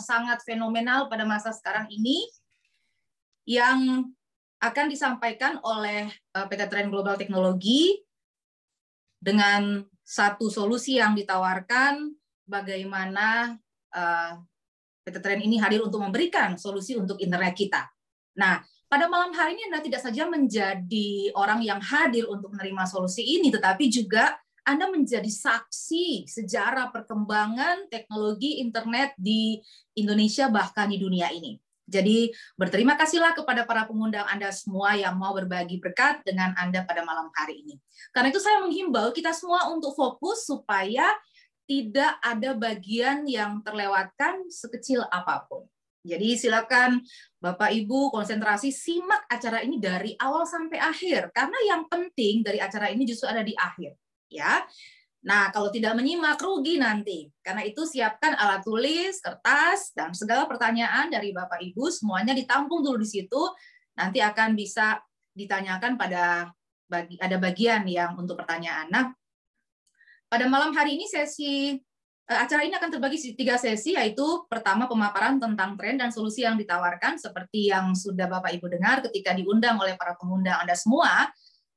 sangat fenomenal pada masa sekarang ini yang akan disampaikan oleh eh, PT Trend Global Teknologi dengan satu solusi yang ditawarkan bagaimana eh, PT Trend ini hadir untuk memberikan solusi untuk internet kita. Nah, pada malam hari ini Anda tidak saja menjadi orang yang hadir untuk menerima solusi ini, tetapi juga anda menjadi saksi sejarah perkembangan teknologi internet di Indonesia bahkan di dunia ini. Jadi berterima kasihlah kepada para pengundang Anda semua yang mau berbagi berkat dengan Anda pada malam hari ini. Karena itu saya menghimbau kita semua untuk fokus supaya tidak ada bagian yang terlewatkan sekecil apapun. Jadi silakan Bapak Ibu konsentrasi simak acara ini dari awal sampai akhir karena yang penting dari acara ini justru ada di akhir ya. Nah, kalau tidak menyimak rugi nanti. Karena itu siapkan alat tulis, kertas, dan segala pertanyaan dari Bapak Ibu semuanya ditampung dulu di situ. Nanti akan bisa ditanyakan pada bagi, ada bagian yang untuk pertanyaan. Nah, pada malam hari ini sesi eh, acara ini akan terbagi tiga sesi yaitu pertama pemaparan tentang tren dan solusi yang ditawarkan seperti yang sudah Bapak Ibu dengar ketika diundang oleh para pengundang Anda semua.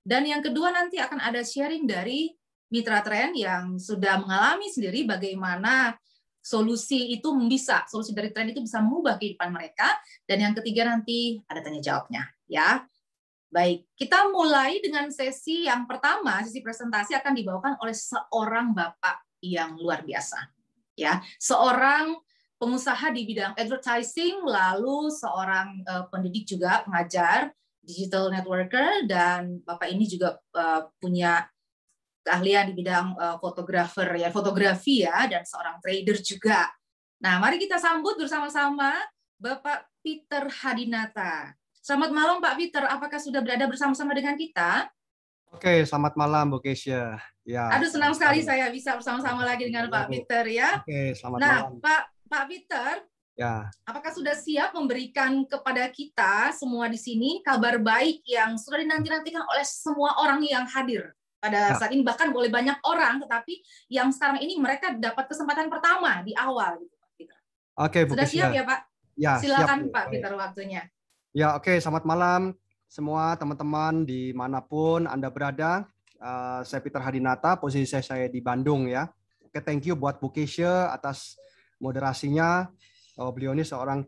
Dan yang kedua nanti akan ada sharing dari mitra tren yang sudah mengalami sendiri bagaimana solusi itu bisa solusi dari tren itu bisa mengubah kehidupan mereka dan yang ketiga nanti ada tanya jawabnya ya baik kita mulai dengan sesi yang pertama sesi presentasi akan dibawakan oleh seorang bapak yang luar biasa ya seorang pengusaha di bidang advertising lalu seorang uh, pendidik juga pengajar digital networker dan bapak ini juga uh, punya keahlian di bidang eh, fotografer ya fotografi ya dan seorang trader juga. Nah, mari kita sambut bersama-sama Bapak Peter Hadinata. Selamat malam Pak Peter, apakah sudah berada bersama-sama dengan kita? Oke, selamat malam Bu Kesia. Ya. Aduh senang sekali saya bisa bersama-sama lagi dengan Pak Peter ya. Oke, selamat nah, malam. Nah, Pak Pak Peter, Ya. Apakah sudah siap memberikan kepada kita semua di sini kabar baik yang sudah dinanti-nantikan oleh semua orang yang hadir? pada nah. saat ini bahkan boleh banyak orang tetapi yang sekarang ini mereka dapat kesempatan pertama di awal gitu Pak Peter. Oke, Sudah siap ya Pak? Ya, silakan siap, Pak Pak Peter waktunya. Ya, oke, selamat malam semua teman-teman dimanapun Anda berada. Uh, saya Peter Hadinata, posisi saya, saya di Bandung ya. Oke, thank you buat Bu Keisha atas moderasinya. Oh, beliau ini seorang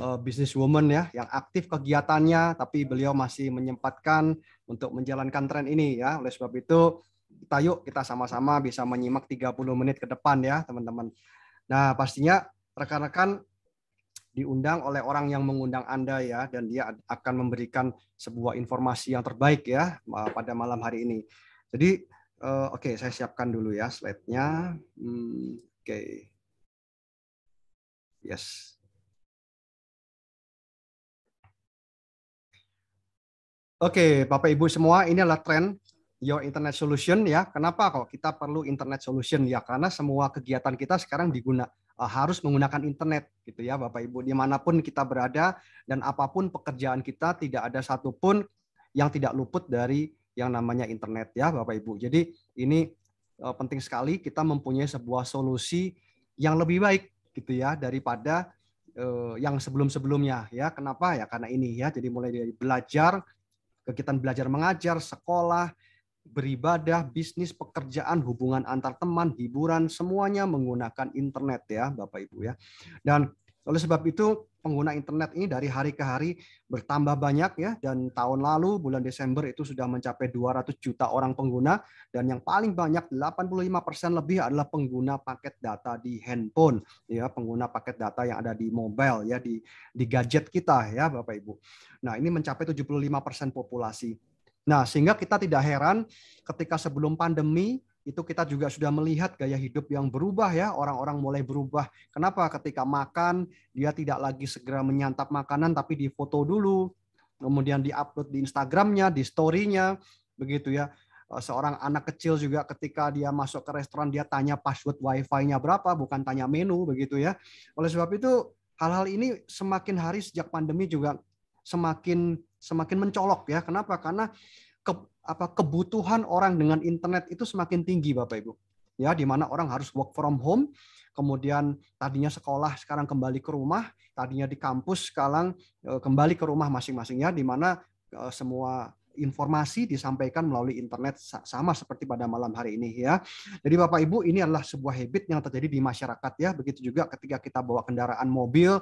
uh, eh, woman ya yang aktif kegiatannya tapi beliau masih menyempatkan untuk menjalankan tren ini ya. Oleh sebab itu kita yuk kita sama-sama bisa menyimak 30 menit ke depan ya teman-teman. Nah, pastinya rekan-rekan diundang oleh orang yang mengundang Anda ya dan dia akan memberikan sebuah informasi yang terbaik ya eh, pada malam hari ini. Jadi eh, oke okay, saya siapkan dulu ya slide-nya. Hmm, oke. Okay. Yes. Oke, Bapak Ibu semua, ini adalah tren Your Internet Solution ya. Kenapa kok kita perlu Internet Solution ya? Karena semua kegiatan kita sekarang diguna eh, harus menggunakan internet gitu ya, Bapak Ibu. Dimanapun kita berada dan apapun pekerjaan kita, tidak ada satupun yang tidak luput dari yang namanya internet ya, Bapak Ibu. Jadi ini eh, penting sekali kita mempunyai sebuah solusi yang lebih baik gitu ya daripada eh, yang sebelum-sebelumnya ya. Kenapa ya? Karena ini ya. Jadi mulai dari belajar kegiatan belajar mengajar, sekolah, beribadah, bisnis, pekerjaan, hubungan antar teman, hiburan, semuanya menggunakan internet ya, Bapak Ibu ya. Dan oleh sebab itu pengguna internet ini dari hari ke hari bertambah banyak ya dan tahun lalu bulan Desember itu sudah mencapai 200 juta orang pengguna dan yang paling banyak 85% lebih adalah pengguna paket data di handphone ya pengguna paket data yang ada di mobile ya di di gadget kita ya Bapak Ibu. Nah, ini mencapai 75% populasi. Nah, sehingga kita tidak heran ketika sebelum pandemi itu kita juga sudah melihat gaya hidup yang berubah ya, orang-orang mulai berubah. Kenapa? Ketika makan, dia tidak lagi segera menyantap makanan tapi difoto dulu, kemudian diupload di Instagramnya, di storynya begitu ya. Eh, seorang anak kecil juga ketika dia masuk ke restoran dia tanya password wifi-nya berapa, bukan tanya menu begitu ya. Oleh sebab itu hal-hal ini semakin hari sejak pandemi juga semakin semakin mencolok ya. Kenapa? Karena apa kebutuhan orang dengan internet itu semakin tinggi Bapak Ibu. Ya, di mana orang harus work from home, kemudian tadinya sekolah sekarang kembali ke rumah, tadinya di kampus sekarang e, kembali ke rumah masing-masing ya, di mana e, semua informasi disampaikan melalui internet sama seperti pada malam hari ini ya. Jadi Bapak Ibu ini adalah sebuah habit yang terjadi di masyarakat ya. Begitu juga ketika kita bawa kendaraan mobil,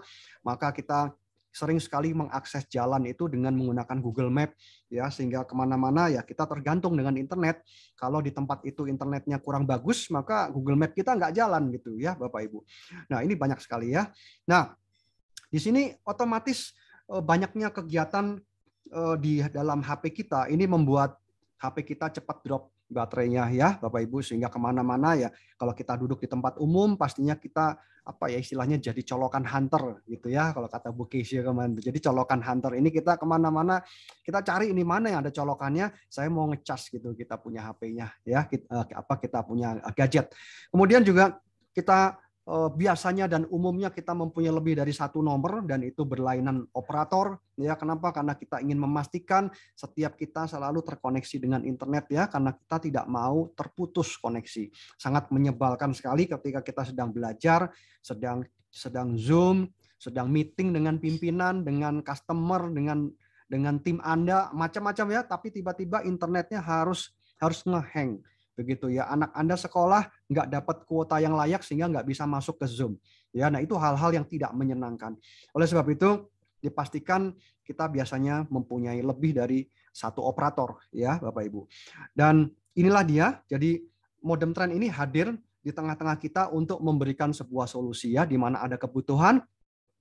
maka kita sering sekali mengakses jalan itu dengan menggunakan Google Map ya sehingga kemana-mana ya kita tergantung dengan internet kalau di tempat itu internetnya kurang bagus maka Google Map kita nggak jalan gitu ya Bapak Ibu nah ini banyak sekali ya nah di sini otomatis eh, banyaknya kegiatan eh, di dalam HP kita ini membuat HP kita cepat drop baterainya ya Bapak Ibu sehingga kemana-mana ya kalau kita duduk di tempat umum pastinya kita apa ya istilahnya jadi colokan hunter gitu ya kalau kata Bu Kesia kemarin jadi colokan hunter ini kita kemana-mana kita cari ini mana yang ada colokannya saya mau ngecas gitu kita punya HP-nya ya kita, eh, apa kita punya gadget kemudian juga kita Eh, biasanya dan umumnya kita mempunyai lebih dari satu nomor dan itu berlainan operator ya kenapa karena kita ingin memastikan setiap kita selalu terkoneksi dengan internet ya karena kita tidak mau terputus koneksi sangat menyebalkan sekali ketika kita sedang belajar sedang sedang zoom sedang meeting dengan pimpinan dengan customer dengan dengan tim Anda macam-macam ya tapi tiba-tiba internetnya harus harus ngehang begitu ya anak anda sekolah nggak dapat kuota yang layak sehingga nggak bisa masuk ke zoom ya nah itu hal-hal yang tidak menyenangkan oleh sebab itu dipastikan kita biasanya mempunyai lebih dari satu operator ya bapak ibu dan inilah dia jadi modem trend ini hadir di tengah-tengah kita untuk memberikan sebuah solusi ya di mana ada kebutuhan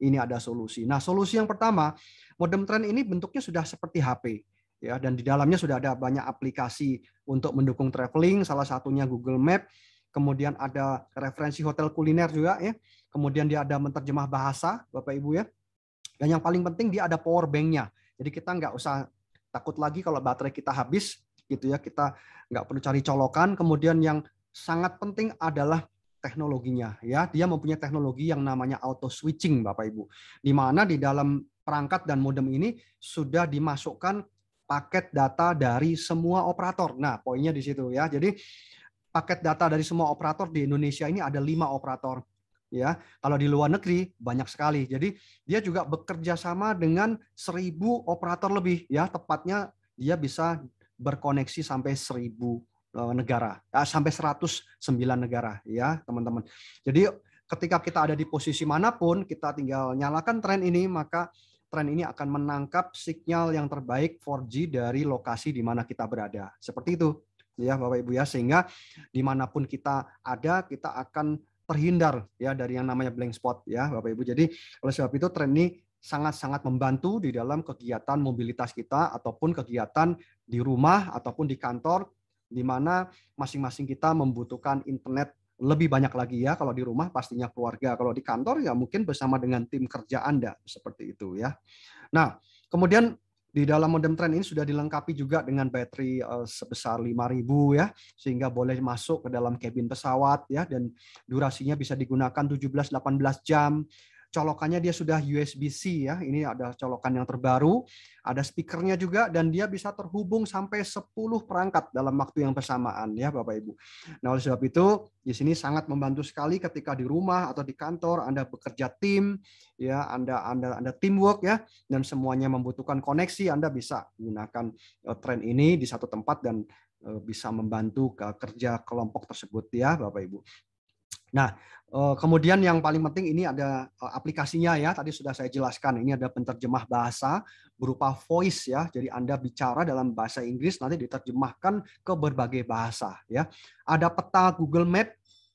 ini ada solusi. Nah, solusi yang pertama, modem trend ini bentuknya sudah seperti HP ya dan di dalamnya sudah ada banyak aplikasi untuk mendukung traveling salah satunya Google Map kemudian ada referensi hotel kuliner juga ya kemudian dia ada menterjemah bahasa Bapak Ibu ya dan yang paling penting dia ada power banknya jadi kita nggak usah takut lagi kalau baterai kita habis gitu ya kita nggak perlu cari colokan kemudian yang sangat penting adalah teknologinya ya dia mempunyai teknologi yang namanya auto switching Bapak Ibu di mana di dalam perangkat dan modem ini sudah dimasukkan paket data dari semua operator. Nah, poinnya di situ ya. Jadi paket data dari semua operator di Indonesia ini ada lima operator. Ya, kalau di luar negeri banyak sekali. Jadi dia juga bekerja sama dengan seribu operator lebih. Ya, tepatnya dia bisa berkoneksi sampai seribu eh, negara, eh, sampai 109 negara. Ya, teman-teman. Jadi ketika kita ada di posisi manapun, kita tinggal nyalakan tren ini, maka tren ini akan menangkap sinyal yang terbaik 4G dari lokasi di mana kita berada. Seperti itu ya Bapak Ibu ya sehingga dimanapun kita ada kita akan terhindar ya dari yang namanya blank spot ya Bapak Ibu. Jadi oleh sebab itu tren ini sangat-sangat membantu di dalam kegiatan mobilitas kita ataupun kegiatan di rumah ataupun di kantor di mana masing-masing kita membutuhkan internet lebih banyak lagi ya kalau di rumah pastinya keluarga kalau di kantor ya mungkin bersama dengan tim kerja anda seperti itu ya nah kemudian di dalam modem trend ini sudah dilengkapi juga dengan baterai eh, sebesar 5000 ya sehingga boleh masuk ke dalam kabin pesawat ya dan durasinya bisa digunakan 17 18 jam colokannya dia sudah USB-C ya. Ini ada colokan yang terbaru, ada speakernya juga dan dia bisa terhubung sampai 10 perangkat dalam waktu yang bersamaan ya Bapak Ibu. Nah, oleh sebab itu di sini sangat membantu sekali ketika di rumah atau di kantor Anda bekerja tim ya, Anda Anda Anda teamwork ya dan semuanya membutuhkan koneksi, Anda bisa gunakan eh, tren ini di satu tempat dan eh, bisa membantu kerja kelompok tersebut ya Bapak Ibu. Nah, eh, kemudian yang paling penting ini ada eh, aplikasinya ya. Tadi sudah saya jelaskan. Ini ada penterjemah bahasa berupa voice ya. Jadi Anda bicara dalam bahasa Inggris nanti diterjemahkan ke berbagai bahasa ya. Ada peta Google Map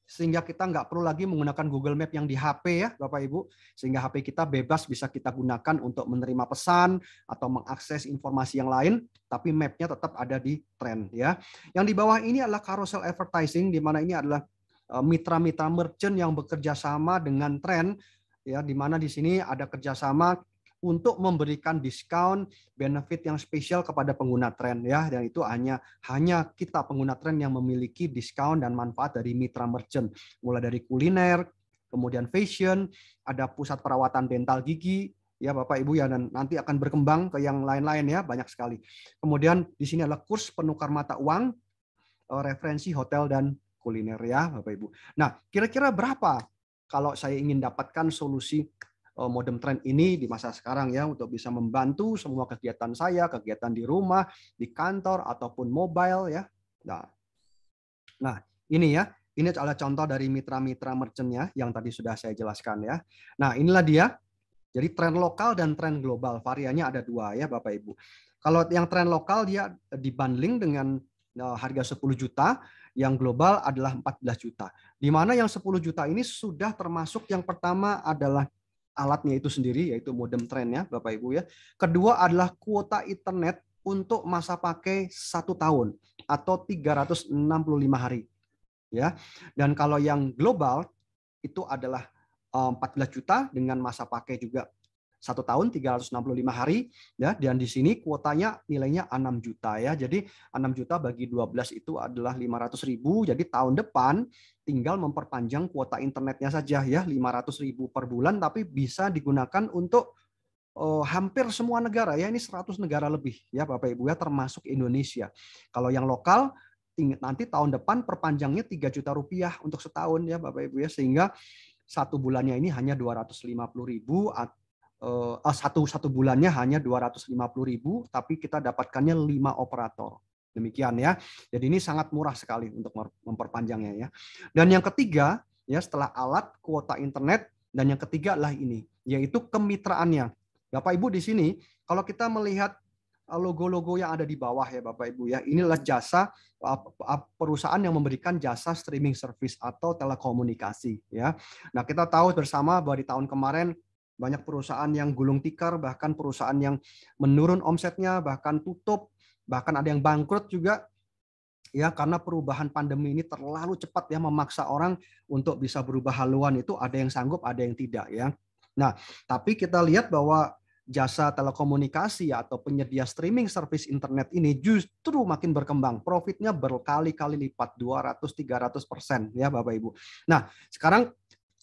sehingga kita nggak perlu lagi menggunakan Google Map yang di HP ya Bapak Ibu sehingga HP kita bebas bisa kita gunakan untuk menerima pesan atau mengakses informasi yang lain tapi mapnya tetap ada di trend ya yang di bawah ini adalah carousel advertising di mana ini adalah Eh, mitra-mitra merchant yang bekerja sama dengan tren ya di mana di sini ada kerjasama untuk memberikan diskon benefit yang spesial kepada pengguna tren ya dan itu hanya hanya kita pengguna tren yang memiliki diskon dan manfaat dari mitra merchant mulai dari kuliner kemudian fashion ada pusat perawatan dental gigi ya Bapak Ibu ya dan nanti akan berkembang ke yang lain-lain ya banyak sekali kemudian di sini adalah kurs penukar mata uang eh, referensi hotel dan kuliner ya Bapak Ibu. Nah, kira-kira berapa kalau saya ingin dapatkan solusi eh, modem trend ini di masa sekarang ya untuk bisa membantu semua kegiatan saya, kegiatan di rumah, di kantor ataupun mobile ya. Nah, nah ini ya, ini adalah contoh dari mitra-mitra merchantnya yang tadi sudah saya jelaskan ya. Nah inilah dia. Jadi tren lokal dan tren global variannya ada dua ya Bapak Ibu. Kalau yang tren lokal dia dibanding dengan Nah, harga 10 juta, yang global adalah 14 juta. Di mana yang 10 juta ini sudah termasuk yang pertama adalah alatnya itu sendiri yaitu modem tren ya Bapak Ibu ya. Kedua adalah kuota internet untuk masa pakai satu tahun atau 365 hari ya. Dan kalau yang global itu adalah 14 eh, juta dengan masa pakai juga satu tahun 365 hari ya dan di sini kuotanya nilainya 6 juta ya. Jadi 6 juta bagi 12 itu adalah 500 ribu. Jadi tahun depan tinggal memperpanjang kuota internetnya saja ya 500 ribu per bulan tapi bisa digunakan untuk oh, hampir semua negara ya ini 100 negara lebih ya Bapak Ibu ya termasuk Indonesia. Kalau yang lokal nanti tahun depan perpanjangnya 3 juta rupiah untuk setahun ya Bapak Ibu ya sehingga satu bulannya ini hanya 250 ribu uh, satu satu bulannya hanya 250.000 tapi kita dapatkannya lima operator. Demikian ya. Jadi ini sangat murah sekali untuk memperpanjangnya ya. Dan yang ketiga ya setelah alat kuota internet dan yang ketiga lah ini yaitu kemitraannya. Bapak Ibu di sini kalau kita melihat eh, logo-logo yang ada di bawah ya Bapak Ibu ya. Inilah jasa perusahaan yang memberikan jasa streaming service atau telekomunikasi ya. Nah, kita tahu bersama bahwa di tahun kemarin banyak perusahaan yang gulung tikar, bahkan perusahaan yang menurun omsetnya, bahkan tutup, bahkan ada yang bangkrut juga. Ya, karena perubahan pandemi ini terlalu cepat ya memaksa orang untuk bisa berubah haluan itu ada yang sanggup, ada yang tidak ya. Nah, tapi kita lihat bahwa jasa telekomunikasi atau penyedia streaming service internet ini justru makin berkembang. Profitnya berkali-kali lipat 200 300 persen ya Bapak Ibu. Nah sekarang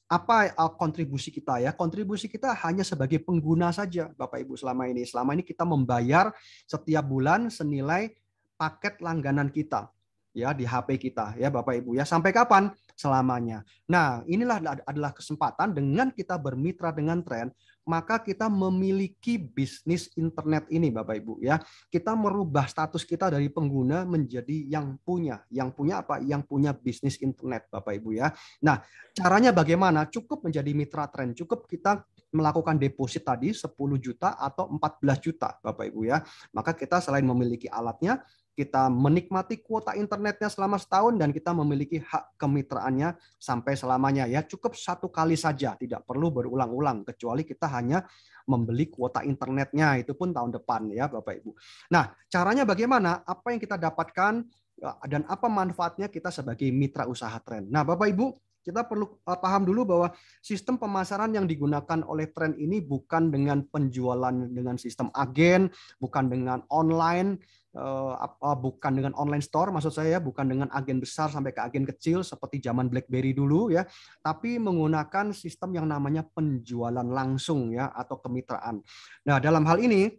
apa uh, kontribusi kita ya? Kontribusi kita hanya sebagai pengguna saja, Bapak Ibu selama ini. Selama ini kita membayar setiap bulan senilai paket langganan kita ya di HP kita ya Bapak Ibu ya sampai kapan selamanya. Nah, inilah adalah kesempatan dengan kita bermitra dengan tren maka kita memiliki bisnis internet ini Bapak Ibu ya. Kita merubah status kita dari pengguna menjadi yang punya. Yang punya apa? Yang punya bisnis internet Bapak Ibu ya. Nah, caranya bagaimana? Cukup menjadi mitra tren. Cukup kita melakukan deposit tadi 10 juta atau 14 juta Bapak Ibu ya. Maka kita selain memiliki alatnya, kita menikmati kuota internetnya selama setahun dan kita memiliki hak kemitraannya sampai selamanya ya cukup satu kali saja tidak perlu berulang-ulang kecuali kita hanya membeli kuota internetnya itu pun tahun depan ya Bapak Ibu. Nah, caranya bagaimana? Apa yang kita dapatkan eh, dan apa manfaatnya kita sebagai mitra usaha tren. Nah, Bapak Ibu, kita perlu eh, paham dulu bahwa sistem pemasaran yang digunakan oleh tren ini bukan dengan penjualan dengan sistem agen, bukan dengan online, eh, eh, bukan dengan online store maksud saya ya, bukan dengan agen besar sampai ke agen kecil seperti zaman BlackBerry dulu ya tapi menggunakan sistem yang namanya penjualan langsung ya atau kemitraan. Nah, dalam hal ini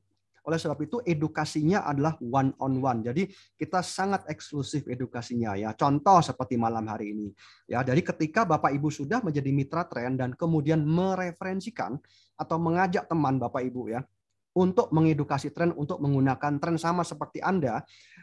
oleh sebab itu edukasinya adalah one on one. Jadi kita sangat eksklusif edukasinya ya. Contoh seperti malam hari ini. Ya, jadi ketika Bapak Ibu sudah menjadi mitra tren dan kemudian mereferensikan atau mengajak teman Bapak Ibu ya untuk mengedukasi tren untuk menggunakan tren sama seperti Anda,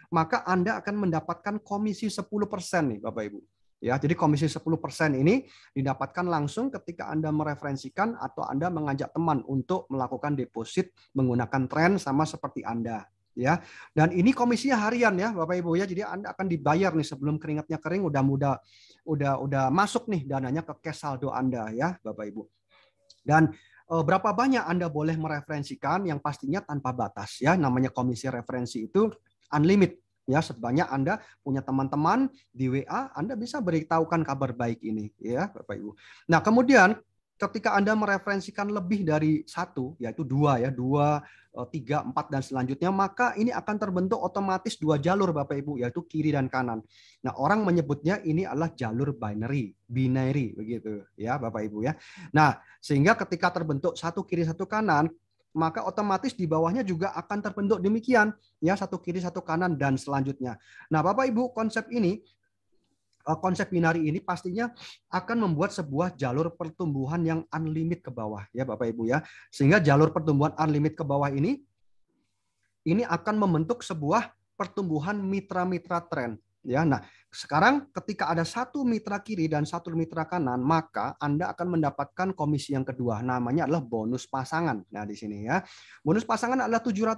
maka Anda akan mendapatkan komisi 10% nih Bapak Ibu. Ya, jadi komisi 10% ini didapatkan langsung ketika Anda mereferensikan atau Anda mengajak teman untuk melakukan deposit menggunakan tren sama seperti Anda ya. Dan ini komisinya harian ya, Bapak Ibu ya. Jadi Anda akan dibayar nih sebelum keringatnya kering udah muda udah udah masuk nih dananya ke cash saldo Anda ya, Bapak Ibu. Dan eh, berapa banyak Anda boleh mereferensikan yang pastinya tanpa batas ya. Namanya komisi referensi itu unlimited ya sebanyak Anda punya teman-teman di WA, Anda bisa beritahukan kabar baik ini ya Bapak Ibu. Nah, kemudian ketika Anda mereferensikan lebih dari satu, yaitu dua ya, dua, eh, tiga, empat, dan selanjutnya, maka ini akan terbentuk otomatis dua jalur Bapak Ibu, yaitu kiri dan kanan. Nah, orang menyebutnya ini adalah jalur binary, binary begitu ya Bapak Ibu ya. Nah, sehingga ketika terbentuk satu kiri, satu kanan, maka otomatis di bawahnya juga akan terbentuk demikian ya satu kiri satu kanan dan selanjutnya. Nah, Bapak Ibu, konsep ini eh, konsep binari ini pastinya akan membuat sebuah jalur pertumbuhan yang unlimited ke bawah ya Bapak Ibu ya. Sehingga jalur pertumbuhan unlimited ke bawah ini ini akan membentuk sebuah pertumbuhan mitra-mitra tren ya. Nah, sekarang ketika ada satu mitra kiri dan satu mitra kanan, maka Anda akan mendapatkan komisi yang kedua. Namanya adalah bonus pasangan. Nah, di sini ya. Bonus pasangan adalah 700.000.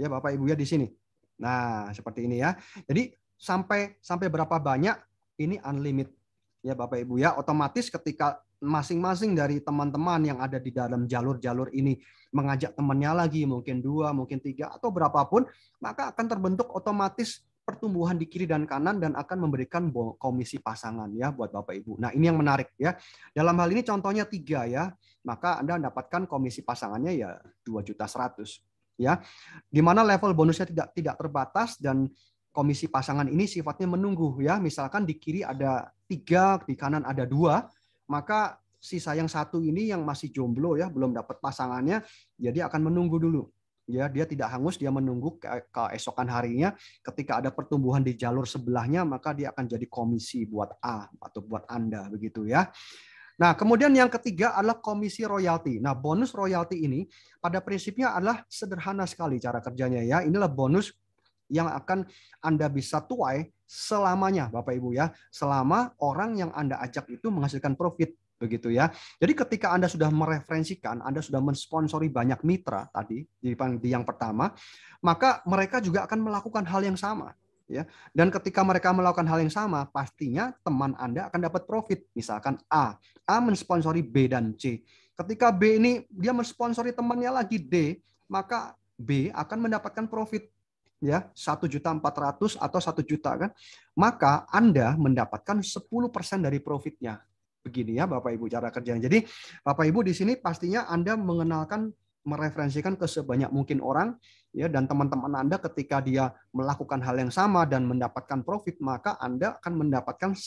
Ya, Bapak Ibu ya di sini. Nah, seperti ini ya. Jadi sampai sampai berapa banyak ini unlimited. Ya, Bapak Ibu ya, otomatis ketika masing-masing dari teman-teman yang ada di dalam jalur-jalur ini mengajak temannya lagi mungkin dua mungkin tiga atau berapapun maka akan terbentuk otomatis pertumbuhan di kiri dan kanan dan akan memberikan komisi pasangan ya buat Bapak Ibu. Nah, ini yang menarik ya. Dalam hal ini contohnya tiga ya, maka Anda dapatkan komisi pasangannya ya dua juta seratus ya. Di level bonusnya tidak tidak terbatas dan komisi pasangan ini sifatnya menunggu ya. Misalkan di kiri ada tiga, di kanan ada dua, maka sisa yang satu ini yang masih jomblo ya, belum dapat pasangannya, jadi ya akan menunggu dulu ya dia tidak hangus dia menunggu ke keesokan harinya ketika ada pertumbuhan di jalur sebelahnya maka dia akan jadi komisi buat A atau buat Anda begitu ya. Nah, kemudian yang ketiga adalah komisi royalti. Nah, bonus royalti ini pada prinsipnya adalah sederhana sekali cara kerjanya ya. Inilah bonus yang akan Anda bisa tuai selamanya Bapak Ibu ya. Selama orang yang Anda ajak itu menghasilkan profit begitu ya. Jadi ketika Anda sudah mereferensikan, Anda sudah mensponsori banyak mitra tadi di yang pertama, maka mereka juga akan melakukan hal yang sama ya. Dan ketika mereka melakukan hal yang sama, pastinya teman Anda akan dapat profit. Misalkan A, A mensponsori B dan C. Ketika B ini dia mensponsori temannya lagi D, maka B akan mendapatkan profit ya satu juta empat ratus atau satu juta kan maka anda mendapatkan 10% dari profitnya begini ya Bapak Ibu cara kerjanya. Jadi Bapak Ibu di sini pastinya Anda mengenalkan mereferensikan ke sebanyak mungkin orang ya dan teman-teman Anda ketika dia melakukan hal yang sama dan mendapatkan profit maka Anda akan mendapatkan 10%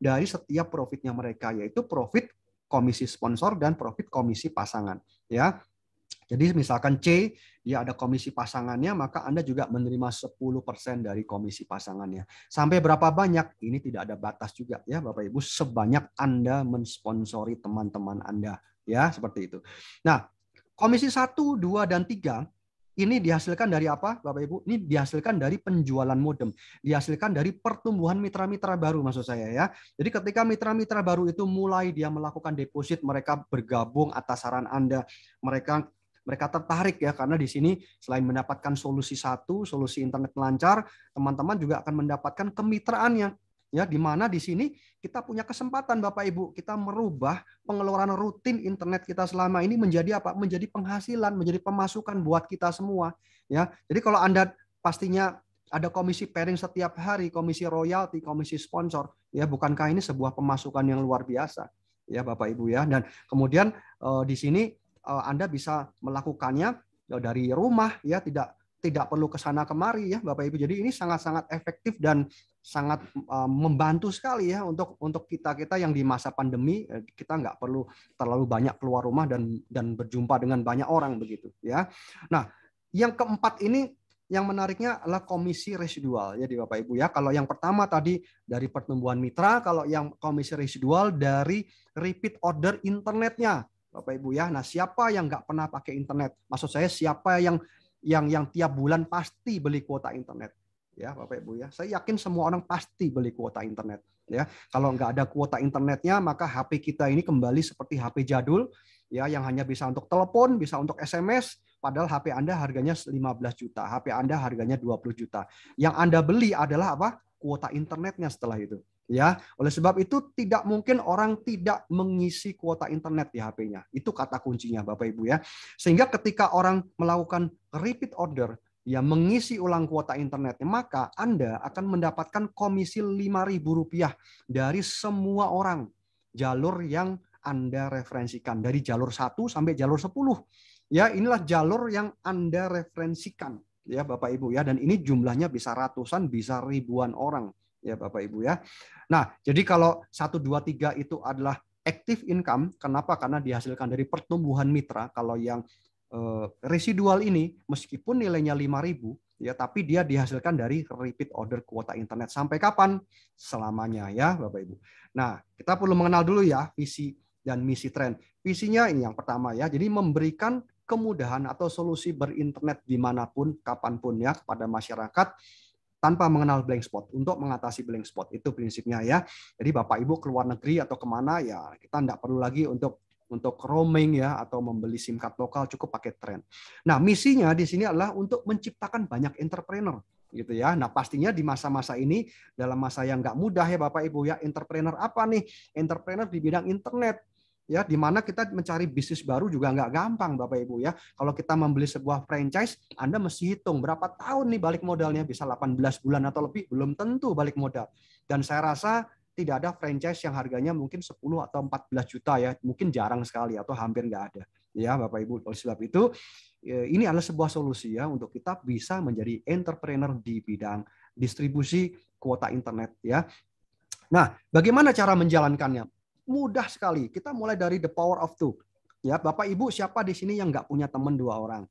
dari setiap profitnya mereka yaitu profit komisi sponsor dan profit komisi pasangan ya. Jadi misalkan C, dia ada komisi pasangannya, maka Anda juga menerima 10% dari komisi pasangannya. Sampai berapa banyak? Ini tidak ada batas juga ya Bapak Ibu, sebanyak Anda mensponsori teman-teman Anda ya seperti itu. Nah, komisi 1, 2 dan 3 ini dihasilkan dari apa Bapak Ibu? Ini dihasilkan dari penjualan modem, dihasilkan dari pertumbuhan mitra-mitra baru maksud saya ya. Jadi ketika mitra-mitra baru itu mulai dia melakukan deposit, mereka bergabung atas saran Anda, mereka mereka tertarik ya karena di sini selain mendapatkan solusi satu, solusi internet lancar, teman-teman juga akan mendapatkan kemitraannya ya di mana di sini kita punya kesempatan Bapak Ibu kita merubah pengeluaran rutin internet kita selama ini menjadi apa menjadi penghasilan menjadi pemasukan buat kita semua ya jadi kalau Anda pastinya ada komisi pairing setiap hari komisi royalti komisi sponsor ya bukankah ini sebuah pemasukan yang luar biasa ya Bapak Ibu ya dan kemudian eh, di sini Eh, Anda bisa melakukannya ya, dari rumah ya tidak tidak perlu ke sana kemari ya Bapak Ibu. Jadi ini sangat-sangat efektif dan sangat eh, membantu sekali ya untuk untuk kita-kita yang di masa pandemi eh, kita nggak perlu terlalu banyak keluar rumah dan dan berjumpa dengan banyak orang begitu ya. Nah, yang keempat ini yang menariknya adalah komisi residual ya di Bapak Ibu ya. Kalau yang pertama tadi dari pertumbuhan mitra, kalau yang komisi residual dari repeat order internetnya Bapak Ibu ya. Nah, siapa yang nggak pernah pakai internet? Maksud saya siapa yang yang yang tiap bulan pasti beli kuota internet? Ya, Bapak Ibu ya. Saya yakin semua orang pasti beli kuota internet, ya. Kalau nggak ada kuota internetnya, maka HP kita ini kembali seperti HP jadul, ya, yang hanya bisa untuk telepon, bisa untuk SMS, padahal HP Anda harganya 15 juta, HP Anda harganya 20 juta. Yang Anda beli adalah apa? kuota internetnya setelah itu. Ya, oleh sebab itu tidak mungkin orang tidak mengisi kuota internet di HP-nya. Itu kata kuncinya Bapak Ibu ya. Sehingga ketika orang melakukan repeat order, ya mengisi ulang kuota internetnya, maka Anda akan mendapatkan komisi rp rupiah dari semua orang jalur yang Anda referensikan dari jalur 1 sampai jalur 10. Ya, inilah jalur yang Anda referensikan ya Bapak Ibu ya dan ini jumlahnya bisa ratusan bisa ribuan orang ya Bapak Ibu ya. Nah, jadi kalau 1 2 3 itu adalah active income, kenapa? Karena dihasilkan dari pertumbuhan mitra. Kalau yang eh, residual ini meskipun nilainya 5000 ya tapi dia dihasilkan dari repeat order kuota internet sampai kapan? Selamanya ya Bapak Ibu. Nah, kita perlu mengenal dulu ya visi dan misi tren. Visinya ini yang pertama ya. Jadi memberikan kemudahan atau solusi berinternet dimanapun, kapanpun ya kepada masyarakat tanpa mengenal blank spot untuk mengatasi blank spot itu prinsipnya ya jadi bapak ibu ke luar negeri atau kemana ya kita tidak perlu lagi untuk untuk roaming ya atau membeli SIM card lokal cukup pakai tren. Nah, misinya di sini adalah untuk menciptakan banyak entrepreneur gitu ya. Nah, pastinya di masa-masa ini dalam masa yang nggak mudah ya Bapak Ibu ya, entrepreneur apa nih? Entrepreneur di bidang internet, ya di mana kita mencari bisnis baru juga nggak gampang Bapak Ibu ya. Kalau kita membeli sebuah franchise, Anda mesti hitung berapa tahun nih balik modalnya bisa 18 bulan atau lebih, belum tentu balik modal. Dan saya rasa tidak ada franchise yang harganya mungkin 10 atau 14 juta ya, mungkin jarang sekali atau hampir nggak ada. Ya Bapak Ibu, oleh sebab itu e, ini adalah sebuah solusi ya untuk kita bisa menjadi entrepreneur di bidang distribusi kuota internet ya. Nah, bagaimana cara menjalankannya? mudah sekali. Kita mulai dari the power of two. Ya, Bapak Ibu siapa di sini yang nggak punya teman dua orang?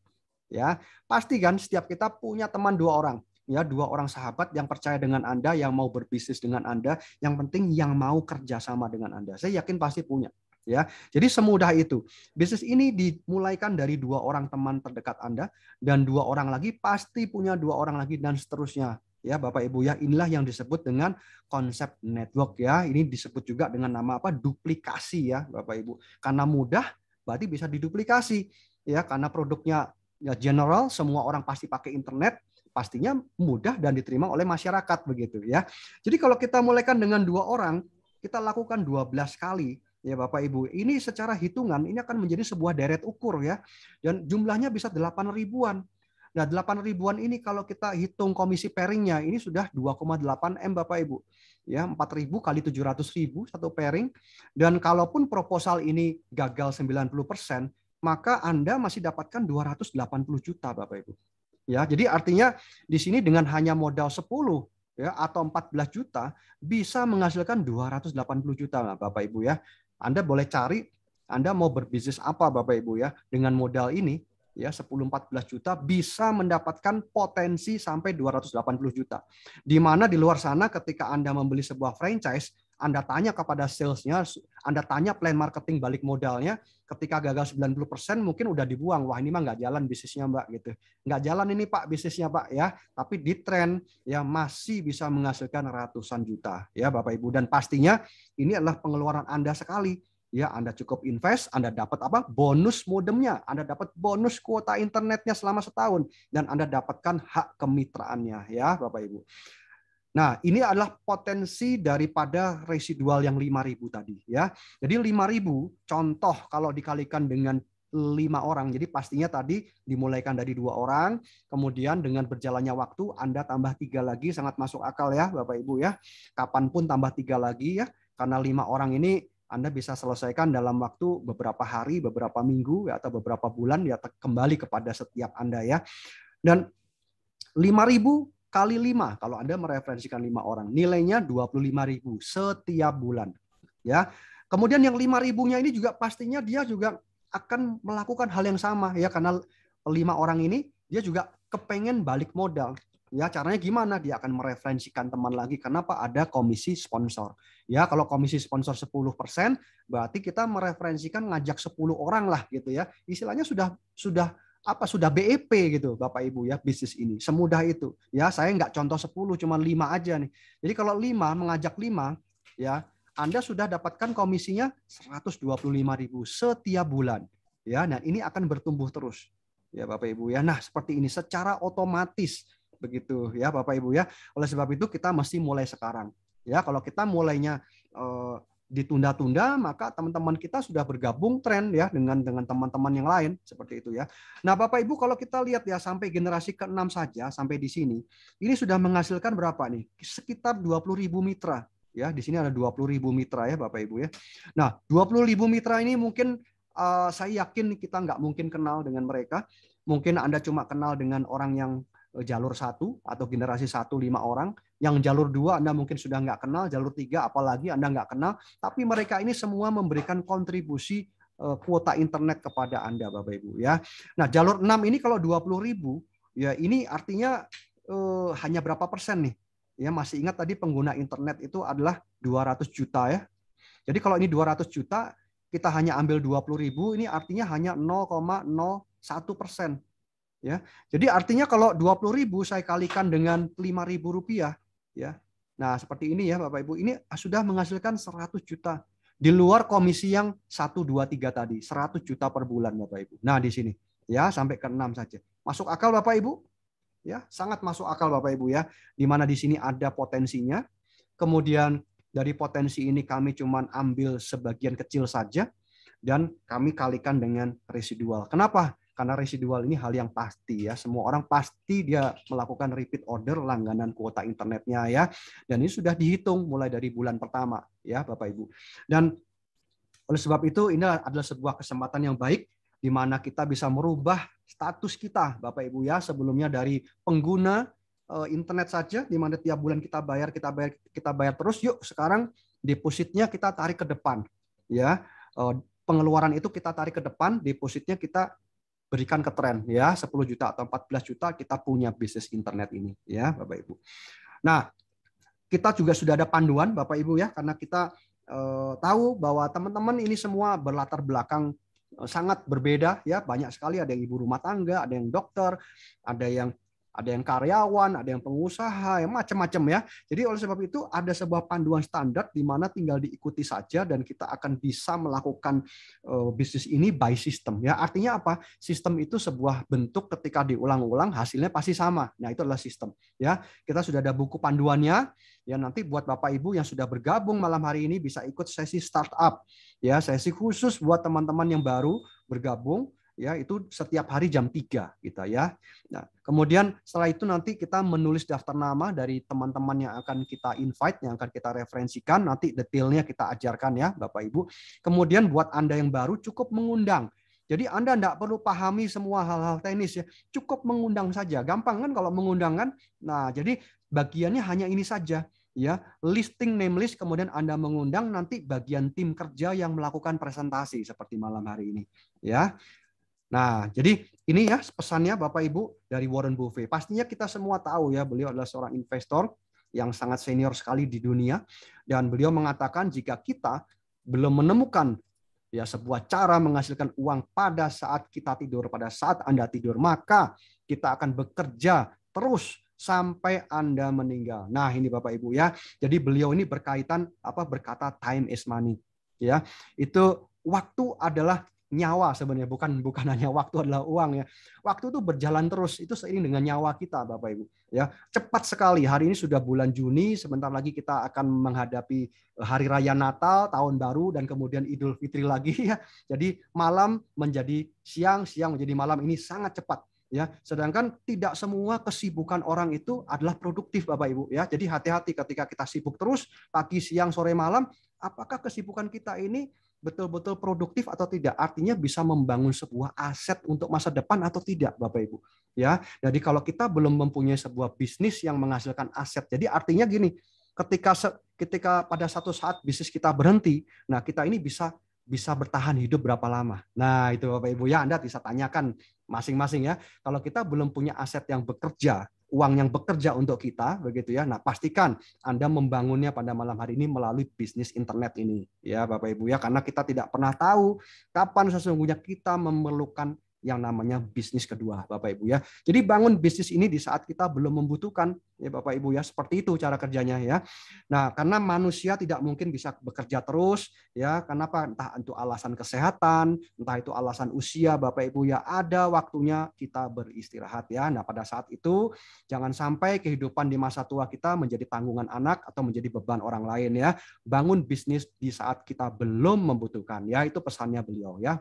Ya, pasti kan setiap kita punya teman dua orang. Ya, dua orang sahabat yang percaya dengan Anda, yang mau berbisnis dengan Anda, yang penting yang mau kerja sama dengan Anda. Saya yakin pasti punya ya. Jadi semudah itu. Bisnis ini dimulaikan dari dua orang teman terdekat Anda dan dua orang lagi pasti punya dua orang lagi dan seterusnya ya Bapak Ibu ya inilah yang disebut dengan konsep network ya ini disebut juga dengan nama apa duplikasi ya Bapak Ibu karena mudah berarti bisa diduplikasi ya karena produknya ya general semua orang pasti pakai internet pastinya mudah dan diterima oleh masyarakat begitu ya jadi kalau kita mulaikan dengan dua orang kita lakukan 12 kali ya Bapak Ibu. Ini secara hitungan ini akan menjadi sebuah deret ukur ya. Dan jumlahnya bisa delapan ribuan Nah, 8 ribuan ini kalau kita hitung komisi pairingnya, ini sudah 2,8 M Bapak Ibu. Ya, 4 ribu kali 700 ribu satu pairing. Dan kalaupun proposal ini gagal 90 persen, maka Anda masih dapatkan 280 juta Bapak Ibu. Ya, jadi artinya di sini dengan hanya modal 10 ya atau 14 juta bisa menghasilkan 280 juta nah, Bapak Ibu ya. Anda boleh cari anda mau berbisnis apa Bapak Ibu ya dengan modal ini ya 10 14 juta bisa mendapatkan potensi sampai 280 juta. Di mana di luar sana ketika Anda membeli sebuah franchise, Anda tanya kepada salesnya, Anda tanya plan marketing balik modalnya, ketika gagal 90% mungkin udah dibuang. Wah, ini mah nggak jalan bisnisnya, Mbak gitu. Nggak jalan ini, Pak, bisnisnya, Pak ya. Tapi di tren ya masih bisa menghasilkan ratusan juta ya, Bapak Ibu. Dan pastinya ini adalah pengeluaran Anda sekali ya Anda cukup invest, Anda dapat apa? bonus modemnya, Anda dapat bonus kuota internetnya selama setahun dan Anda dapatkan hak kemitraannya ya Bapak Ibu. Nah, ini adalah potensi daripada residual yang 5000 tadi ya. Jadi 5000 contoh kalau dikalikan dengan lima orang. Jadi pastinya tadi dimulaikan dari dua orang, kemudian dengan berjalannya waktu Anda tambah tiga lagi sangat masuk akal ya Bapak Ibu ya. Kapanpun tambah tiga lagi ya, karena lima orang ini anda bisa selesaikan dalam waktu beberapa hari, beberapa minggu ya, atau beberapa bulan ya kembali kepada setiap Anda ya. Dan 5000 kali 5 kalau Anda mereferensikan 5 orang, nilainya 25.000 setiap bulan ya. Kemudian yang 5.000-nya ini juga pastinya dia juga akan melakukan hal yang sama ya karena lima orang ini dia juga kepengen balik modal Ya, caranya gimana? Dia akan mereferensikan teman lagi. Kenapa ada komisi sponsor? Ya, kalau komisi sponsor 10%, berarti kita mereferensikan ngajak 10 orang lah gitu ya. Istilahnya sudah sudah apa sudah BEP gitu Bapak Ibu ya bisnis ini semudah itu ya saya nggak contoh 10 cuma lima aja nih jadi kalau lima mengajak lima, ya Anda sudah dapatkan komisinya ribu setiap bulan ya nah ini akan bertumbuh terus ya Bapak Ibu ya nah seperti ini secara otomatis begitu ya Bapak Ibu ya. Oleh sebab itu kita mesti mulai sekarang. Ya, kalau kita mulainya eh, ditunda-tunda maka teman-teman kita sudah bergabung tren ya dengan dengan teman-teman yang lain seperti itu ya. Nah, Bapak Ibu kalau kita lihat ya sampai generasi ke-6 saja sampai di sini ini sudah menghasilkan berapa nih? Sekitar 20.000 mitra ya. Di sini ada 20.000 mitra ya Bapak Ibu ya. Nah, 20.000 mitra ini mungkin uh, saya yakin kita nggak mungkin kenal dengan mereka. Mungkin Anda cuma kenal dengan orang yang Eh, jalur satu atau generasi satu lima orang, yang jalur dua Anda mungkin sudah nggak kenal, jalur tiga apalagi Anda nggak kenal, tapi mereka ini semua memberikan kontribusi eh, kuota internet kepada Anda Bapak Ibu ya. Nah, jalur enam ini kalau dua puluh ribu ya ini artinya eh, hanya berapa persen nih? Ya masih ingat tadi pengguna internet itu adalah dua ratus juta ya. Jadi kalau ini dua ratus juta kita hanya ambil dua puluh ribu ini artinya hanya 0,01 persen ya. Jadi artinya kalau 20.000 saya kalikan dengan 5.000 rupiah ya. Nah, seperti ini ya Bapak Ibu, ini sudah menghasilkan 100 juta di luar komisi yang 1 2 3 tadi, 100 juta per bulan Bapak Ibu. Nah, di sini ya sampai ke 6 saja. Masuk akal Bapak Ibu? Ya, sangat masuk akal Bapak Ibu ya. Di mana di sini ada potensinya. Kemudian dari potensi ini kami cuman ambil sebagian kecil saja dan kami kalikan dengan residual. Kenapa? karena residual ini hal yang pasti ya. Semua orang pasti dia melakukan repeat order langganan kuota internetnya ya. Dan ini sudah dihitung mulai dari bulan pertama ya Bapak Ibu. Dan oleh sebab itu ini adalah sebuah kesempatan yang baik di mana kita bisa merubah status kita Bapak Ibu ya sebelumnya dari pengguna eh, internet saja di mana tiap bulan kita bayar kita bayar kita bayar terus yuk sekarang depositnya kita tarik ke depan ya eh, pengeluaran itu kita tarik ke depan depositnya kita berikan ke tren ya 10 juta atau 14 juta kita punya bisnis internet ini ya Bapak Ibu. Nah, kita juga sudah ada panduan Bapak Ibu ya karena kita eh, tahu bahwa teman-teman ini semua berlatar belakang eh, sangat berbeda ya banyak sekali ada yang ibu rumah tangga ada yang dokter ada yang ada yang karyawan, ada yang pengusaha, yang macam-macam ya. Jadi oleh sebab itu ada sebuah panduan standar di mana tinggal diikuti saja dan kita akan bisa melakukan eh, bisnis ini by system ya. Artinya apa? Sistem itu sebuah bentuk ketika diulang-ulang hasilnya pasti sama. Nah, itu adalah sistem ya. Kita sudah ada buku panduannya ya nanti buat Bapak Ibu yang sudah bergabung malam hari ini bisa ikut sesi startup ya, sesi khusus buat teman-teman yang baru bergabung ya itu setiap hari jam 3 gitu ya. Nah, kemudian setelah itu nanti kita menulis daftar nama dari teman-teman yang akan kita invite, yang akan kita referensikan, nanti detailnya kita ajarkan ya Bapak Ibu. Kemudian buat Anda yang baru cukup mengundang. Jadi Anda tidak perlu pahami semua hal-hal teknis ya, cukup mengundang saja. Gampang kan kalau mengundang kan? Nah, jadi bagiannya hanya ini saja ya listing name list kemudian Anda mengundang nanti bagian tim kerja yang melakukan presentasi seperti malam hari ini ya Nah, jadi ini ya pesannya Bapak Ibu dari Warren Buffett. Pastinya kita semua tahu ya beliau adalah seorang investor yang sangat senior sekali di dunia dan beliau mengatakan jika kita belum menemukan ya sebuah cara menghasilkan uang pada saat kita tidur, pada saat Anda tidur, maka kita akan bekerja terus sampai Anda meninggal. Nah, ini Bapak Ibu ya. Jadi beliau ini berkaitan apa berkata time is money ya. Itu waktu adalah nyawa sebenarnya bukan bukan hanya waktu adalah uang ya. Waktu itu berjalan terus itu seiring dengan nyawa kita Bapak Ibu ya. Cepat sekali hari ini sudah bulan Juni, sebentar lagi kita akan menghadapi eh, hari raya Natal, tahun baru dan kemudian Idul Fitri lagi ya. Jadi malam menjadi siang, siang menjadi malam ini sangat cepat ya sedangkan tidak semua kesibukan orang itu adalah produktif Bapak Ibu ya jadi hati-hati ketika kita sibuk terus pagi siang sore malam apakah kesibukan kita ini betul-betul produktif atau tidak. Artinya bisa membangun sebuah aset untuk masa depan atau tidak, Bapak Ibu. Ya, jadi kalau kita belum mempunyai sebuah bisnis yang menghasilkan aset, jadi artinya gini, ketika ketika pada satu saat bisnis kita berhenti, nah kita ini bisa bisa bertahan hidup berapa lama? Nah, itu Bapak Ibu ya Anda bisa tanyakan masing-masing ya. Kalau kita belum punya aset yang bekerja, uang yang bekerja untuk kita begitu ya. Nah, pastikan Anda membangunnya pada malam hari ini melalui bisnis internet ini ya Bapak Ibu ya karena kita tidak pernah tahu kapan sesungguhnya kita memerlukan yang namanya bisnis kedua, Bapak Ibu ya. Jadi bangun bisnis ini di saat kita belum membutuhkan, ya Bapak Ibu ya, seperti itu cara kerjanya ya. Nah, karena manusia tidak mungkin bisa bekerja terus ya, kenapa entah itu alasan kesehatan, entah itu alasan usia Bapak Ibu ya, ada waktunya kita beristirahat ya. Nah, pada saat itu jangan sampai kehidupan di masa tua kita menjadi tanggungan anak atau menjadi beban orang lain ya. Bangun bisnis di saat kita belum membutuhkan ya, itu pesannya beliau ya.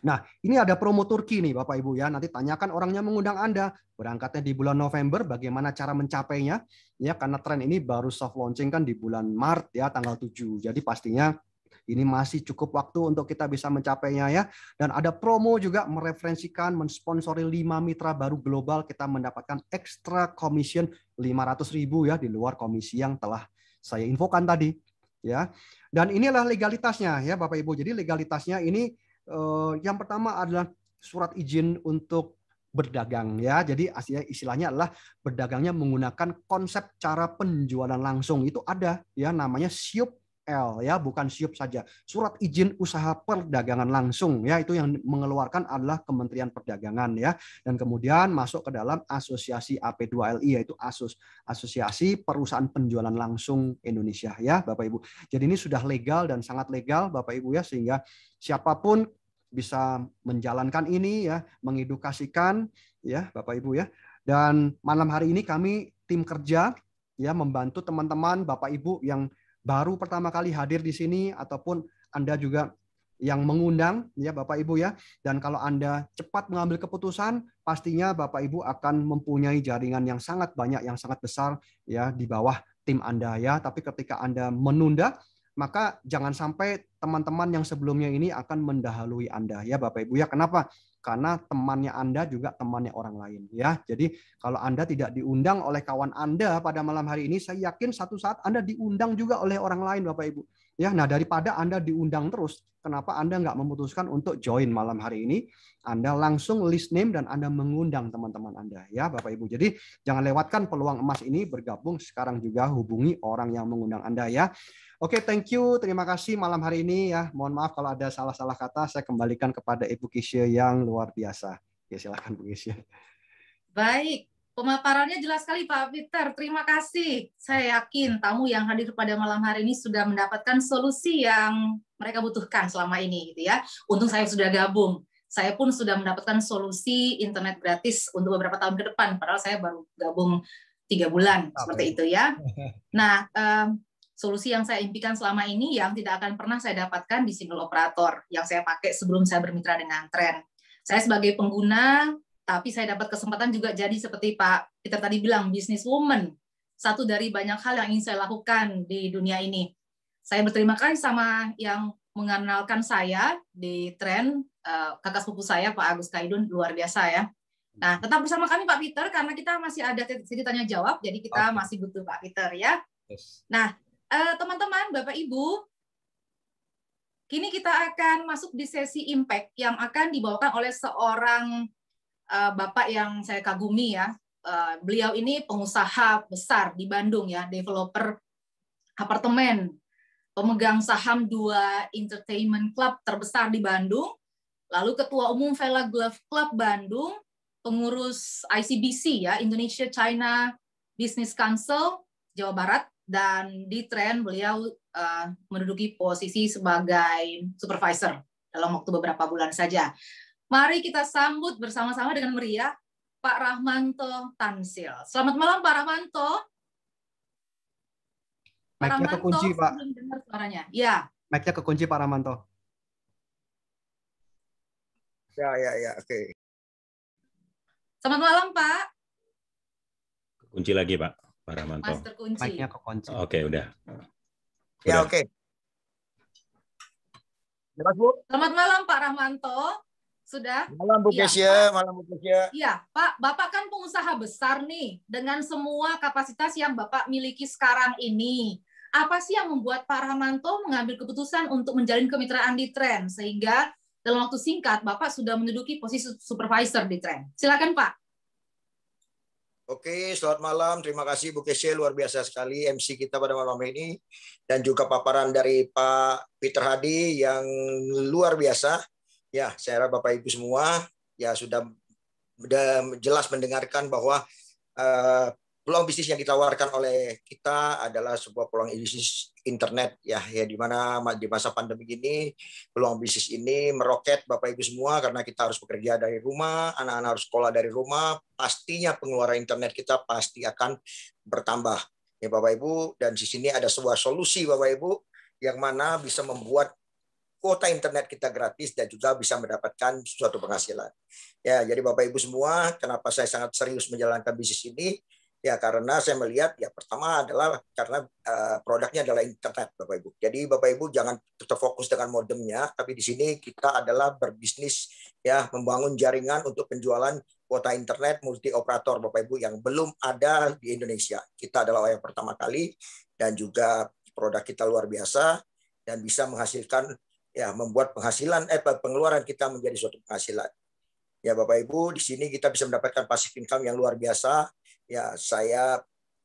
Nah, ini ada promo Turki nih Bapak Ibu ya. Nanti tanyakan orangnya mengundang Anda. Berangkatnya di bulan November, bagaimana cara mencapainya? Ya, karena tren ini baru soft launching kan di bulan Maret ya, tanggal 7. Jadi pastinya ini masih cukup waktu untuk kita bisa mencapainya ya. Dan ada promo juga mereferensikan, mensponsori 5 mitra baru global, kita mendapatkan extra commission 500 ribu ya di luar komisi yang telah saya infokan tadi. ya. Dan inilah legalitasnya ya Bapak Ibu. Jadi legalitasnya ini Eh, yang pertama adalah surat izin untuk berdagang ya. Jadi istilahnya adalah berdagangnya menggunakan konsep cara penjualan langsung itu ada ya namanya SIUP L ya bukan SIUP saja. Surat izin usaha perdagangan langsung ya itu yang mengeluarkan adalah Kementerian Perdagangan ya dan kemudian masuk ke dalam asosiasi AP2LI yaitu asus Asosiasi Perusahaan Penjualan Langsung Indonesia ya Bapak Ibu. Jadi ini sudah legal dan sangat legal Bapak Ibu ya sehingga siapapun bisa menjalankan ini ya, mengedukasikan ya Bapak Ibu ya. Dan malam hari ini kami tim kerja ya membantu teman-teman Bapak Ibu yang baru pertama kali hadir di sini ataupun Anda juga yang mengundang ya Bapak Ibu ya. Dan kalau Anda cepat mengambil keputusan, pastinya Bapak Ibu akan mempunyai jaringan yang sangat banyak yang sangat besar ya di bawah tim Anda ya. Tapi ketika Anda menunda, maka jangan sampai teman-teman yang sebelumnya ini akan mendahului Anda ya Bapak Ibu ya. Kenapa? Karena temannya Anda juga temannya orang lain ya. Jadi kalau Anda tidak diundang oleh kawan Anda pada malam hari ini, saya yakin satu saat Anda diundang juga oleh orang lain Bapak Ibu. Ya, nah daripada Anda diundang terus, kenapa Anda nggak memutuskan untuk join malam hari ini? Anda langsung list name dan Anda mengundang teman-teman Anda ya Bapak Ibu. Jadi jangan lewatkan peluang emas ini bergabung sekarang juga hubungi orang yang mengundang Anda ya. Oke, thank you. Terima kasih malam hari ini ya. Mohon maaf kalau ada salah-salah kata, saya kembalikan kepada Ibu Kisya yang luar biasa. Ya, silakan Bu Kisya. Baik, Pemaparannya jelas sekali Pak Peter. Terima kasih. Saya yakin tamu yang hadir pada malam hari ini sudah mendapatkan solusi yang mereka butuhkan selama ini gitu ya. Untung saya sudah gabung. Saya pun sudah mendapatkan solusi internet gratis untuk beberapa tahun ke depan. Padahal saya baru gabung tiga bulan Amin. seperti itu ya. Nah, um, solusi yang saya impikan selama ini yang tidak akan pernah saya dapatkan di single operator yang saya pakai sebelum saya bermitra dengan Trend. Saya sebagai pengguna tapi saya dapat kesempatan juga jadi seperti Pak Peter tadi bilang business woman satu dari banyak hal yang ingin saya lakukan di dunia ini saya berterima kasih sama yang mengenalkan saya di tren eh, kakak sepupu saya Pak Agus Kaidun luar biasa ya nah tetap bersama kami Pak Peter karena kita masih ada sedikit tanya jawab jadi kita okay. masih butuh Pak Peter ya yes. nah eh, teman-teman Bapak Ibu Kini kita akan masuk di sesi impact yang akan dibawakan oleh seorang uh, Bapak yang saya kagumi ya. Uh, beliau ini pengusaha besar di Bandung ya, developer apartemen, pemegang saham dua entertainment club terbesar di Bandung, lalu ketua umum Vela Glove Club Bandung, pengurus ICBC ya, Indonesia China Business Council Jawa Barat dan di tren beliau uh, menduduki posisi sebagai supervisor dalam waktu beberapa bulan saja. Mari kita sambut bersama-sama dengan meriah Pak Rahmanto Tansil. Selamat malam Pak Rahmanto. Pak Rahmanto, kekunci, Pak. Belum dengar suaranya. Ya. Mic-nya kekunci Pak Rahmanto. Ya, ya, ya. Oke. Okay. Selamat malam, Pak. Kunci lagi, Pak. Pak Rahmanto. Mas terkunci. Mic-nya kekunci. Oke, okay, udah. udah. Ya, oke. Okay. Jelas, Bu. Selamat malam, Pak Rahmanto. Sudah? Malam Bu iya, Kesia, ya, malam Bu Kesia. Iya, Pak, Bapak kan pengusaha besar nih dengan semua kapasitas yang Bapak miliki sekarang ini. Apa sih yang membuat Pak Ramanto mengambil keputusan untuk menjalin kemitraan di Trend sehingga dalam waktu singkat Bapak sudah menduduki posisi supervisor di Trend? Silakan Pak. Oke, selamat malam. Terima kasih Bu Kesia, luar biasa sekali MC kita pada malam ini. Dan juga paparan dari Pak Peter Hadi yang luar biasa Ya, saya harap Bapak Ibu semua ya sudah jelas mendengarkan bahwa uh, peluang bisnis yang ditawarkan oleh kita adalah sebuah peluang bisnis internet ya ya di mana di masa pandemi ini peluang bisnis ini meroket Bapak Ibu semua karena kita harus bekerja dari rumah, anak-anak harus sekolah dari rumah, pastinya pengeluaran internet kita pasti akan bertambah. Ya Bapak Ibu dan di sini ada sebuah solusi Bapak Ibu yang mana bisa membuat kuota internet kita gratis dan juga bisa mendapatkan suatu penghasilan. Ya, jadi Bapak Ibu semua, kenapa saya sangat serius menjalankan bisnis ini? Ya karena saya melihat ya pertama adalah karena uh, produknya adalah internet Bapak Ibu. Jadi Bapak Ibu jangan terfokus dengan modemnya, tapi di sini kita adalah berbisnis ya membangun jaringan untuk penjualan kuota internet multi operator Bapak Ibu yang belum ada di Indonesia. Kita adalah yang pertama kali dan juga produk kita luar biasa dan bisa menghasilkan ya membuat penghasilan eh pengeluaran kita menjadi suatu penghasilan. Ya Bapak Ibu, di sini kita bisa mendapatkan passive income yang luar biasa. Ya saya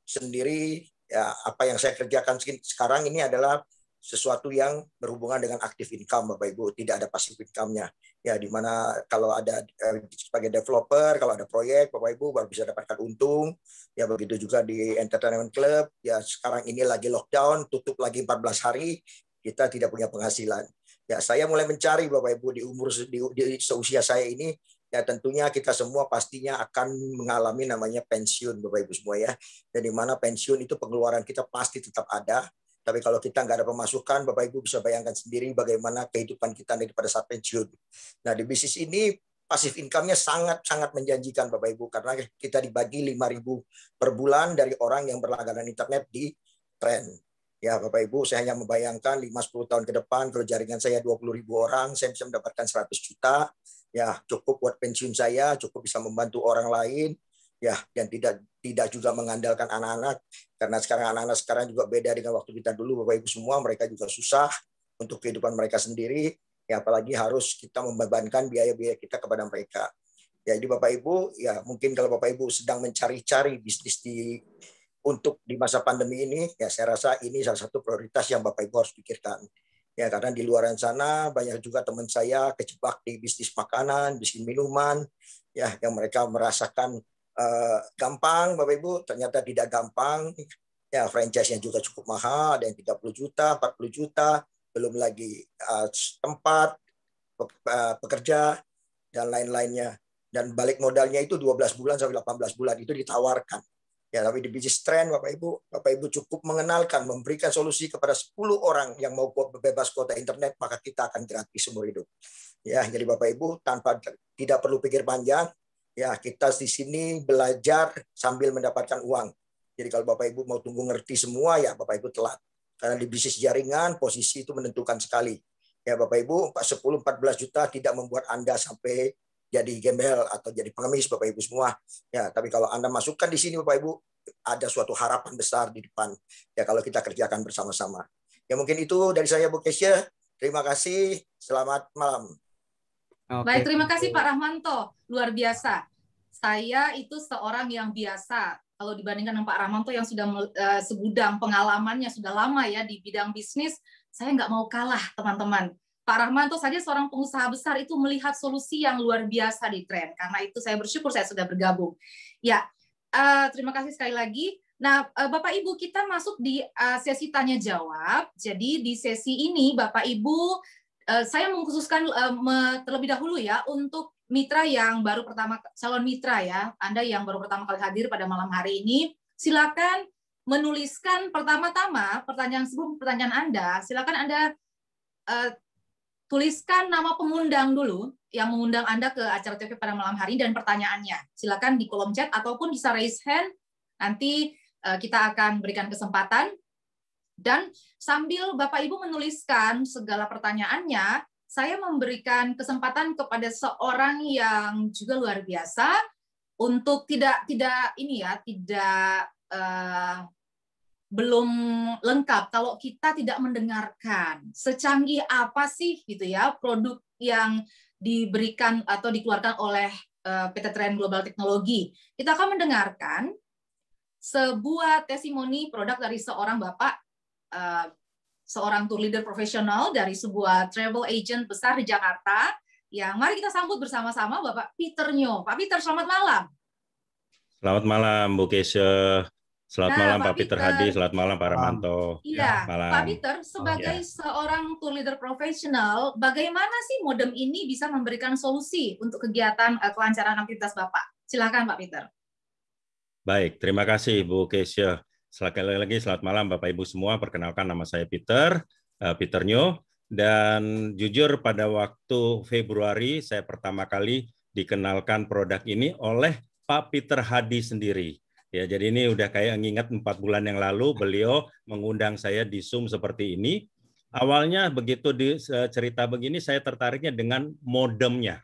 sendiri ya apa yang saya kerjakan sekarang ini adalah sesuatu yang berhubungan dengan active income Bapak Ibu, tidak ada passive income-nya. Ya di mana kalau ada eh, sebagai developer, kalau ada proyek Bapak Ibu baru bisa dapatkan untung. Ya begitu juga di entertainment club, ya sekarang ini lagi lockdown, tutup lagi 14 hari, kita tidak punya penghasilan. Ya, saya mulai mencari Bapak Ibu di umur di, di seusia saya ini ya tentunya kita semua pastinya akan mengalami namanya pensiun Bapak Ibu semua ya. Dan di mana pensiun itu pengeluaran kita pasti tetap ada, tapi kalau kita nggak ada pemasukan, Bapak Ibu bisa bayangkan sendiri bagaimana kehidupan kita nanti pada saat pensiun. Nah, di bisnis ini pasif income-nya sangat-sangat menjanjikan Bapak Ibu karena kita dibagi 5.000 per bulan dari orang yang berlangganan internet di Trend. Ya Bapak Ibu, saya hanya membayangkan 5-10 tahun ke depan kalau jaringan saya 20 ribu orang, saya bisa mendapatkan 100 juta. Ya cukup buat pensiun saya, cukup bisa membantu orang lain. Ya, dan tidak tidak juga mengandalkan anak-anak karena sekarang anak-anak sekarang juga beda dengan waktu kita dulu Bapak Ibu semua mereka juga susah untuk kehidupan mereka sendiri ya apalagi harus kita membebankan biaya-biaya kita kepada mereka. Ya, jadi Bapak Ibu, ya mungkin kalau Bapak Ibu sedang mencari-cari bisnis di untuk di masa pandemi ini ya saya rasa ini salah satu prioritas yang Bapak Ibu harus pikirkan. Ya karena di luar sana banyak juga teman saya kejebak di bisnis makanan, bisnis minuman ya yang mereka merasakan uh, gampang Bapak Ibu ternyata tidak gampang. Ya franchise-nya juga cukup mahal, ada yang 30 juta, 40 juta, belum lagi uh, tempat eh, pekerja dan lain-lainnya dan balik modalnya itu 12 bulan sampai 18 bulan itu ditawarkan Ya, tapi di bisnis tren Bapak Ibu, Bapak Ibu cukup mengenalkan, memberikan solusi kepada 10 orang yang mau buat bebas kuota internet, maka kita akan gratis seumur hidup. Ya, jadi Bapak Ibu tanpa tidak perlu pikir panjang, ya kita di sini belajar sambil mendapatkan uang. Jadi kalau Bapak Ibu mau tunggu ngerti semua ya Bapak Ibu telat. Karena di bisnis jaringan posisi itu menentukan sekali. Ya Bapak Ibu 10 14 juta tidak membuat Anda sampai jadi gembel atau jadi pengemis Bapak Ibu semua. Ya, tapi kalau Anda masukkan di sini Bapak Ibu ada suatu harapan besar di depan ya kalau kita kerjakan bersama-sama. Ya mungkin itu dari saya Bu Kesia. Terima kasih. Selamat malam. Okay. Baik, terima kasih Pak Rahmanto. Luar biasa. Saya itu seorang yang biasa kalau dibandingkan dengan Pak Rahmanto yang sudah uh, segudang pengalamannya sudah lama ya di bidang bisnis, saya nggak mau kalah teman-teman. Pak Rahmanto saja seorang pengusaha besar itu melihat solusi yang luar biasa di tren. Karena itu saya bersyukur saya sudah bergabung. Ya, uh, terima kasih sekali lagi. Nah, eh, Bapak Ibu kita masuk di uh, sesi tanya jawab. Jadi di sesi ini Bapak Ibu uh, saya mengkhususkan uh, me, terlebih dahulu ya untuk mitra yang baru pertama calon mitra ya. Anda yang baru pertama kali hadir pada malam hari ini, silakan menuliskan pertama-tama pertanyaan sebelum pertanyaan Anda. Silakan Anda uh, tuliskan nama pengundang dulu yang mengundang Anda ke acara TV pada malam hari dan pertanyaannya. Silakan di kolom chat ataupun bisa raise hand. Nanti eh, kita akan berikan kesempatan. Dan sambil Bapak Ibu menuliskan segala pertanyaannya, saya memberikan kesempatan kepada seorang yang juga luar biasa untuk tidak tidak ini ya, tidak uh, belum lengkap kalau kita tidak mendengarkan secanggih apa sih gitu ya produk yang diberikan atau dikeluarkan oleh eh, PT Trend Global Teknologi. Kita akan mendengarkan sebuah testimoni produk dari seorang bapak eh, seorang tour leader profesional dari sebuah travel agent besar di Jakarta. Yang mari kita sambut bersama-sama Bapak Peter Nyo. Pak Peter, selamat malam. Selamat malam Bu Kesha. Selamat nah, malam Pak, Peter Hadi, selamat malam Pak Ramanto. Iya, ya, malam. Pak Peter, oh, sebagai oh, iya. seorang tour leader profesional, bagaimana sih modem ini bisa memberikan solusi untuk kegiatan uh, kelancaran aktivitas Bapak? Silakan Pak Peter. Baik, terima kasih Bu Kesia. Sekali lagi selamat malam Bapak Ibu semua. Perkenalkan nama saya Peter, uh, Peter New. Dan jujur pada waktu Februari saya pertama kali dikenalkan produk ini oleh Pak Peter Hadi sendiri Ya, jadi ini udah kayak ngingat empat bulan yang lalu beliau mengundang saya di Zoom seperti ini. Awalnya begitu di cerita begini saya tertariknya dengan modemnya.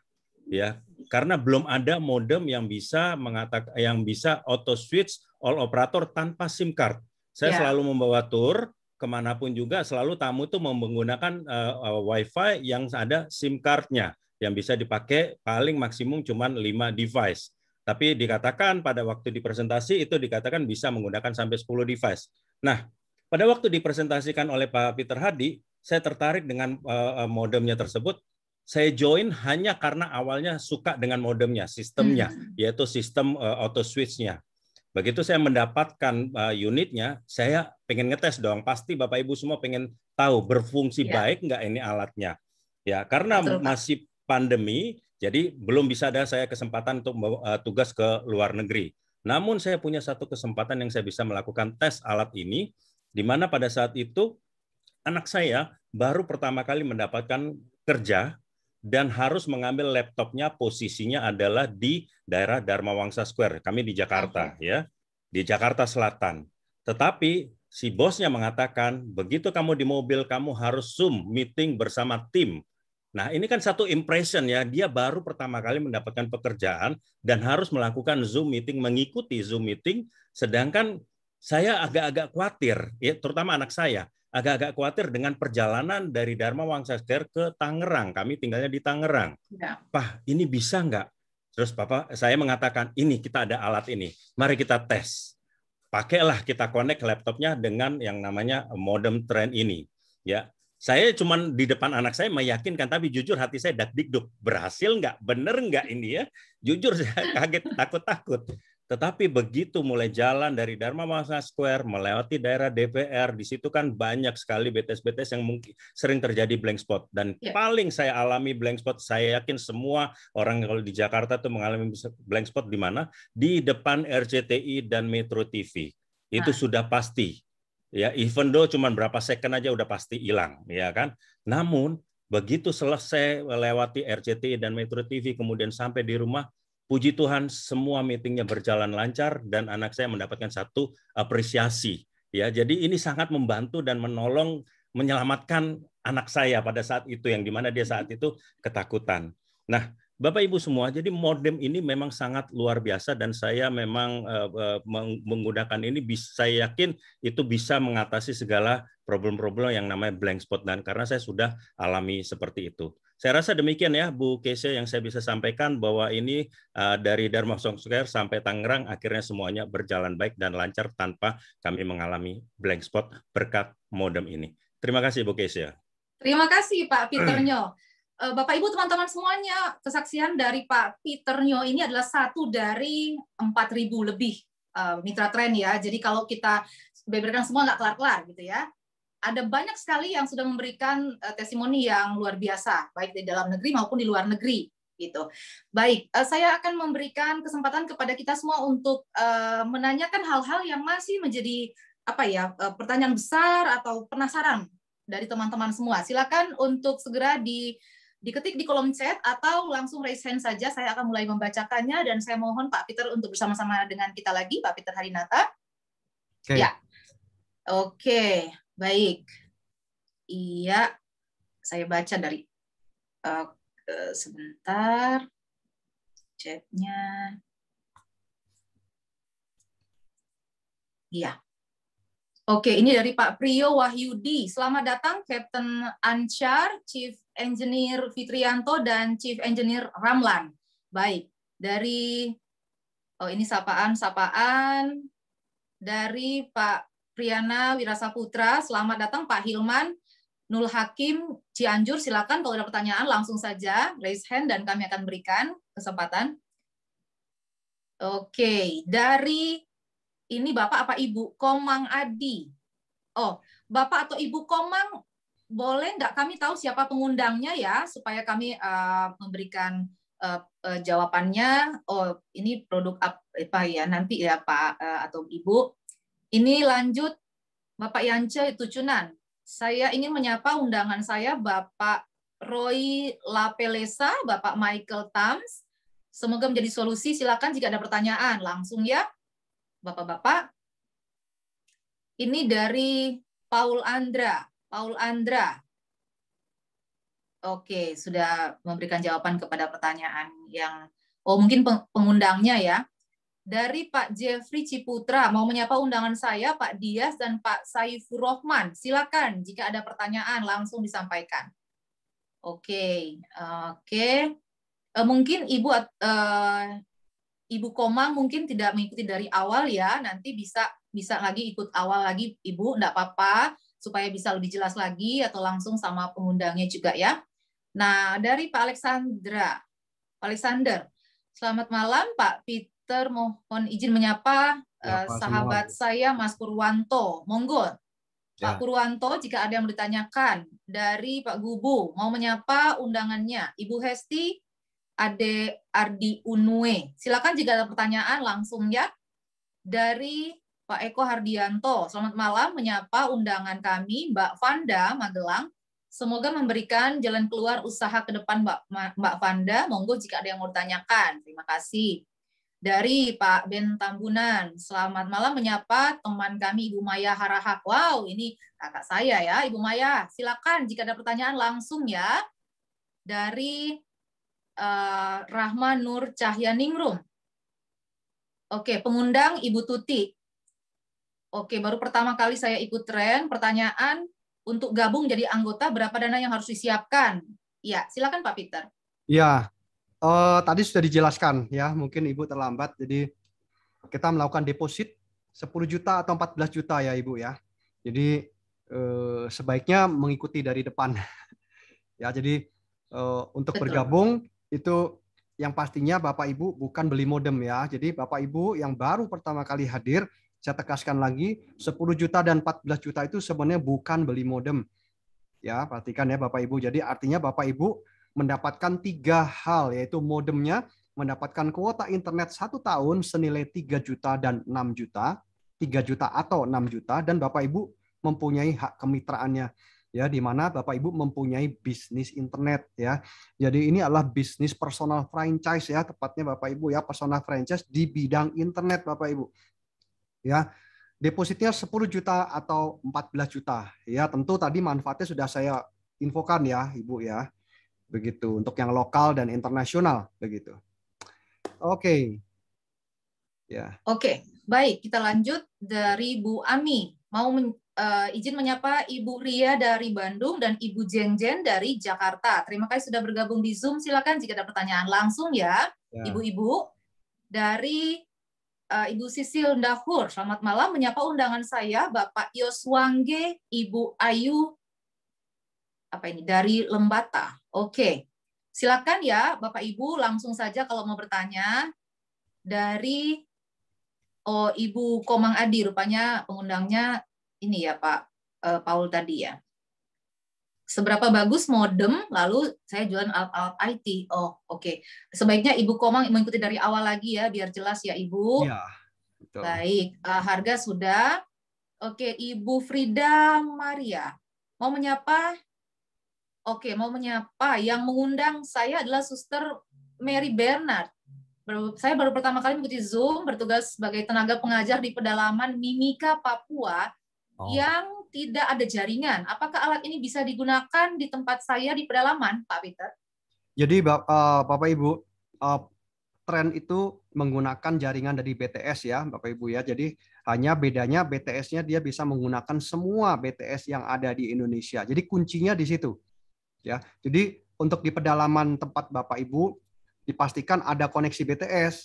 Ya, karena belum ada modem yang bisa mengatakan yang bisa auto switch all operator tanpa SIM card. Saya yeah. selalu membawa tour kemanapun juga selalu tamu itu menggunakan uh, WiFi yang ada SIM cardnya yang bisa dipakai paling maksimum cuma 5 device. Tapi dikatakan pada waktu dipresentasi itu dikatakan bisa menggunakan sampai 10 device. Nah, pada waktu dipresentasikan oleh Pak Peter Hadi, saya tertarik dengan eh, eh, modemnya tersebut. Saya join hanya karena awalnya suka dengan modemnya, sistemnya, hmm. yaitu sistem eh, auto switch-nya. Begitu saya mendapatkan unitnya, saya pengen ngetes dong. Pasti Bapak Ibu semua pengen tahu berfungsi ya. baik nggak ini alatnya. Ya, karena Betul, masih pandemi, jadi belum bisa ada saya kesempatan untuk eh, tugas ke luar negeri. Namun saya punya satu kesempatan yang saya bisa melakukan tes alat ini, di mana pada saat itu anak saya baru pertama kali mendapatkan kerja dan harus mengambil laptopnya posisinya adalah di daerah Dharma Wangsa Square. Kami di Jakarta okay. ya, di Jakarta Selatan. Tetapi si bosnya mengatakan, begitu kamu di mobil kamu harus Zoom meeting bersama tim Nah, ini kan satu impression ya. Dia baru pertama kali mendapatkan pekerjaan dan harus melakukan Zoom meeting, mengikuti Zoom meeting. Sedangkan saya agak-agak khawatir, ya, terutama anak saya, agak-agak khawatir dengan perjalanan dari Dharma Wangsaster ke Tangerang. Kami tinggalnya di Tangerang. Ya. Pak, ini bisa nggak? Terus Bapak, saya mengatakan, ini kita ada alat ini. Mari kita tes. Pakailah kita connect laptopnya dengan yang namanya modem trend ini. Ya, saya cuma di depan anak saya meyakinkan tapi jujur hati saya dak dikduk berhasil nggak bener nggak ini ya jujur saya kaget takut takut tetapi begitu mulai jalan dari Dharma Masa Square melewati daerah DPR di situ kan banyak sekali BTS-BTS yang mungkin sering terjadi blank spot dan yeah. paling saya alami blank spot saya yakin semua orang kalau di Jakarta tuh mengalami blank spot di mana di depan RCTI dan Metro TV itu nah. sudah pasti ya even do cuma berapa second aja udah pasti hilang ya kan namun begitu selesai melewati RCTI dan Metro TV kemudian sampai di rumah puji Tuhan semua meetingnya berjalan lancar dan anak saya mendapatkan satu apresiasi ya jadi ini sangat membantu dan menolong menyelamatkan anak saya pada saat itu yang dimana dia saat itu ketakutan nah Bapak Ibu semua, jadi modem ini memang sangat luar biasa dan saya memang eh, eh, menggunakan ini bisa yakin itu bisa mengatasi segala problem-problem yang namanya blank spot dan karena saya sudah alami seperti itu. Saya rasa demikian ya Bu Kesia yang saya bisa sampaikan bahwa ini eh, dari Dharma Square sampai Tangerang akhirnya semuanya berjalan baik dan lancar tanpa kami mengalami blank spot berkat modem ini. Terima kasih Bu Kesia. Terima kasih Pak Peter Eh, Bapak Ibu teman-teman semuanya, kesaksian dari Pak Peter Nyo ini adalah satu dari 4.000 lebih eh, mitra tren ya. Jadi kalau kita beberkan semua nggak kelar-kelar gitu ya. Ada banyak sekali yang sudah memberikan eh, testimoni yang luar biasa, baik di dalam negeri maupun di luar negeri gitu. Baik, saya akan memberikan kesempatan kepada kita semua untuk menanyakan hal-hal yang masih menjadi apa ya pertanyaan besar atau penasaran dari teman-teman semua. Silakan untuk segera di diketik di kolom chat atau langsung raise hand saja. Saya akan mulai membacakannya dan saya mohon Pak Peter untuk bersama-sama dengan kita lagi, Pak Peter Harinata. Okay. Ya. Oke, okay. baik. Iya, saya baca dari eh, sebentar chatnya. Iya. Oke, ini dari Pak Priyo Wahyudi. Selamat datang, Captain Anchar, Chief Engineer Fitrianto dan Chief Engineer Ramlan. Baik, dari oh ini sapaan-sapaan dari Pak Priyana Wirasaputra. Selamat datang Pak Hilman Nul Hakim Cianjur. Silakan kalau ada pertanyaan langsung saja raise hand dan kami akan berikan kesempatan. Oke, dari ini Bapak apa Ibu Komang Adi. Oh, Bapak atau Ibu Komang boleh nggak kami tahu siapa pengundangnya ya supaya kami uh, memberikan uh, uh, jawabannya oh ini produk apa ya nanti ya Pak uh, atau Ibu ini lanjut Bapak Yance Tucunan saya ingin menyapa undangan saya Bapak Roy Lapelesa Bapak Michael Tams semoga menjadi solusi silakan jika ada pertanyaan langsung ya Bapak-bapak ini dari Paul Andra Paul Andra. Oke, sudah memberikan jawaban kepada pertanyaan yang oh mungkin pengundangnya ya. Dari Pak Jeffrey Ciputra mau menyapa undangan saya Pak Dias dan Pak Saifur Rohman. Silakan jika ada pertanyaan langsung disampaikan. Oke, oke. Eh, mungkin Ibu eh, Ibu Komang mungkin tidak mengikuti dari awal ya, nanti bisa bisa lagi ikut awal lagi Ibu, enggak apa-apa supaya bisa lebih jelas lagi atau langsung sama pengundangnya juga ya. Nah, dari Pak Alexandra. Alexander, selamat malam Pak Peter. Mohon izin menyapa ya, uh, sahabat semua. saya Mas Purwanto. Monggo. Ya. Pak Purwanto, jika ada yang ditanyakan dari Pak Gubu, mau menyapa undangannya. Ibu Hesti, Ade Ardi Unwe, Silakan jika ada pertanyaan langsung ya dari Pak Eko Hardianto. Selamat malam menyapa undangan kami Mbak Vanda, Magelang. Semoga memberikan jalan keluar usaha ke depan Mbak, Mbak Fanda. Monggo jika ada yang mau tanyakan. Terima kasih. Dari Pak Ben Tambunan, selamat malam menyapa teman kami Ibu Maya Harahak. Wow, ini kakak saya ya, Ibu Maya. Silakan jika ada pertanyaan langsung ya. Dari uh, Rahma Nur Cahyaningrum. Oke, pengundang Ibu Tuti. Oke, baru pertama kali saya ikut tren. Pertanyaan untuk gabung jadi anggota berapa dana yang harus disiapkan? Ya, silakan Pak Peter. Ya, uh, tadi sudah dijelaskan ya, mungkin Ibu terlambat. Jadi kita melakukan deposit 10 juta atau 14 juta ya Ibu ya. Jadi uh, sebaiknya mengikuti dari depan. ya, jadi uh, untuk Betul. bergabung itu yang pastinya Bapak Ibu bukan beli modem ya. Jadi Bapak Ibu yang baru pertama kali hadir saya tekaskan lagi, 10 juta dan 14 juta itu sebenarnya bukan beli modem. Ya, perhatikan ya Bapak Ibu. Jadi artinya Bapak Ibu mendapatkan tiga hal, yaitu modemnya, mendapatkan kuota internet satu tahun senilai 3 juta dan 6 juta, 3 juta atau 6 juta, dan Bapak Ibu mempunyai hak kemitraannya ya di mana Bapak Ibu mempunyai bisnis internet ya. Jadi ini adalah bisnis personal franchise ya tepatnya Bapak Ibu ya personal franchise di bidang internet Bapak Ibu ya depositnya 10 juta atau 14 juta. Ya, tentu tadi manfaatnya sudah saya infokan ya, Ibu ya. Begitu untuk yang lokal dan internasional begitu. Oke. Okay. Ya. Oke, okay. baik, kita lanjut dari Bu Ami. Mau men, uh, izin menyapa Ibu Ria dari Bandung dan Ibu Jengjen dari Jakarta. Terima kasih sudah bergabung di Zoom. Silakan jika ada pertanyaan langsung ya, ya. Ibu-ibu. Ya. Ibu -ibu. Dari Eh, Ibu Sisil Dahur. Selamat malam, menyapa undangan saya Bapak Yoswange, Ibu Ayu, apa ini dari Lembata. Oke, silakan ya Bapak Ibu langsung saja kalau mau bertanya dari oh Ibu Komang Adi, rupanya pengundangnya ini ya Pak eh, Paul tadi ya seberapa bagus modem lalu saya jualan alat-alat IT. Oh, oke. Okay. Sebaiknya Ibu Komang mengikuti dari awal lagi ya biar jelas ya Ibu. Ya, betul. Baik, uh, harga sudah. Oke, okay, Ibu Frida Maria. Mau menyapa? Oke, okay, mau menyapa. Yang mengundang saya adalah Suster Mary Bernard. saya baru pertama kali mengikuti Zoom bertugas sebagai tenaga pengajar di pedalaman Mimika Papua oh. yang tidak ada jaringan. Apakah alat ini bisa digunakan di tempat saya di pedalaman, Pak Peter? Jadi eh, Bapak Ibu, eh, tren itu menggunakan jaringan dari BTS ya, Bapak Ibu ya. Jadi hanya bedanya BTS-nya dia bisa menggunakan semua BTS yang ada di Indonesia. Jadi kuncinya di situ. Ya. Jadi untuk di pedalaman tempat Bapak Ibu dipastikan ada koneksi BTS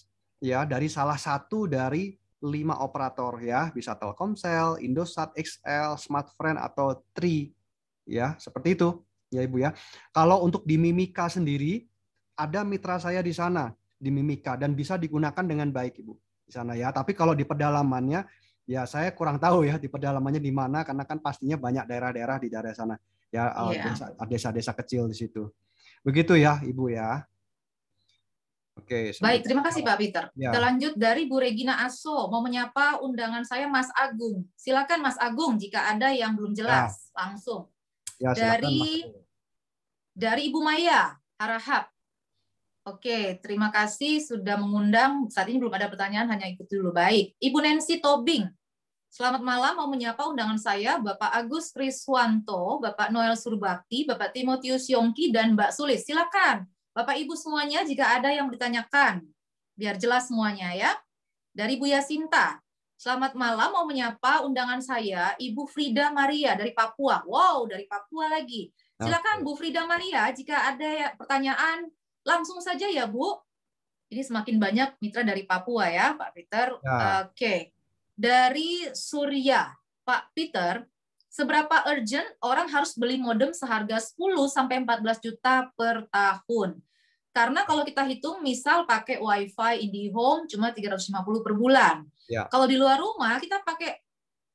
ya dari salah satu dari lima operator ya, bisa Telkomsel, Indosat, XL, Smartfren atau Tri ya, seperti itu ya Ibu ya. Kalau untuk di Mimika sendiri ada mitra saya di sana di Mimika dan bisa digunakan dengan baik Ibu di sana ya. Tapi kalau di pedalamannya ya saya kurang tahu ya di pedalamannya di mana karena kan pastinya banyak daerah-daerah di daerah sana ya eh, iya. desa desa-desa kecil di situ. Begitu ya Ibu ya. Oke. Baik, terima kasih Pak Peter. Ya. Kita lanjut dari Bu Regina Aso mau menyapa undangan saya Mas Agung. Silakan Mas Agung jika ada yang belum ya. jelas ya. langsung. Ya, dari Mas. dari Ibu Maya Arahap. Oke, terima kasih sudah mengundang. Saat ini belum ada pertanyaan, hanya ikut dulu. Baik, Ibu Nancy Tobing. Selamat malam, mau menyapa undangan saya Bapak Agus Kriswanto, Bapak Noel Surbakti, Bapak Timotius Yongki, dan Mbak Sulis. Silakan. Bapak Ibu semuanya, jika ada yang ditanyakan, biar jelas semuanya ya. Dari Bu Yasinta, selamat malam mau menyapa undangan saya Ibu Frida Maria dari Papua. Wow, dari Papua lagi. Silakan Bu Frida Maria, jika ada ya, pertanyaan langsung saja ya Bu. Ini semakin banyak mitra dari Papua ya, Pak Peter. Ya. Oke, dari Surya, Pak Peter, seberapa urgent orang harus beli modem seharga 10 sampai 14 juta per tahun? Karena kalau kita hitung misal pakai WiFi IndiHome cuma 350 per bulan. Ya. Kalau di luar rumah kita pakai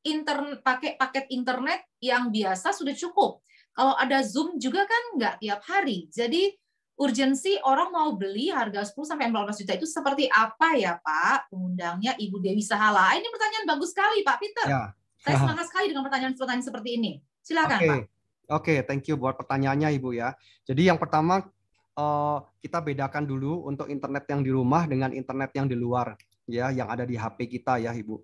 intern pakai paket internet yang biasa sudah cukup. Kalau ada Zoom juga kan nggak tiap hari. Jadi urgensi orang mau beli harga 10 sampai 14 juta itu seperti apa ya Pak? Undangnya Ibu Dewi Sahala. Ini pertanyaan bagus sekali Pak Peter. Ya. Saya semangat sekali dengan pertanyaan-pertanyaan seperti ini. Silakan okay. Pak. Oke, okay, thank you buat pertanyaannya Ibu ya. Jadi yang pertama uh, kita bedakan dulu untuk internet yang di rumah dengan internet yang di luar ya yang ada di HP kita ya Ibu.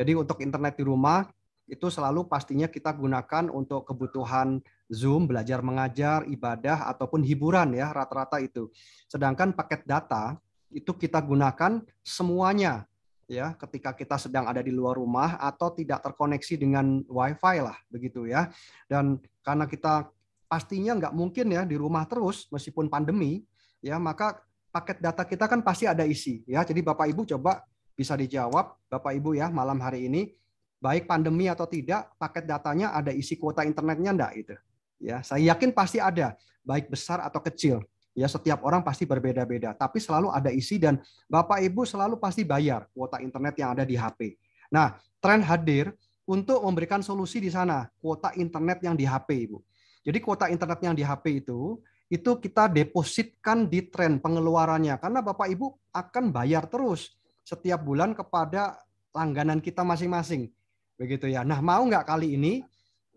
Jadi untuk internet di rumah itu selalu pastinya kita gunakan untuk kebutuhan Zoom, belajar mengajar, ibadah ataupun hiburan ya rata-rata itu. Sedangkan paket data itu kita gunakan semuanya ya ketika kita sedang ada di luar rumah atau tidak terkoneksi dengan wifi lah begitu ya dan karena kita pastinya nggak mungkin ya di rumah terus meskipun pandemi ya maka paket data kita kan pasti ada isi ya. Jadi Bapak Ibu coba bisa dijawab Bapak Ibu ya malam hari ini baik pandemi atau tidak paket datanya ada isi kuota internetnya enggak itu. Ya, saya yakin pasti ada baik besar atau kecil. Ya, setiap orang pasti berbeda-beda, tapi selalu ada isi dan Bapak Ibu selalu pasti bayar kuota internet yang ada di HP. Nah, tren hadir untuk memberikan solusi di sana, kuota internet yang di HP, Ibu. Jadi kuota internet yang di HP itu itu kita depositkan di tren pengeluarannya karena Bapak Ibu akan bayar terus setiap bulan kepada langganan kita masing-masing. Begitu ya. Nah, mau nggak kali ini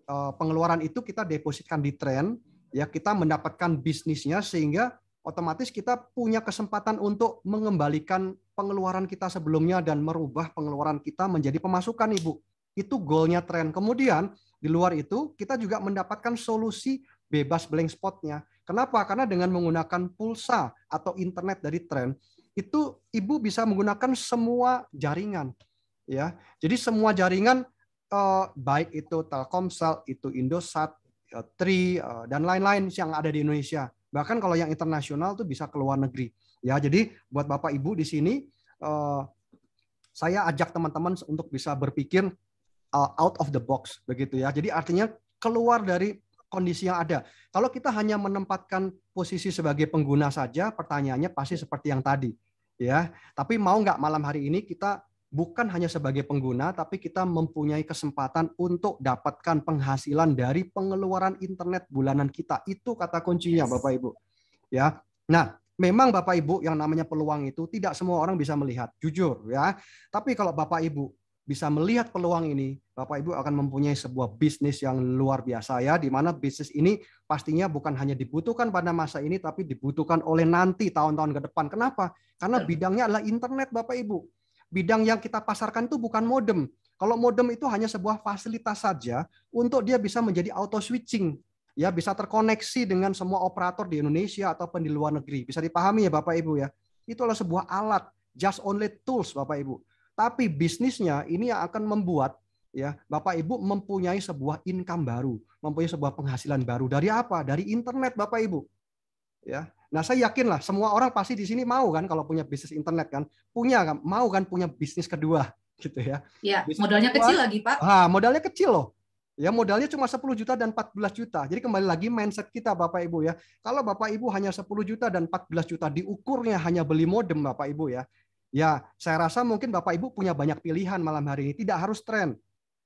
eh, pengeluaran itu kita depositkan di tren ya kita mendapatkan bisnisnya sehingga otomatis kita punya kesempatan untuk mengembalikan pengeluaran kita sebelumnya dan merubah pengeluaran kita menjadi pemasukan Ibu. Itu goalnya tren. Kemudian di luar itu, kita juga mendapatkan solusi bebas blank spotnya. Kenapa? Karena dengan menggunakan pulsa atau internet dari tren, itu ibu bisa menggunakan semua jaringan. ya. Jadi semua jaringan, eh, baik itu Telkomsel, itu Indosat, eh, Tri, eh, dan lain-lain yang ada di Indonesia. Bahkan kalau yang internasional tuh bisa ke luar negeri. Ya, jadi buat Bapak Ibu di sini saya ajak teman-teman untuk bisa berpikir Uh, out of the box begitu ya. Jadi artinya keluar dari kondisi yang ada. Kalau kita hanya menempatkan posisi sebagai pengguna saja, pertanyaannya pasti seperti yang tadi, ya. Tapi mau nggak malam hari ini kita bukan hanya sebagai pengguna, tapi kita mempunyai kesempatan untuk dapatkan penghasilan dari pengeluaran internet bulanan kita. Itu kata kuncinya, yes. Bapak Ibu. Ya. Nah, memang Bapak Ibu yang namanya peluang itu tidak semua orang bisa melihat, jujur ya. Tapi kalau Bapak Ibu bisa melihat peluang ini, Bapak Ibu akan mempunyai sebuah bisnis yang luar biasa ya, di mana bisnis ini pastinya bukan hanya dibutuhkan pada masa ini, tapi dibutuhkan oleh nanti tahun-tahun ke depan. Kenapa? Karena bidangnya adalah internet, Bapak Ibu. Bidang yang kita pasarkan itu bukan modem. Kalau modem itu hanya sebuah fasilitas saja untuk dia bisa menjadi auto switching, ya bisa terkoneksi dengan semua operator di Indonesia ataupun di luar negeri. Bisa dipahami ya Bapak Ibu ya. Itu adalah sebuah alat, just only tools Bapak Ibu tapi bisnisnya ini yang akan membuat ya Bapak Ibu mempunyai sebuah income baru, mempunyai sebuah penghasilan baru dari apa? Dari internet Bapak Ibu. Ya. Nah, saya yakinlah semua orang pasti di sini mau kan kalau punya bisnis internet kan, punya kan, mau kan punya bisnis kedua gitu ya. Iya, modalnya kedua, kecil lagi, Pak. Ah, modalnya kecil loh. Ya modalnya cuma 10 juta dan 14 juta. Jadi kembali lagi mindset kita Bapak Ibu ya. Kalau Bapak Ibu hanya 10 juta dan 14 juta diukurnya hanya beli modem Bapak Ibu ya. Ya, saya rasa mungkin Bapak Ibu punya banyak pilihan malam hari ini. Tidak harus tren.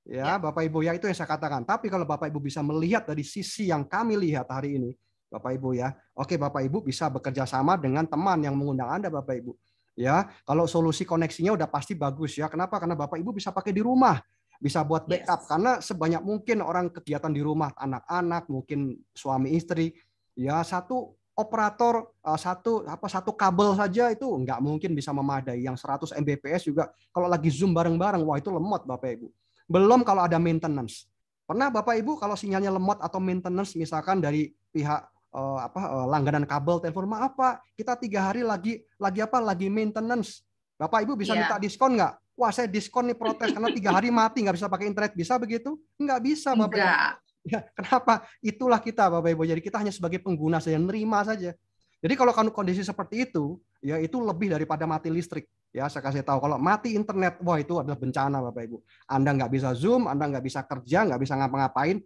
Ya, ya, Bapak Ibu ya itu yang saya katakan. Tapi kalau Bapak Ibu bisa melihat dari sisi yang kami lihat hari ini, Bapak Ibu ya. Oke, Bapak Ibu bisa bekerja sama dengan teman yang mengundang Anda Bapak Ibu. Ya, kalau solusi koneksinya udah pasti bagus ya. Kenapa? Karena Bapak Ibu bisa pakai di rumah bisa buat backup yes. karena sebanyak mungkin orang kegiatan di rumah anak-anak mungkin suami istri ya satu operator eh, satu apa satu kabel saja itu nggak mungkin bisa memadai yang 100 Mbps juga kalau lagi zoom bareng-bareng wah itu lemot Bapak Ibu. Belum kalau ada maintenance. Pernah Bapak Ibu kalau sinyalnya lemot atau maintenance misalkan dari pihak uh, apa uh, langganan kabel telepon maaf Pak, kita tiga hari lagi lagi apa lagi maintenance. Bapak Ibu bisa yeah. minta diskon nggak? Wah saya diskon nih protes karena tiga hari mati nggak bisa pakai internet bisa begitu? Nggak bisa Bapak. Enggak. Ya, kenapa? Itulah kita Bapak Ibu. Jadi kita hanya sebagai pengguna saja, nerima saja. Jadi kalau kan kondisi seperti itu, ya itu lebih daripada mati listrik. Ya, saya kasih tahu kalau mati internet, wah itu adalah bencana Bapak Ibu. Anda nggak bisa Zoom, Anda nggak bisa kerja, nggak bisa ngapa-ngapain,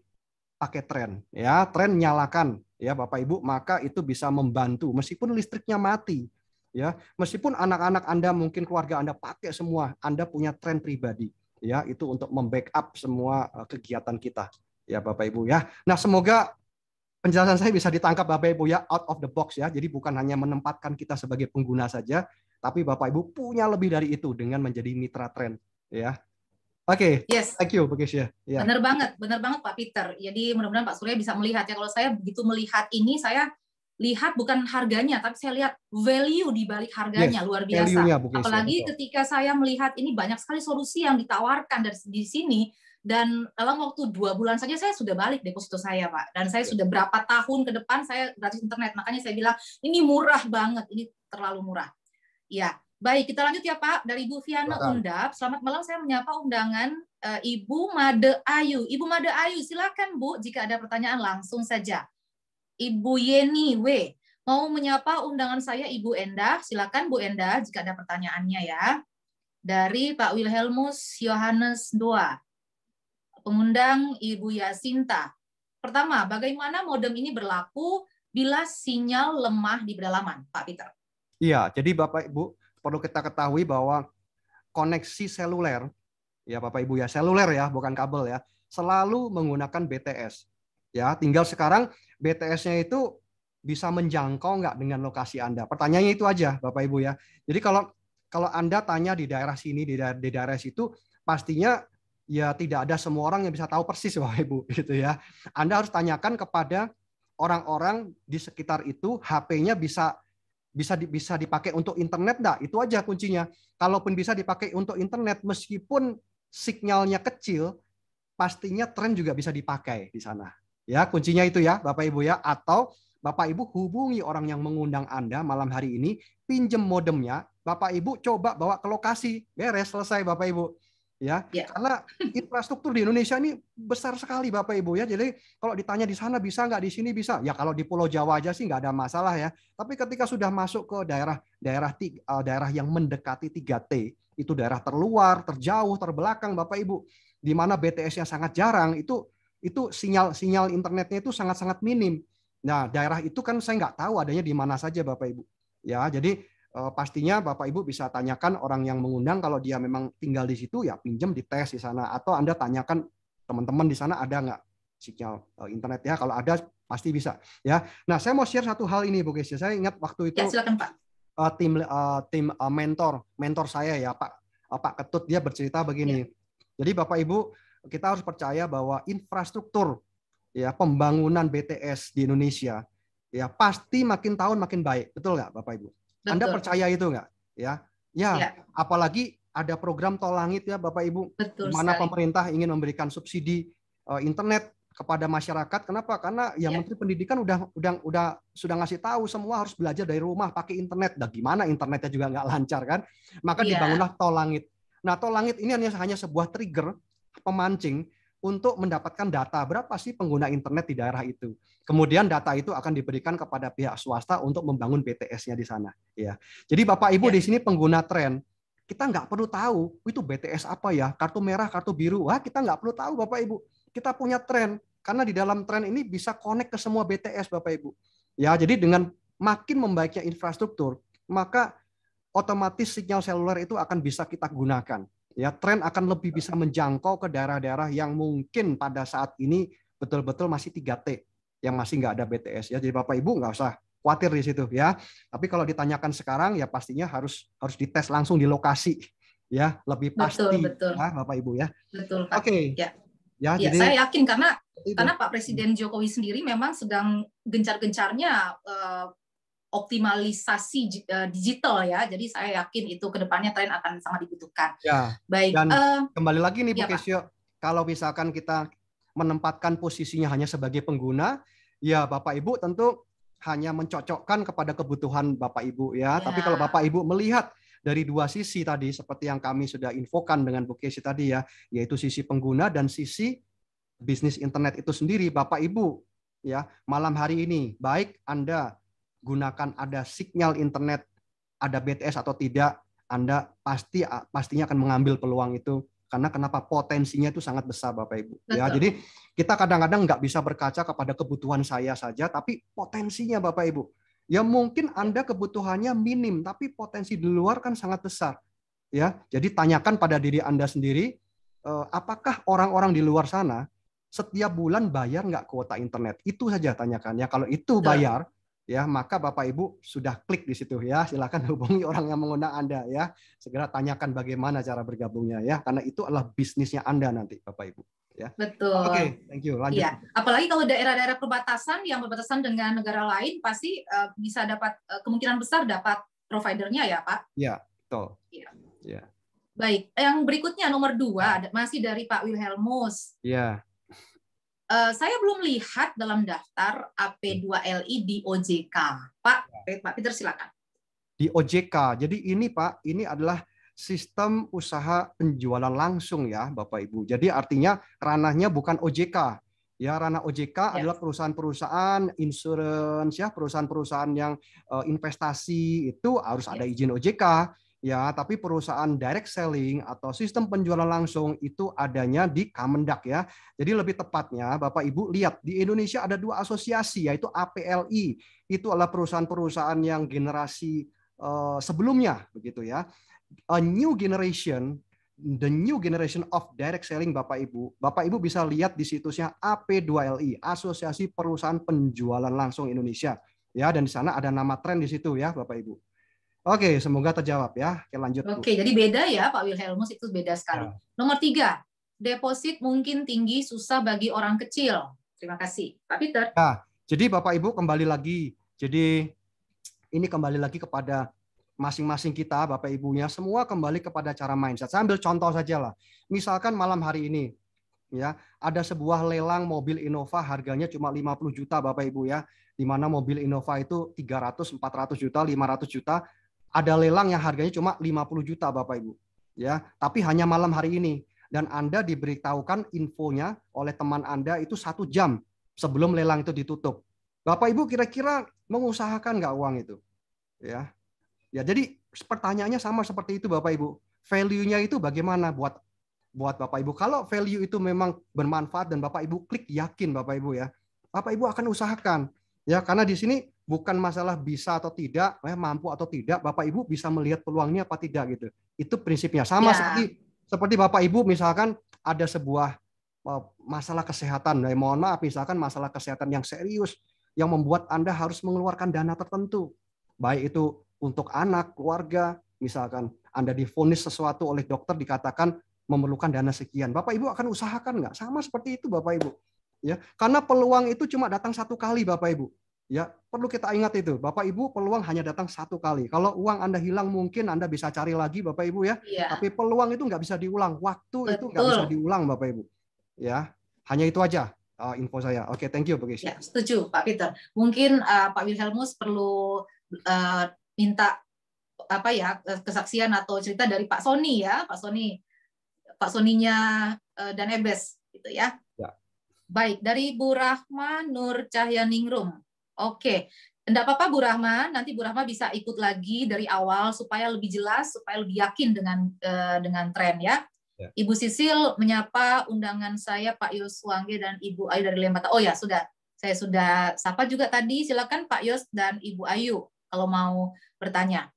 pakai tren. Ya, tren nyalakan ya Bapak Ibu, maka itu bisa membantu meskipun listriknya mati. Ya, meskipun anak-anak Anda mungkin keluarga Anda pakai semua, Anda punya tren pribadi ya itu untuk membackup semua eh, kegiatan kita ya Bapak Ibu ya. Nah, semoga penjelasan saya bisa ditangkap Bapak Ibu ya out of the box ya. Jadi bukan hanya menempatkan kita sebagai pengguna saja, tapi Bapak Ibu punya lebih dari itu dengan menjadi mitra tren ya. Oke, okay. yes. thank you, Kesia. Yeah. Benar banget, benar banget Pak Peter. Jadi mudah-mudahan Pak Surya bisa melihat ya. Kalau saya begitu melihat ini, saya lihat bukan harganya, tapi saya lihat value di balik harganya yes, luar biasa. Apalagi betul. ketika saya melihat ini banyak sekali solusi yang ditawarkan dari di sini, dan dalam waktu dua bulan saja saya sudah balik deposito saya pak dan saya ya. sudah berapa tahun ke depan saya gratis internet makanya saya bilang ini murah banget ini terlalu murah ya baik kita lanjut ya pak dari ibu Fiana Undap selamat malam saya menyapa undangan eh, Ibu Made Ayu Ibu Made Ayu silakan Bu jika ada pertanyaan langsung saja Ibu Yeni W mau menyapa undangan saya Ibu Endah silakan Bu Endah jika ada pertanyaannya ya dari Pak Wilhelmus Yohanes II pengundang Ibu Yasinta. Pertama, bagaimana modem ini berlaku bila sinyal lemah di pedalaman, Pak Peter? Iya, jadi Bapak Ibu perlu kita ketahui bahwa koneksi seluler, ya Bapak Ibu ya seluler ya, bukan kabel ya, selalu menggunakan BTS. Ya, tinggal sekarang BTS-nya itu bisa menjangkau nggak dengan lokasi Anda? Pertanyaannya itu aja, Bapak Ibu ya. Jadi kalau kalau Anda tanya di daerah sini, di daerah, di daerah situ, pastinya ya tidak ada semua orang yang bisa tahu persis Bapak Ibu gitu ya. Anda harus tanyakan kepada orang-orang di sekitar itu HP-nya bisa bisa bisa dipakai untuk internet enggak? itu aja kuncinya kalaupun bisa dipakai untuk internet meskipun sinyalnya kecil pastinya tren juga bisa dipakai di sana ya kuncinya itu ya Bapak Ibu ya atau Bapak Ibu hubungi orang yang mengundang Anda malam hari ini pinjem modemnya Bapak Ibu coba bawa ke lokasi beres selesai Bapak Ibu ya. ya. Karena infrastruktur di Indonesia ini besar sekali Bapak Ibu ya. Jadi kalau ditanya di sana bisa nggak di sini bisa, ya kalau di Pulau Jawa aja sih nggak ada masalah ya. Tapi ketika sudah masuk ke daerah daerah eh, daerah yang mendekati 3T, itu daerah terluar, terjauh, terbelakang Bapak Ibu, di mana BTS-nya sangat jarang, itu itu sinyal sinyal internetnya itu sangat-sangat minim. Nah, daerah itu kan saya nggak tahu adanya di mana saja Bapak Ibu. Ya, jadi Eh, pastinya Bapak Ibu bisa tanyakan orang yang mengundang kalau dia memang tinggal di situ ya pinjam di tes di sana atau Anda tanyakan teman-teman di sana ada nggak sinyal eh, internet ya kalau ada pasti bisa ya. Nah saya mau share satu hal ini Bu Gesya. Saya ingat waktu itu ya, silakan, Pak. Uh, tim uh, tim uh, mentor mentor saya ya Pak uh, Pak Ketut dia bercerita begini. Ya. Jadi Bapak Ibu kita harus percaya bahwa infrastruktur ya pembangunan BTS di Indonesia ya pasti makin tahun makin baik betul nggak Bapak Ibu? Betul. Anda percaya itu nggak? Ya. ya, ya. Apalagi ada program tol langit ya, Bapak Ibu. Betul. Mana sekali. pemerintah ingin memberikan subsidi uh, internet kepada masyarakat. Kenapa? Karena ya, ya Menteri Pendidikan udah udah udah sudah ngasih tahu semua harus belajar dari rumah pakai internet. Nah, gimana internetnya juga nggak lancar kan? Maka ya. dibangunlah tol langit. Nah, tol langit ini hanya hanya sebuah trigger pemancing untuk mendapatkan data berapa sih pengguna internet di daerah itu. Kemudian data itu akan diberikan kepada pihak swasta untuk membangun BTS-nya di sana. Ya. Jadi Bapak Ibu ya. di sini pengguna tren, kita nggak perlu tahu itu BTS apa ya, kartu merah, kartu biru. Wah kita nggak perlu tahu Bapak Ibu. Kita punya tren karena di dalam tren ini bisa connect ke semua BTS Bapak Ibu. Ya, jadi dengan makin membaiknya infrastruktur, maka otomatis sinyal seluler itu akan bisa kita gunakan ya tren akan lebih bisa menjangkau ke daerah-daerah yang mungkin pada saat ini betul-betul masih 3T yang masih nggak ada BTS ya. Jadi Bapak Ibu nggak usah khawatir di situ ya. Tapi kalau ditanyakan sekarang ya pastinya harus harus dites langsung di lokasi ya, lebih pasti betul, betul. ya Bapak Ibu ya. Betul Oke. Okay. Ya. Ya, ya jadi, saya yakin karena itu. karena Pak Presiden Jokowi sendiri memang sedang gencar-gencarnya eh, optimalisasi eh, digital ya. Jadi saya yakin itu kedepannya tren akan sangat dibutuhkan. Ya. Baik. Dan uh, kembali lagi nih Bu ya, Kesio, kalau misalkan kita menempatkan posisinya hanya sebagai pengguna, ya Bapak Ibu tentu hanya mencocokkan kepada kebutuhan Bapak Ibu ya. ya. Tapi kalau Bapak Ibu melihat dari dua sisi tadi seperti yang kami sudah infokan dengan Bu Kesi tadi ya, yaitu sisi pengguna dan sisi bisnis internet itu sendiri Bapak Ibu ya malam hari ini baik Anda gunakan ada sinyal internet, ada BTS atau tidak, Anda pasti pastinya akan mengambil peluang itu karena kenapa potensinya itu sangat besar Bapak Ibu. Ya, Betul. Ya, jadi kita kadang-kadang nggak bisa berkaca kepada kebutuhan saya saja tapi potensinya Bapak Ibu. Ya mungkin Anda kebutuhannya minim tapi potensi di luar kan sangat besar. Ya, jadi tanyakan pada diri Anda sendiri eh, apakah orang-orang di luar sana setiap bulan bayar nggak kuota internet? Itu saja tanyakan ya. Kalau itu bayar, ya maka Bapak Ibu sudah klik di situ ya. Silakan hubungi orang yang mengundang Anda ya. Segera tanyakan bagaimana cara bergabungnya ya karena itu adalah bisnisnya Anda nanti Bapak Ibu ya. Betul. Oke, okay, thank you. Lanjut. Ya. Apalagi kalau daerah-daerah perbatasan yang berbatasan dengan negara lain pasti uh, bisa dapat uh, kemungkinan besar dapat providernya ya, Pak. Ya, betul. Iya. Ya. Baik, yang berikutnya nomor dua masih dari Pak Wilhelmus. Iya. Eh, saya belum lihat dalam daftar AP2LI hmm. di OJK. Pak, Pak Peter silakan. Di OJK. Jadi ini Pak, ini adalah sistem usaha penjualan langsung ya Bapak Ibu. Jadi artinya ranahnya bukan OJK. Ya, ranah OJK ya. adalah perusahaan-perusahaan insurance ya, perusahaan-perusahaan yang eh, investasi itu harus ya. ada izin OJK ya tapi perusahaan direct selling atau sistem penjualan langsung itu adanya di Kamendak ya. Jadi lebih tepatnya Bapak Ibu lihat di Indonesia ada dua asosiasi yaitu APLI. Itu adalah perusahaan-perusahaan yang generasi eh, sebelumnya begitu ya. A new generation the new generation of direct selling Bapak Ibu. Bapak Ibu bisa lihat di situsnya AP2LI, Asosiasi Perusahaan Penjualan Langsung Indonesia. Ya, dan di sana ada nama tren di situ ya, Bapak Ibu. Oke, semoga terjawab ya. Oke, lanjut. Oke, jadi beda ya Pak Wilhelmus itu beda sekali. Ya. Nomor tiga, deposit mungkin tinggi susah bagi orang kecil. Terima kasih, Pak Peter. Ya, jadi Bapak Ibu kembali lagi. Jadi ini kembali lagi kepada masing-masing kita, Bapak Ibunya, semua kembali kepada cara mindset. Saya ambil contoh saja lah. Misalkan malam hari ini, ya ada sebuah lelang mobil Innova harganya cuma 50 juta Bapak Ibu ya. Di mana mobil Innova itu 300, 400 juta, 500 juta ada lelang yang harganya cuma 50 juta Bapak Ibu. Ya, tapi hanya malam hari ini dan Anda diberitahukan infonya oleh teman Anda itu satu jam sebelum lelang itu ditutup. Bapak Ibu kira-kira mengusahakan nggak uang itu? Ya. Ya, jadi pertanyaannya sama seperti itu Bapak Ibu. Value-nya itu bagaimana buat buat Bapak Ibu? Kalau value itu memang bermanfaat dan Bapak Ibu klik yakin Bapak Ibu ya. Bapak Ibu akan usahakan. Ya, karena di sini bukan masalah bisa atau tidak, eh, mampu atau tidak, Bapak Ibu bisa melihat peluangnya apa tidak gitu. Itu prinsipnya sama ya. seperti seperti Bapak Ibu misalkan ada sebuah eh, masalah kesehatan, nah, mohon maaf misalkan masalah kesehatan yang serius yang membuat Anda harus mengeluarkan dana tertentu, baik itu untuk anak, keluarga, misalkan Anda difonis sesuatu oleh dokter dikatakan memerlukan dana sekian, Bapak Ibu akan usahakan nggak? Sama seperti itu Bapak Ibu, ya karena peluang itu cuma datang satu kali Bapak Ibu Ya, perlu kita ingat itu. Bapak Ibu, peluang hanya datang satu kali. Kalau uang Anda hilang mungkin Anda bisa cari lagi Bapak Ibu ya. Iya. Tapi peluang itu nggak bisa diulang. Waktu Betul. itu nggak bisa diulang Bapak Ibu. Ya, hanya itu aja uh, info saya. Oke, okay, thank you, Bu ya, setuju, Pak Peter. Mungkin uh, Pak Wilhelmus perlu uh, minta apa ya kesaksian atau cerita dari Pak Sony ya, Pak Sony, Pak Soninya uh, dan Ebes, gitu ya. ya. Baik, dari Bu Rahma Nur Cahyaningrum. Oke, tidak apa-apa Bu Rahma, nanti Bu Rahma bisa ikut lagi dari awal supaya lebih jelas, supaya lebih yakin dengan uh, dengan tren ya. ya. Ibu Sisil menyapa undangan saya Pak Yos Wangge dan Ibu Ayu dari Lembata. Oh ya, sudah. Saya sudah sapa juga tadi, silakan Pak Yos dan Ibu Ayu kalau mau bertanya.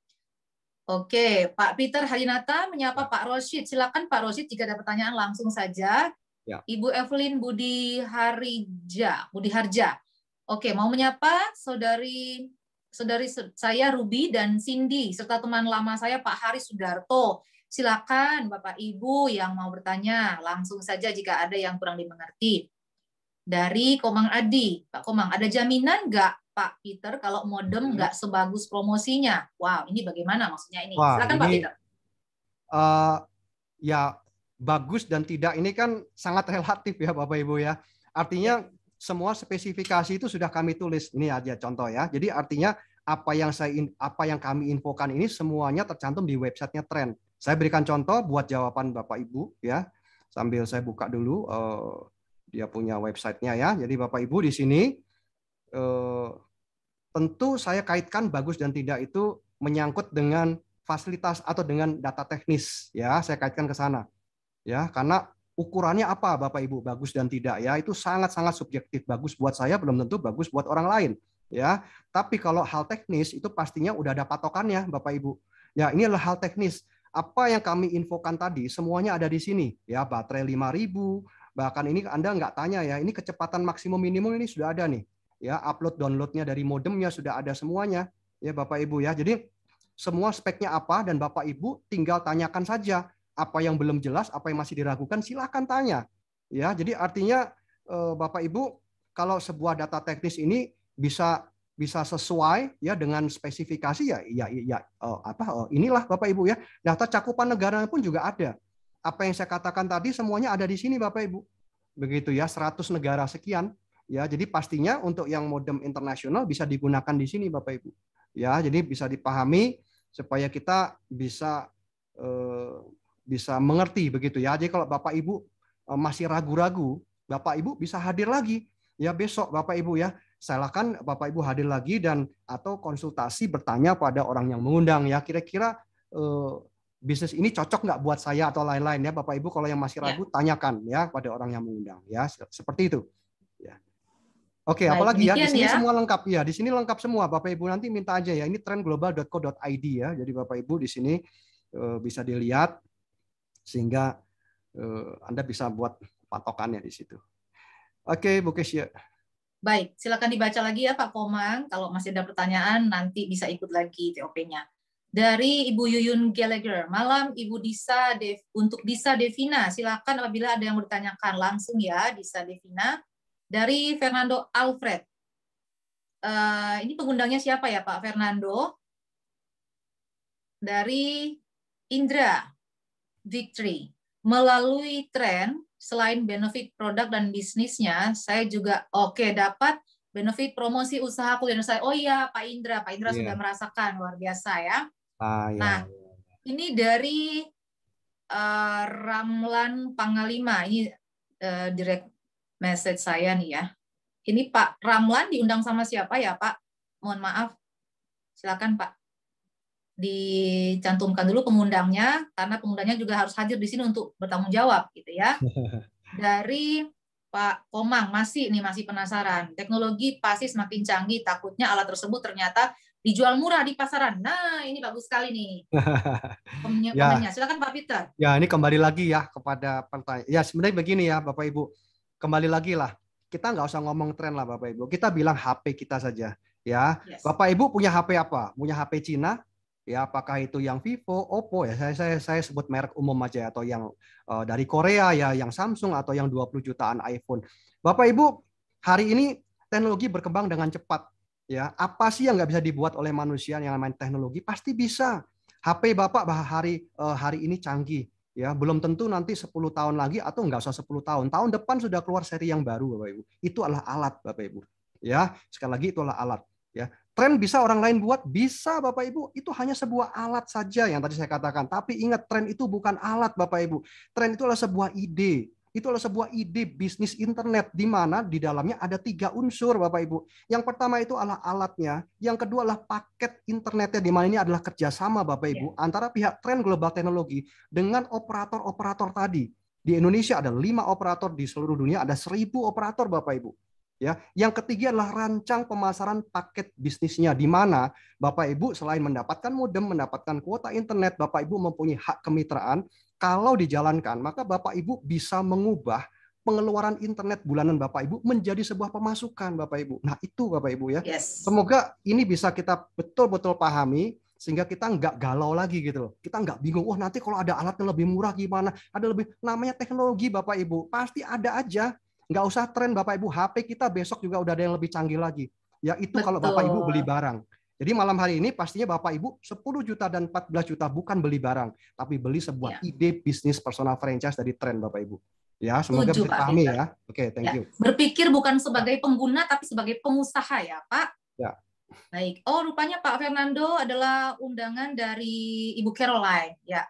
Oke, Pak Peter Halinata menyapa ya. Pak Rosid. Silakan Pak Rosid jika ada pertanyaan langsung saja. Ya. Ibu Evelyn Budi Harija, Budi Harja Oke, mau menyapa saudari saudari saya Ruby dan Cindy serta teman lama saya Pak Haris Sudarto. Silakan Bapak Ibu yang mau bertanya langsung saja jika ada yang kurang dimengerti. Dari Komang Adi, Pak Komang, ada jaminan nggak Pak Peter kalau modem hmm. nggak sebagus promosinya? Wow, ini bagaimana maksudnya ini? Wah, Silakan ini, Pak Peter. Uh, ya bagus dan tidak ini kan sangat relatif ya Bapak Ibu ya. Artinya semua spesifikasi itu sudah kami tulis. Ini aja contoh ya. Jadi artinya apa yang saya apa yang kami infokan ini semuanya tercantum di websitenya Trend. Saya berikan contoh buat jawaban Bapak Ibu ya. Sambil saya buka dulu eh, dia punya websitenya ya. Jadi Bapak Ibu di sini eh, tentu saya kaitkan bagus dan tidak itu menyangkut dengan fasilitas atau dengan data teknis ya. Saya kaitkan ke sana ya karena ukurannya apa Bapak Ibu bagus dan tidak ya itu sangat-sangat subjektif bagus buat saya belum tentu bagus buat orang lain ya tapi kalau hal teknis itu pastinya udah ada patokannya Bapak Ibu ya ini adalah hal teknis apa yang kami infokan tadi semuanya ada di sini ya baterai 5000 bahkan ini Anda nggak tanya ya ini kecepatan maksimum minimum ini sudah ada nih ya upload downloadnya dari modemnya sudah ada semuanya ya Bapak Ibu ya jadi semua speknya apa dan Bapak Ibu tinggal tanyakan saja apa yang belum jelas, apa yang masih diragukan, silahkan tanya. Ya, jadi artinya eh, Bapak Ibu, kalau sebuah data teknis ini bisa bisa sesuai ya dengan spesifikasi ya ya ya eh, apa Oh inilah Bapak Ibu ya. Data cakupan negara pun juga ada. Apa yang saya katakan tadi semuanya ada di sini Bapak Ibu. Begitu ya, 100 negara sekian. Ya, jadi pastinya untuk yang modem internasional bisa digunakan di sini Bapak Ibu. Ya, jadi bisa dipahami supaya kita bisa bisa mengerti begitu ya. Jadi kalau Bapak Ibu eh, masih ragu-ragu, Bapak Ibu bisa hadir lagi ya besok Bapak Ibu ya. Silakan Bapak Ibu hadir lagi dan atau konsultasi bertanya pada orang yang mengundang ya. Kira-kira eh, bisnis ini cocok nggak buat saya atau lain-lain ya Bapak Ibu kalau yang masih ragu ya. tanyakan ya pada orang yang mengundang ya seperti itu. Ya. Oke, Baik, apalagi ya di sini ya. semua lengkap ya. Di sini lengkap semua Bapak Ibu nanti minta aja ya. Ini trendglobal.co.id ya. Jadi Bapak Ibu di sini eh, bisa dilihat sehingga uh, Anda bisa buat patokannya di situ. Oke, okay, Bu Kesia. Baik, silakan dibaca lagi ya Pak Komang. Kalau masih ada pertanyaan, nanti bisa ikut lagi TOP-nya. Dari Ibu Yuyun Gallagher, malam Ibu Disa Dev, untuk Disa Devina, silakan apabila ada yang bertanyakan langsung ya Disa Devina. Dari Fernando Alfred, uh, ini pengundangnya siapa ya Pak Fernando? Dari Indra, Victory. Melalui tren, selain benefit produk dan bisnisnya, saya juga oke okay, dapat benefit promosi usaha kuliner saya. Oh iya, Pak Indra, Pak Indra yeah. sudah merasakan luar biasa ya. Ah, yeah. Nah, iya, iya. ini dari uh, Ramlan Pangalima, ini uh, direct message saya nih ya. Ini Pak Ramlan diundang sama siapa ya Pak? Mohon maaf. Silakan Pak dicantumkan dulu pengundangnya karena pengundangnya juga harus hadir di sini untuk bertanggung jawab gitu ya. Dari Pak Komang masih nih masih penasaran. Teknologi pasti semakin canggih, takutnya alat tersebut ternyata dijual murah di pasaran. Nah, ini bagus sekali nih. Komennya, ya. komennya. Silakan Pak Peter. Ya, ini kembali lagi ya kepada pertanyaan. Ya, sebenarnya begini ya Bapak Ibu. Kembali lagi lah. Kita nggak usah ngomong tren lah Bapak Ibu. Kita bilang HP kita saja. Ya, yes. Bapak Ibu punya HP apa? Punya HP Cina, ya apakah itu yang Vivo, Oppo ya saya saya, saya sebut merek umum aja ya, atau yang uh, dari Korea ya yang Samsung atau yang 20 jutaan iPhone. Bapak Ibu, hari ini teknologi berkembang dengan cepat ya. Apa sih yang nggak bisa dibuat oleh manusia yang namanya teknologi? Pasti bisa. HP Bapak hari uh, hari ini canggih ya, belum tentu nanti 10 tahun lagi atau nggak usah 10 tahun. Tahun depan sudah keluar seri yang baru Bapak Ibu. Itu adalah alat Bapak Ibu. Ya, sekali lagi itu adalah alat ya. Tren bisa orang lain buat, bisa Bapak Ibu. Itu hanya sebuah alat saja yang tadi saya katakan. Tapi ingat, tren itu bukan alat Bapak Ibu. Tren itu adalah sebuah ide. Itu adalah sebuah ide bisnis internet di mana di dalamnya ada tiga unsur Bapak Ibu. Yang pertama itu adalah alatnya, yang kedua adalah paket internetnya di mana ini adalah kerjasama Bapak Ibu ya. antara pihak tren global teknologi dengan operator-operator tadi. Di Indonesia ada lima operator, di seluruh dunia ada seribu operator Bapak Ibu. Ya, yang ketiga adalah rancang pemasaran paket bisnisnya di mana Bapak Ibu selain mendapatkan modem, mendapatkan kuota internet, Bapak Ibu mempunyai hak kemitraan. Kalau dijalankan, maka Bapak Ibu bisa mengubah pengeluaran internet bulanan Bapak Ibu menjadi sebuah pemasukan Bapak Ibu. Nah itu Bapak Ibu ya. Yes. Semoga ini bisa kita betul-betul pahami sehingga kita nggak galau lagi gitu loh. Kita nggak bingung, wah nanti kalau ada alat yang lebih murah gimana? Ada lebih namanya teknologi Bapak Ibu pasti ada aja Nggak usah tren Bapak Ibu, HP kita besok juga udah ada yang lebih canggih lagi. Yaitu Betul. kalau Bapak Ibu beli barang. Jadi malam hari ini pastinya Bapak Ibu 10 juta dan 14 juta bukan beli barang, tapi beli sebuah ya. ide bisnis personal franchise dari tren Bapak Ibu. Ya, semoga Tujuh, bisa pahami ya. Oke, okay, thank ya. you. Berpikir bukan ya. sebagai pengguna tapi sebagai pengusaha ya, Pak. Ya. Baik. Oh, rupanya Pak Fernando adalah undangan dari Ibu Caroline, ya.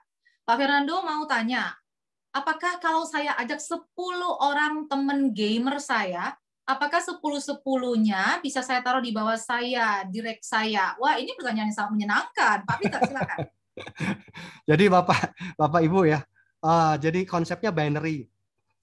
Pak Fernando mau tanya, apakah kalau saya ajak 10 orang teman gamer saya, apakah 10-10-nya bisa saya taruh di bawah saya, direct saya? Wah, ini pertanyaan yang sangat menyenangkan. Pak Peter, silakan. jadi Bapak Bapak Ibu ya, uh, jadi konsepnya binary.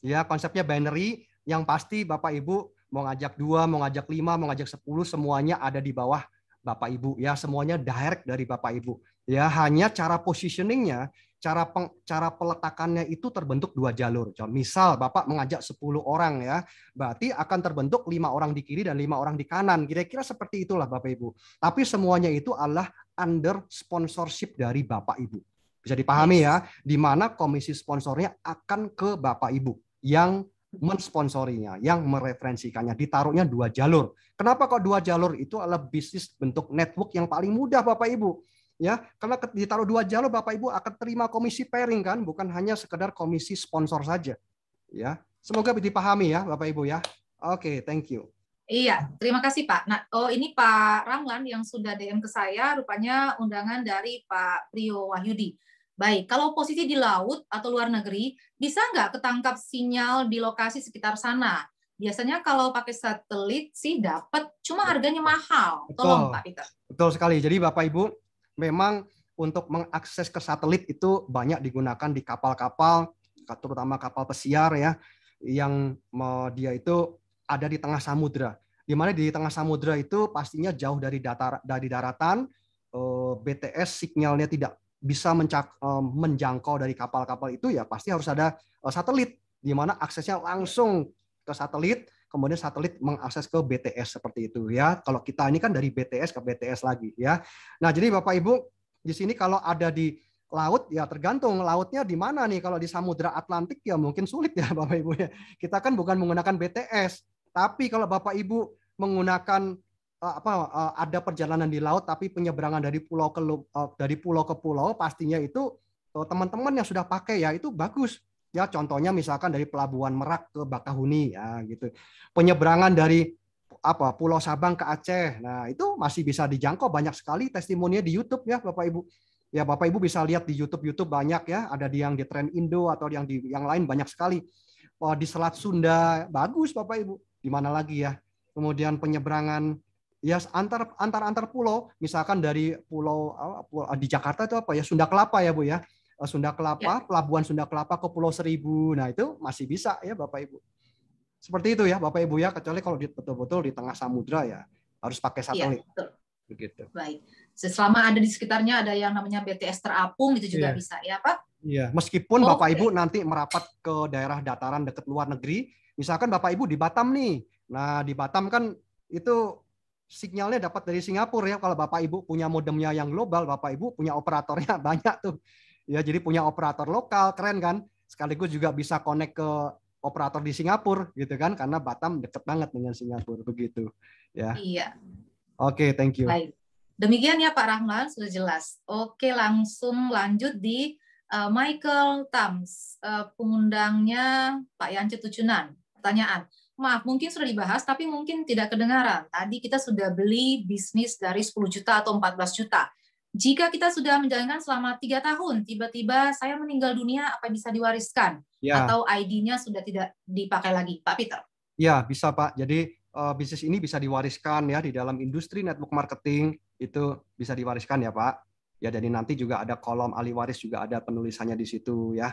Ya, konsepnya binary yang pasti Bapak Ibu mau ngajak dua, mau ngajak lima, mau ngajak sepuluh, semuanya ada di bawah Bapak Ibu ya, semuanya direct dari Bapak Ibu. Ya, hanya cara positioningnya, cara peng, cara peletakannya itu terbentuk dua jalur. Contoh misal Bapak mengajak 10 orang ya, berarti akan terbentuk lima orang di kiri dan lima orang di kanan. Kira-kira seperti itulah Bapak Ibu. Tapi semuanya itu adalah under sponsorship dari Bapak Ibu. Bisa dipahami ya, di mana komisi sponsornya akan ke Bapak Ibu yang mensponsorinya, yang mereferensikannya. Ditaruhnya dua jalur. Kenapa kok dua jalur? Itu adalah bisnis bentuk network yang paling mudah Bapak Ibu ya karena ditaruh dua jalur Bapak Ibu akan terima komisi pairing kan bukan hanya sekedar komisi sponsor saja ya semoga dipahami ya Bapak Ibu ya oke okay, thank you Iya, terima kasih Pak. Nah, oh ini Pak Ramlan yang sudah DM ke saya, rupanya undangan dari Pak Prio Wahyudi. Baik, kalau posisi di laut atau luar negeri, bisa nggak ketangkap sinyal di lokasi sekitar sana? Biasanya kalau pakai satelit sih dapat, cuma harganya mahal. Tolong Betul. Pak Peter. Betul sekali. Jadi Bapak Ibu, memang untuk mengakses ke satelit itu banyak digunakan di kapal-kapal, terutama kapal pesiar ya, yang dia itu ada di tengah samudra. Di mana di tengah samudra itu pastinya jauh dari datar dari daratan, eh, BTS sinyalnya tidak bisa mencak, eh, menjangkau dari kapal-kapal itu ya pasti harus ada eh, satelit di mana aksesnya langsung ke satelit kemudian satelit mengakses ke BTS seperti itu ya. Kalau kita ini kan dari BTS ke BTS lagi ya. Nah, jadi Bapak Ibu di sini kalau ada di laut ya tergantung lautnya di mana nih kalau di samudra Atlantik ya mungkin sulit ya Bapak Ibu ya. Kita kan bukan menggunakan BTS, tapi kalau Bapak Ibu menggunakan eh, apa eh, ada perjalanan di laut tapi penyeberangan dari pulau ke eh, dari pulau ke pulau pastinya itu teman-teman yang sudah pakai ya itu bagus Ya, contohnya misalkan dari pelabuhan Merak ke Bakahuni ya gitu. Penyeberangan dari apa Pulau Sabang ke Aceh. Nah, itu masih bisa dijangkau banyak sekali testimoninya di YouTube ya Bapak Ibu. Ya Bapak Ibu bisa lihat di YouTube YouTube banyak ya, ada di yang di Trend Indo atau yang di yang lain banyak sekali. Oh, di Selat Sunda bagus Bapak Ibu. Di mana lagi ya? Kemudian penyeberangan ya antar antar antar pulau misalkan dari pulau, pulau di Jakarta itu apa ya Sunda Kelapa ya Bu ya Eh, Sunda Kelapa, ya. pelabuhan Sunda Kelapa ke Pulau Seribu. Nah, itu masih bisa ya Bapak Ibu. Seperti itu ya Bapak Ibu ya, kecuali kalau betul-betul di tengah samudra ya harus pakai iya, satelit. Ya, Begitu. Baik. Selama ada di sekitarnya ada yang namanya BTS terapung itu juga ya. bisa ya Pak? Iya, meskipun oh, Bapak okay. Ibu nanti merapat ke daerah dataran dekat luar negeri, misalkan Bapak Ibu di Batam nih. Nah, di Batam kan itu sinyalnya dapat dari Singapura ya. Kalau Bapak Ibu punya modemnya yang global, Bapak Ibu punya operatornya banyak tuh. Ya, jadi punya operator lokal, keren kan? Sekaligus juga bisa connect ke operator di Singapura gitu kan karena Batam deket banget dengan Singapura begitu ya. Iya. Oke, okay, thank you. Baik. Demikian ya Pak Rahman sudah jelas. Oke, langsung lanjut di uh, Michael Tams, uh, pengundangnya Pak Yance Tucunan. Pertanyaan. Maaf, mungkin sudah dibahas tapi mungkin tidak kedengaran. Tadi kita sudah beli bisnis dari 10 juta atau 14 juta jika kita sudah menjalankan selama tiga tahun, tiba-tiba saya meninggal dunia, apa bisa diwariskan? Ya. Atau ID-nya sudah tidak dipakai lagi, Pak Peter? Ya, bisa Pak. Jadi uh, bisnis ini bisa diwariskan ya di dalam industri network marketing itu bisa diwariskan ya Pak. Ya, jadi nanti juga ada kolom ahli waris juga ada penulisannya di situ ya.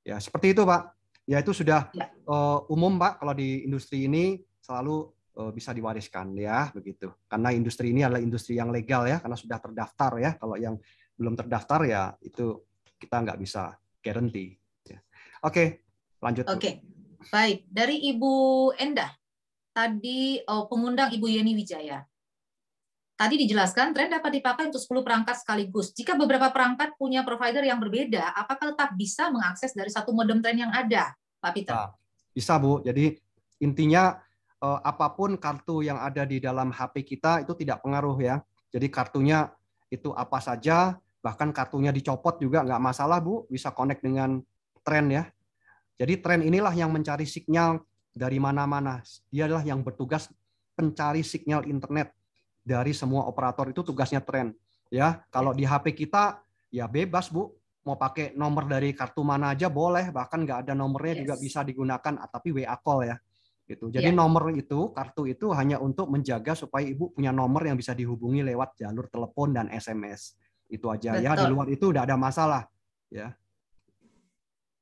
Ya, seperti itu Pak. Ya itu sudah ya. Uh, umum Pak kalau di industri ini selalu Eh, bisa diwariskan ya begitu. Karena industri ini adalah industri yang legal ya karena sudah terdaftar ya. Kalau yang belum terdaftar ya itu kita nggak bisa guarantee. Ya. Oke, lanjut. Oke, baik dari Ibu Endah tadi oh, pengundang Ibu Yeni Wijaya. Tadi dijelaskan tren dapat dipakai untuk 10 perangkat sekaligus. Jika beberapa perangkat punya provider yang berbeda, apakah tetap bisa mengakses dari satu modem tren yang ada, Pak Peter? Nah, bisa Bu. Jadi intinya eh, apapun kartu yang ada di dalam HP kita itu tidak pengaruh ya. Jadi kartunya itu apa saja, bahkan kartunya dicopot juga nggak masalah Bu, bisa connect dengan tren ya. Jadi tren inilah yang mencari sinyal dari mana-mana. Dia adalah yang bertugas pencari sinyal internet dari semua operator itu tugasnya tren. Ya, kalau di HP kita ya bebas Bu, mau pakai nomor dari kartu mana aja boleh, bahkan nggak ada nomornya yes. juga bisa digunakan, ah, tapi WA call ya gitu. Iya. Jadi yeah. nomor itu, kartu itu hanya untuk menjaga supaya ibu punya nomor yang bisa dihubungi lewat jalur telepon dan SMS. Itu aja Betul. ya. Di luar itu udah ada masalah, ya.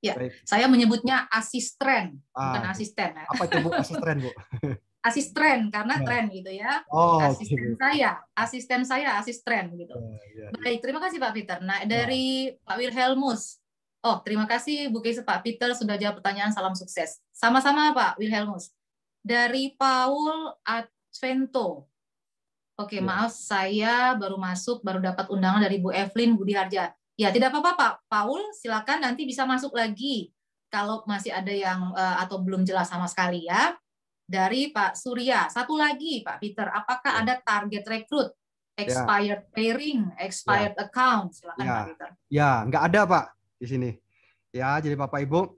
Ya, Baik. saya menyebutnya asisten, ah, bukan gitu. asisten. Ya. Apa itu bu asisten bu? asisten karena ya. tren gitu ya. Oh, asisten okay. saya, asisten saya, asisten gitu. Ya, ya, ya, Baik, terima kasih Pak Peter. Nah, ya. dari ya. Pak Wilhelmus. Oh, terima kasih Bu Kesa Pak Peter sudah jawab pertanyaan. Salam sukses. Sama-sama Pak Wilhelmus dari Paul Advento. Oke, ya. maaf saya baru masuk, baru dapat undangan dari Bu Evelyn Budi Harja. Ya, tidak apa-apa Pak Paul, silakan nanti bisa masuk lagi kalau masih ada yang eh, atau belum jelas sama sekali ya. Dari Pak Surya, satu lagi Pak Peter, apakah ya. ada target rekrut ya. expired ya. pairing, expired ya. account. Silakan ya. Pak Peter. Ya, nggak ada Pak di sini. Ya, jadi Bapak Ibu,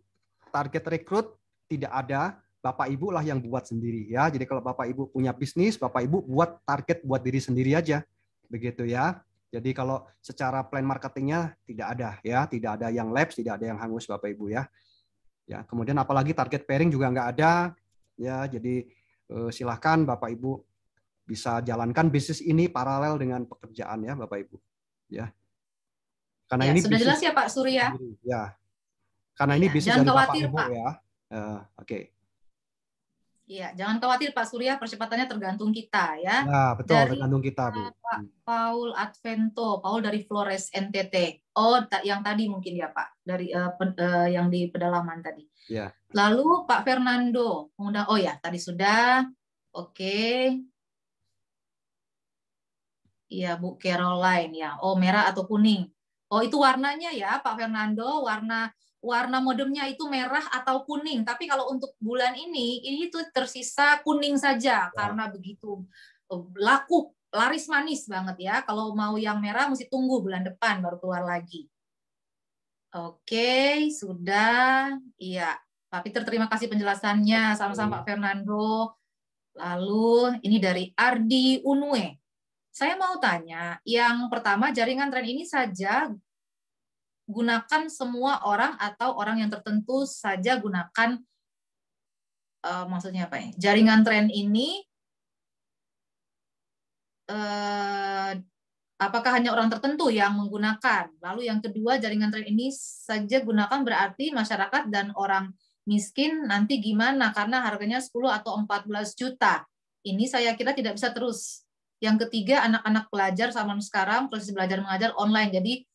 target rekrut tidak ada. Bapak Ibu lah yang buat sendiri ya. Jadi kalau Bapak Ibu punya bisnis, Bapak Ibu buat target buat diri sendiri aja. Begitu ya. Jadi kalau secara plan marketingnya tidak ada ya, tidak ada yang labs, tidak ada yang hangus Bapak Ibu ya. Ya, kemudian apalagi target pairing juga nggak ada ya. Jadi eh, silahkan Bapak Ibu bisa jalankan bisnis ini paralel dengan pekerjaan ya Bapak Ibu. Ya. Karena ya, ini sudah jelas ya Pak Surya. Ya. Karena ya, ini iya, bisnis jangan khawatir, Bapak Ibu Pak. ya. Uh, Oke. Okay. Iya, jangan khawatir Pak Surya, percepatannya tergantung kita ya. Nah, betul, dari, tergantung kita, Bu. Pak Paul Advento, Paul dari Flores NTT. Oh, yang tadi mungkin ya, Pak, dari uh, pen, uh, yang di pedalaman tadi. Iya. Lalu Pak Fernando, pengundang Oh ya, tadi sudah. Oke. Iya, Bu Caroline ya. Oh, merah atau kuning. Oh, itu warnanya ya, Pak Fernando, warna warna modemnya itu merah atau kuning. Tapi kalau untuk bulan ini, ini tuh tersisa kuning saja ya. karena begitu eh, laku, laris manis banget ya. Kalau mau yang merah mesti tunggu bulan depan baru keluar lagi. Oke, sudah. Iya. Pak Peter, terima kasih penjelasannya. Sama-sama Pak Fernando. Lalu ini dari Ardi Unwe, Saya mau tanya, yang pertama jaringan tren ini saja gunakan semua orang atau orang yang tertentu saja gunakan uh, maksudnya apa ya? Jaringan tren ini uh, apakah hanya orang tertentu yang menggunakan? Lalu yang kedua, jaringan tren ini saja gunakan berarti masyarakat dan orang miskin nanti gimana karena harganya 10 atau 14 juta. Ini saya kira tidak bisa terus. Yang ketiga, anak-anak pelajar zaman sekarang proses belajar mengajar online. Jadi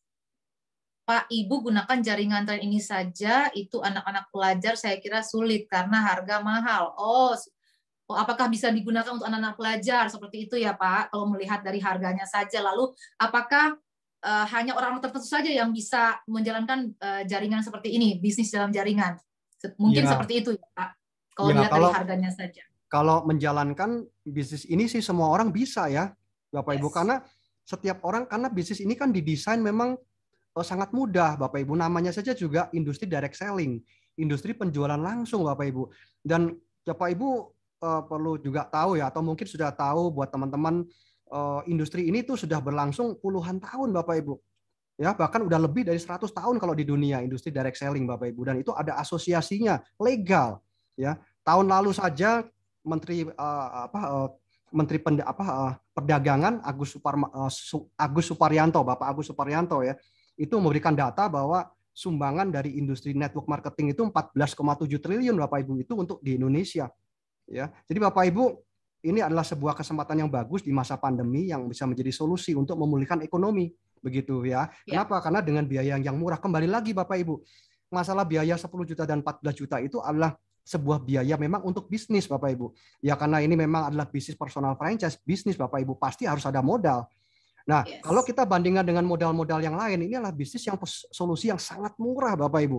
Pak Ibu gunakan jaringan tren ini saja, itu anak-anak pelajar saya kira sulit karena harga mahal. Oh, Oh, apakah bisa digunakan untuk anak-anak pelajar seperti itu ya Pak? Kalau melihat dari harganya saja, lalu apakah uh, hanya orang tertentu saja yang bisa menjalankan uh, jaringan seperti ini, bisnis dalam jaringan? Mungkin ya. seperti itu ya Pak. Kalau ya, lihat kalau, dari harganya saja. Kalau menjalankan bisnis ini sih semua orang bisa ya, Bapak yes. Ibu, karena setiap orang karena bisnis ini kan didesain memang Eh, sangat mudah Bapak Ibu. Namanya saja juga industri direct selling, industri penjualan langsung Bapak Ibu. Dan Bapak Ibu uh, perlu juga tahu ya atau mungkin sudah tahu buat teman-teman uh, industri ini tuh sudah berlangsung puluhan tahun Bapak Ibu. Ya, bahkan udah lebih dari 100 tahun kalau di dunia industri direct selling Bapak Ibu dan itu ada asosiasinya legal ya. Tahun lalu saja Menteri uh, apa uh, Menteri Pend apa, uh, Perdagangan Agus Supar uh, Su Agus Suparyanto, Bapak Agus Suparyanto ya, itu memberikan data bahwa sumbangan dari industri network marketing itu 14,7 triliun Bapak Ibu itu untuk di Indonesia. Ya. Jadi Bapak Ibu, ini adalah sebuah kesempatan yang bagus di masa pandemi yang bisa menjadi solusi untuk memulihkan ekonomi begitu ya. ya. Kenapa? Karena dengan biaya yang murah kembali lagi Bapak Ibu. Masalah biaya 10 juta dan 14 juta itu adalah sebuah biaya memang untuk bisnis Bapak Ibu. Ya karena ini memang adalah bisnis personal franchise, bisnis Bapak Ibu pasti harus ada modal Nah, yes. kalau kita bandingkan dengan modal-modal yang lain, ini adalah bisnis yang solusi yang sangat murah, Bapak Ibu.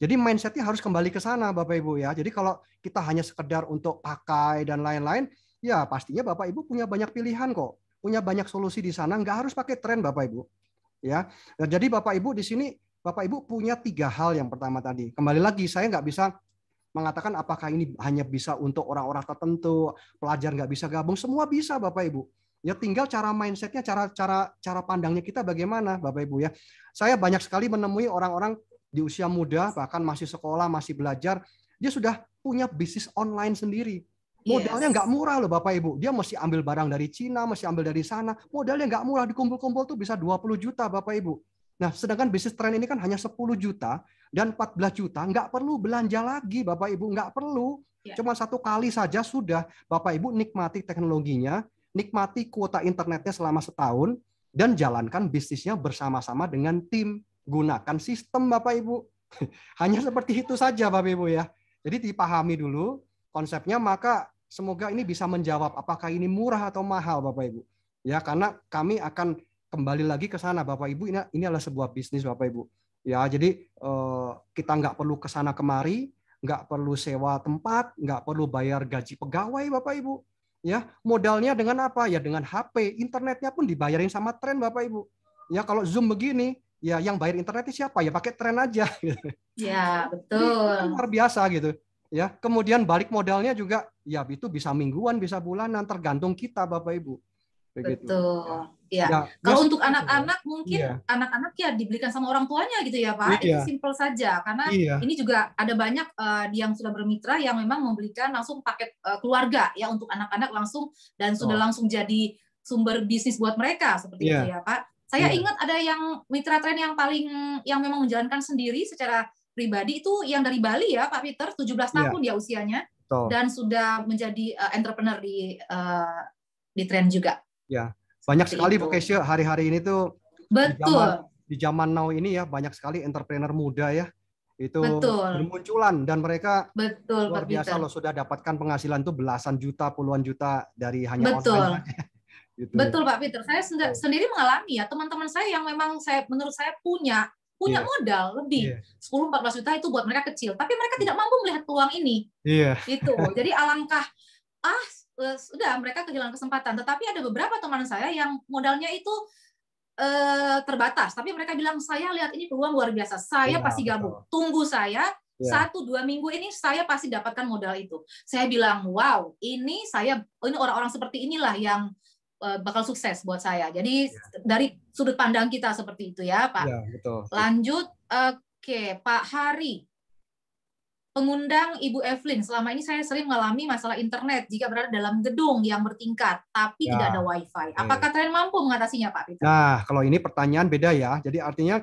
Jadi mindsetnya harus kembali ke sana, Bapak Ibu ya. Jadi kalau kita hanya sekedar untuk pakai dan lain-lain, ya pastinya Bapak Ibu punya banyak pilihan kok, punya banyak solusi di sana. Nggak harus pakai tren, Bapak Ibu. Ya, nah, jadi Bapak Ibu di sini, Bapak Ibu punya tiga hal yang pertama tadi. Kembali lagi, saya nggak bisa mengatakan apakah ini hanya bisa untuk orang-orang tertentu, pelajar nggak bisa gabung, semua bisa Bapak Ibu. Ya tinggal cara mindsetnya, cara cara cara pandangnya kita bagaimana, Bapak Ibu ya. Saya banyak sekali menemui orang-orang di usia muda, bahkan masih sekolah, masih belajar, dia sudah punya bisnis online sendiri. Modalnya nggak yes. murah loh Bapak Ibu. Dia mesti ambil barang dari Cina, mesti ambil dari sana. Modalnya nggak murah, dikumpul-kumpul tuh bisa 20 juta Bapak Ibu. Nah, sedangkan bisnis tren ini kan hanya 10 juta dan 14 juta, nggak perlu belanja lagi Bapak Ibu, nggak perlu. Yeah. Cuma satu kali saja sudah Bapak Ibu nikmati teknologinya, nikmati kuota internetnya selama setahun, dan jalankan bisnisnya bersama-sama dengan tim. Gunakan sistem Bapak Ibu. Hanya seperti itu saja Bapak Ibu ya. Jadi dipahami dulu konsepnya maka semoga ini bisa menjawab apakah ini murah atau mahal Bapak Ibu. Ya karena kami akan kembali lagi ke sana Bapak Ibu ini ini adalah sebuah bisnis Bapak Ibu. Ya jadi eh, kita nggak perlu ke sana kemari, nggak perlu sewa tempat, nggak perlu bayar gaji pegawai Bapak Ibu ya modalnya dengan apa ya dengan HP internetnya pun dibayarin sama tren bapak ibu ya kalau zoom begini ya yang bayar internetnya siapa ya pakai tren aja ya betul luar biasa gitu ya kemudian balik modalnya juga ya itu bisa mingguan bisa bulanan tergantung kita bapak ibu Begitu. Betul. Ya. Iya. ya. Kalau ya. untuk anak-anak mungkin iya. anak-anak ya. ya dibelikan sama orang tuanya gitu ya Pak. Ya. Itu simple saja karena ya. ini juga ada banyak uh, yang sudah bermitra yang memang membelikan langsung paket uh, keluarga ya untuk anak-anak langsung dan sudah oh. langsung jadi sumber bisnis buat mereka seperti ya. itu ya Pak. Saya ya. ingat ada yang mitra tren yang paling yang memang menjalankan sendiri secara pribadi itu yang dari Bali ya Pak Peter 17 iya. tahun ya, ya usianya dan sudah menjadi uh, entrepreneur di uh, di tren juga. Ya, banyak sekali vocation hari-hari ini tuh Betul. Di zaman, di zaman now ini ya banyak sekali entrepreneur muda ya itu Betul. bermunculan dan mereka Betul, luar biasa loh sudah dapatkan penghasilan tuh belasan juta puluhan juta dari hanya Betul. online. gitu. Betul Pak Peter, saya sendiri, sendiri mengalami ya teman-teman saya yang memang saya menurut saya punya punya yeah. modal lebih yeah. 10 14 juta itu buat mereka kecil, tapi mereka tidak iya. mampu melihat peluang ini. Iya. Yeah. Itu Jadi alangkah ah sudah mereka kehilangan kesempatan. Tetapi ada beberapa teman saya yang modalnya itu uh, terbatas, tapi mereka bilang saya lihat ini peluang luar biasa, saya ya, pasti gabung. Betul. Tunggu saya ya. satu dua minggu ini saya pasti dapatkan modal itu. Saya bilang wow, ini saya ini orang-orang seperti inilah yang uh, bakal sukses buat saya. Jadi ya. dari sudut pandang kita seperti itu ya Pak. Ya, betul. Lanjut, oke Pak Hari. Pengundang Ibu Evelyn, selama ini saya sering mengalami masalah internet jika berada dalam gedung yang bertingkat, tapi ya. tidak ada WiFi. Apakah okay. kalian mampu mengatasinya, Pak Peter? Nah, kalau ini pertanyaan beda ya. Jadi artinya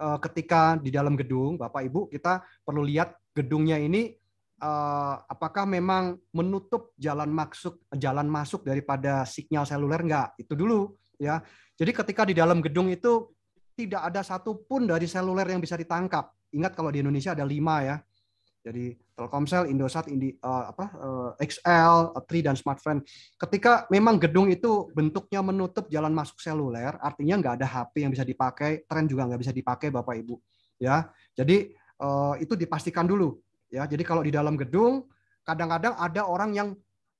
eh, ketika di dalam gedung, Bapak Ibu, kita perlu lihat gedungnya ini eh, apakah memang menutup jalan masuk jalan masuk daripada sinyal seluler enggak Itu dulu ya. Jadi ketika di dalam gedung itu tidak ada satupun dari seluler yang bisa ditangkap. Ingat kalau di Indonesia ada lima ya, jadi Telkomsel, Indosat, Indi, uh, apa, uh, eh, XL, Tri dan Smartfren. Ketika memang gedung itu bentuknya menutup jalan masuk seluler, artinya nggak ada HP yang bisa dipakai, tren juga nggak bisa dipakai, Bapak Ibu. Ya, jadi uh, itu dipastikan dulu. Ya, jadi kalau di dalam gedung, kadang-kadang ada orang yang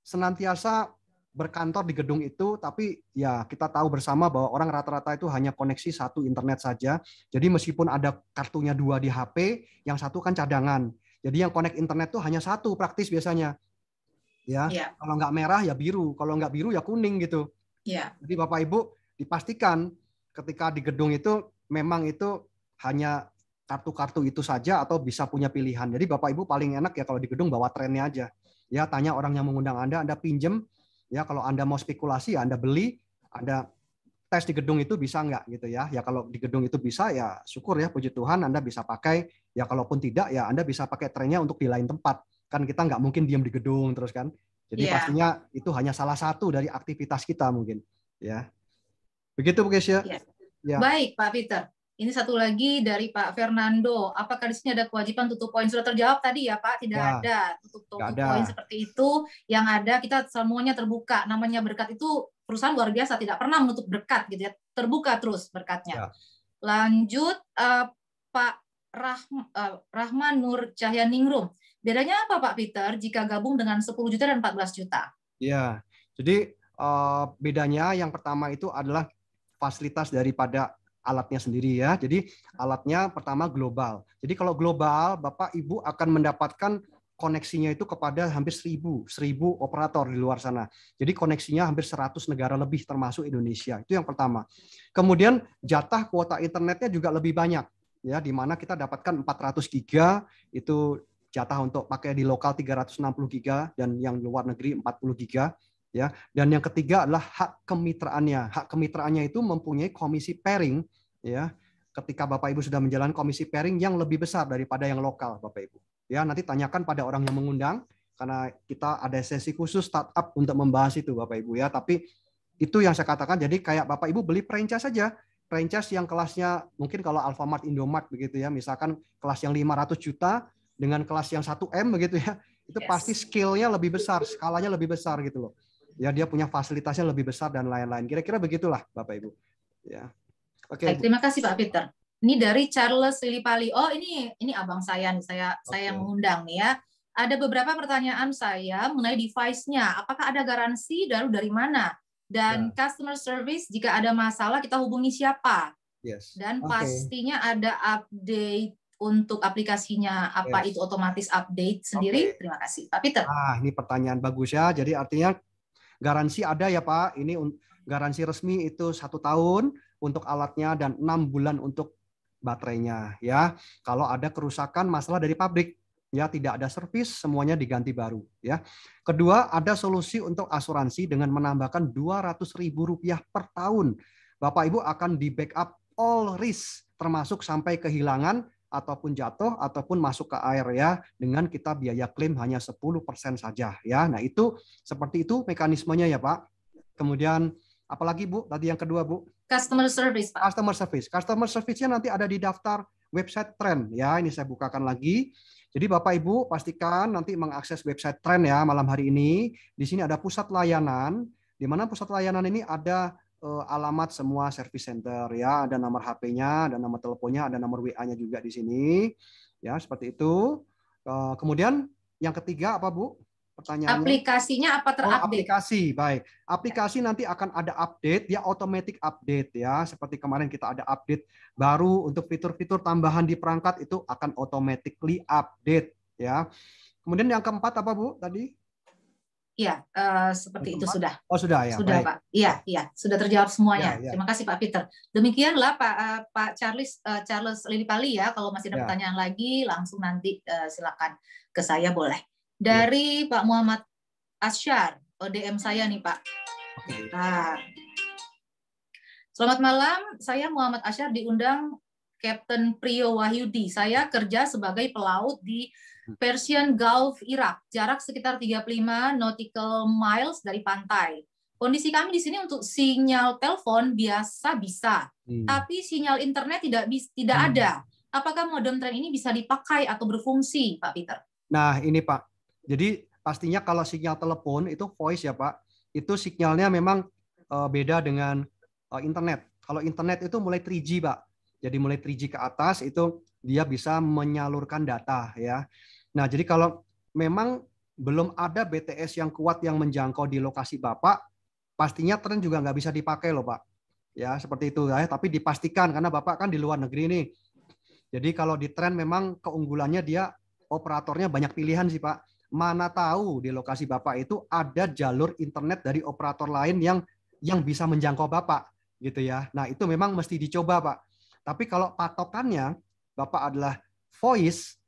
senantiasa berkantor di gedung itu, tapi ya kita tahu bersama bahwa orang rata-rata itu hanya koneksi satu internet saja. Jadi meskipun ada kartunya dua di HP, yang satu kan cadangan. Jadi yang connect internet tuh hanya satu praktis biasanya. Ya. Yeah. Kalau nggak merah ya biru, kalau nggak biru ya kuning gitu. Yeah. Jadi Bapak Ibu dipastikan ketika di gedung itu memang itu hanya kartu-kartu itu saja atau bisa punya pilihan. Jadi Bapak Ibu paling enak ya kalau di gedung bawa trennya aja. Ya tanya orang yang mengundang Anda, Anda pinjem. Ya kalau Anda mau spekulasi ya Anda beli, Anda tes di gedung itu bisa nggak gitu ya. Ya kalau di gedung itu bisa ya syukur ya puji Tuhan Anda bisa pakai. Ya kalaupun tidak ya Anda bisa pakai trennya untuk di lain tempat. Kan kita nggak mungkin diam di gedung terus kan. Jadi yeah. pastinya itu hanya salah satu dari aktivitas kita mungkin ya. Begitu Bu Kesia. Yeah. ya. Baik Pak Peter. Ini satu lagi dari Pak Fernando. Apakah di sini ada kewajiban tutup poin? Sudah terjawab tadi ya Pak, tidak ya, ada tutup tutup poin seperti itu. Yang ada kita semuanya terbuka. Namanya berkat itu perusahaan luar biasa tidak pernah menutup berkat gitu ya terbuka terus berkatnya ya. lanjut uh, Pak Rah, uh, Rahman Nur Cahya Ningrum bedanya apa Pak Peter jika gabung dengan 10 juta dan 14 juta ya jadi uh, bedanya yang pertama itu adalah fasilitas daripada alatnya sendiri ya jadi alatnya pertama global jadi kalau global Bapak Ibu akan mendapatkan koneksinya itu kepada hampir seribu seribu operator di luar sana. Jadi koneksinya hampir 100 negara lebih termasuk Indonesia. Itu yang pertama. Kemudian jatah kuota internetnya juga lebih banyak ya di mana kita dapatkan 400 giga itu jatah untuk pakai di lokal 360 giga dan yang luar negeri 40 giga ya. Dan yang ketiga adalah hak kemitraannya. Hak kemitraannya itu mempunyai komisi pairing ya ketika Bapak Ibu sudah menjalankan komisi pairing yang lebih besar daripada yang lokal Bapak Ibu Ya, nanti tanyakan pada orang yang mengundang karena kita ada sesi khusus startup untuk membahas itu Bapak Ibu ya. Tapi itu yang saya katakan jadi kayak Bapak Ibu beli franchise saja. Franchise yang kelasnya mungkin kalau Alfamart, Indomart begitu ya, misalkan kelas yang 500 juta dengan kelas yang 1M begitu ya, itu yes. pasti skillnya lebih besar, skalanya lebih besar gitu loh. Ya dia punya fasilitasnya lebih besar dan lain-lain. Kira-kira begitulah Bapak Ibu. Ya. Oke. Okay, terima kasih Pak Peter. Ini dari Charles Lilipali. Oh, ini ini abang saya nih, saya okay. saya yang mengundang nih ya. Ada beberapa pertanyaan saya mengenai device-nya. Apakah ada garansi lalu dari mana? Dan yeah. customer service jika ada masalah kita hubungi siapa? Yes. Dan okay. pastinya ada update untuk aplikasinya apa yes. itu otomatis update sendiri. Okay. Terima kasih, Pak Peter. Ah, ini pertanyaan bagus ya. Jadi artinya garansi ada ya, Pak. Ini garansi resmi itu satu tahun untuk alatnya dan enam bulan untuk baterainya ya. Kalau ada kerusakan masalah dari pabrik ya tidak ada servis semuanya diganti baru ya. Kedua, ada solusi untuk asuransi dengan menambahkan dua ratus ribu rupiah per tahun. Bapak Ibu akan di backup all risk termasuk sampai kehilangan ataupun jatuh ataupun masuk ke air ya dengan kita biaya klaim hanya 10% saja ya. Nah, itu seperti itu mekanismenya ya, Pak. Kemudian apalagi Bu tadi yang kedua Bu? Customer service, Pak. Customer service. Customer service-nya nanti ada di daftar website Trend ya. Ini saya bukakan lagi. Jadi Bapak Ibu pastikan nanti mengakses website Trend ya malam hari ini. Di sini ada pusat layanan di mana pusat layanan ini ada eh, alamat semua service center ya, ada nomor HP-nya, ada nomor teleponnya, ada nomor WA-nya juga di sini. Ya, seperti itu. Eh, kemudian yang ketiga apa, Bu? pertanyaannya? Aplikasinya apa oh, terupdate? Oh, aplikasi, baik. Aplikasi nanti akan ada update, ya automatic update ya. Seperti kemarin kita ada update baru untuk fitur-fitur tambahan di perangkat itu akan automatically update ya. Kemudian yang keempat apa Bu tadi? Iya, uh, seperti itu sudah. Oh sudah ya. Sudah baik. Pak. Iya, iya, sudah terjawab semuanya. Ya, ya. Terima kasih Pak Peter. Demikianlah Pak uh, Pak Charles uh, Charles Lilipali ya. Kalau masih ada ya. pertanyaan lagi, langsung nanti uh, silakan ke saya boleh. Iya. dari Pak Muhammad Asyar, ODM saya nih Pak. Oke. Selamat malam, saya Muhammad Asyar diundang Captain Priyo Wahyudi. Saya kerja sebagai pelaut di hmm. Persian Gulf, Irak. Jarak sekitar 35 nautical miles dari pantai. Kondisi kami di sini untuk sinyal telepon biasa bisa, hmm. tapi sinyal internet tidak tidak hmm. ada. Apakah modem tren ini bisa dipakai atau berfungsi, Pak Peter? Nah, ini Pak, jadi pastinya kalau sinyal telepon itu voice ya Pak, itu sinyalnya memang eh, beda dengan eh, internet. Kalau internet itu mulai 3G Pak, jadi mulai 3G ke atas itu dia bisa menyalurkan data ya. Nah jadi kalau memang belum ada BTS yang kuat yang menjangkau di lokasi Bapak, pastinya tren juga nggak bisa dipakai loh Pak. Ya seperti itu ya, tapi dipastikan karena Bapak kan di luar negeri nih. Jadi kalau di tren memang keunggulannya dia operatornya banyak pilihan sih Pak Mana tahu di lokasi Bapak itu ada jalur internet dari operator lain yang yang bisa menjangkau Bapak gitu ya. Nah, itu memang mesti dicoba, Pak. Tapi kalau patokannya Bapak adalah voice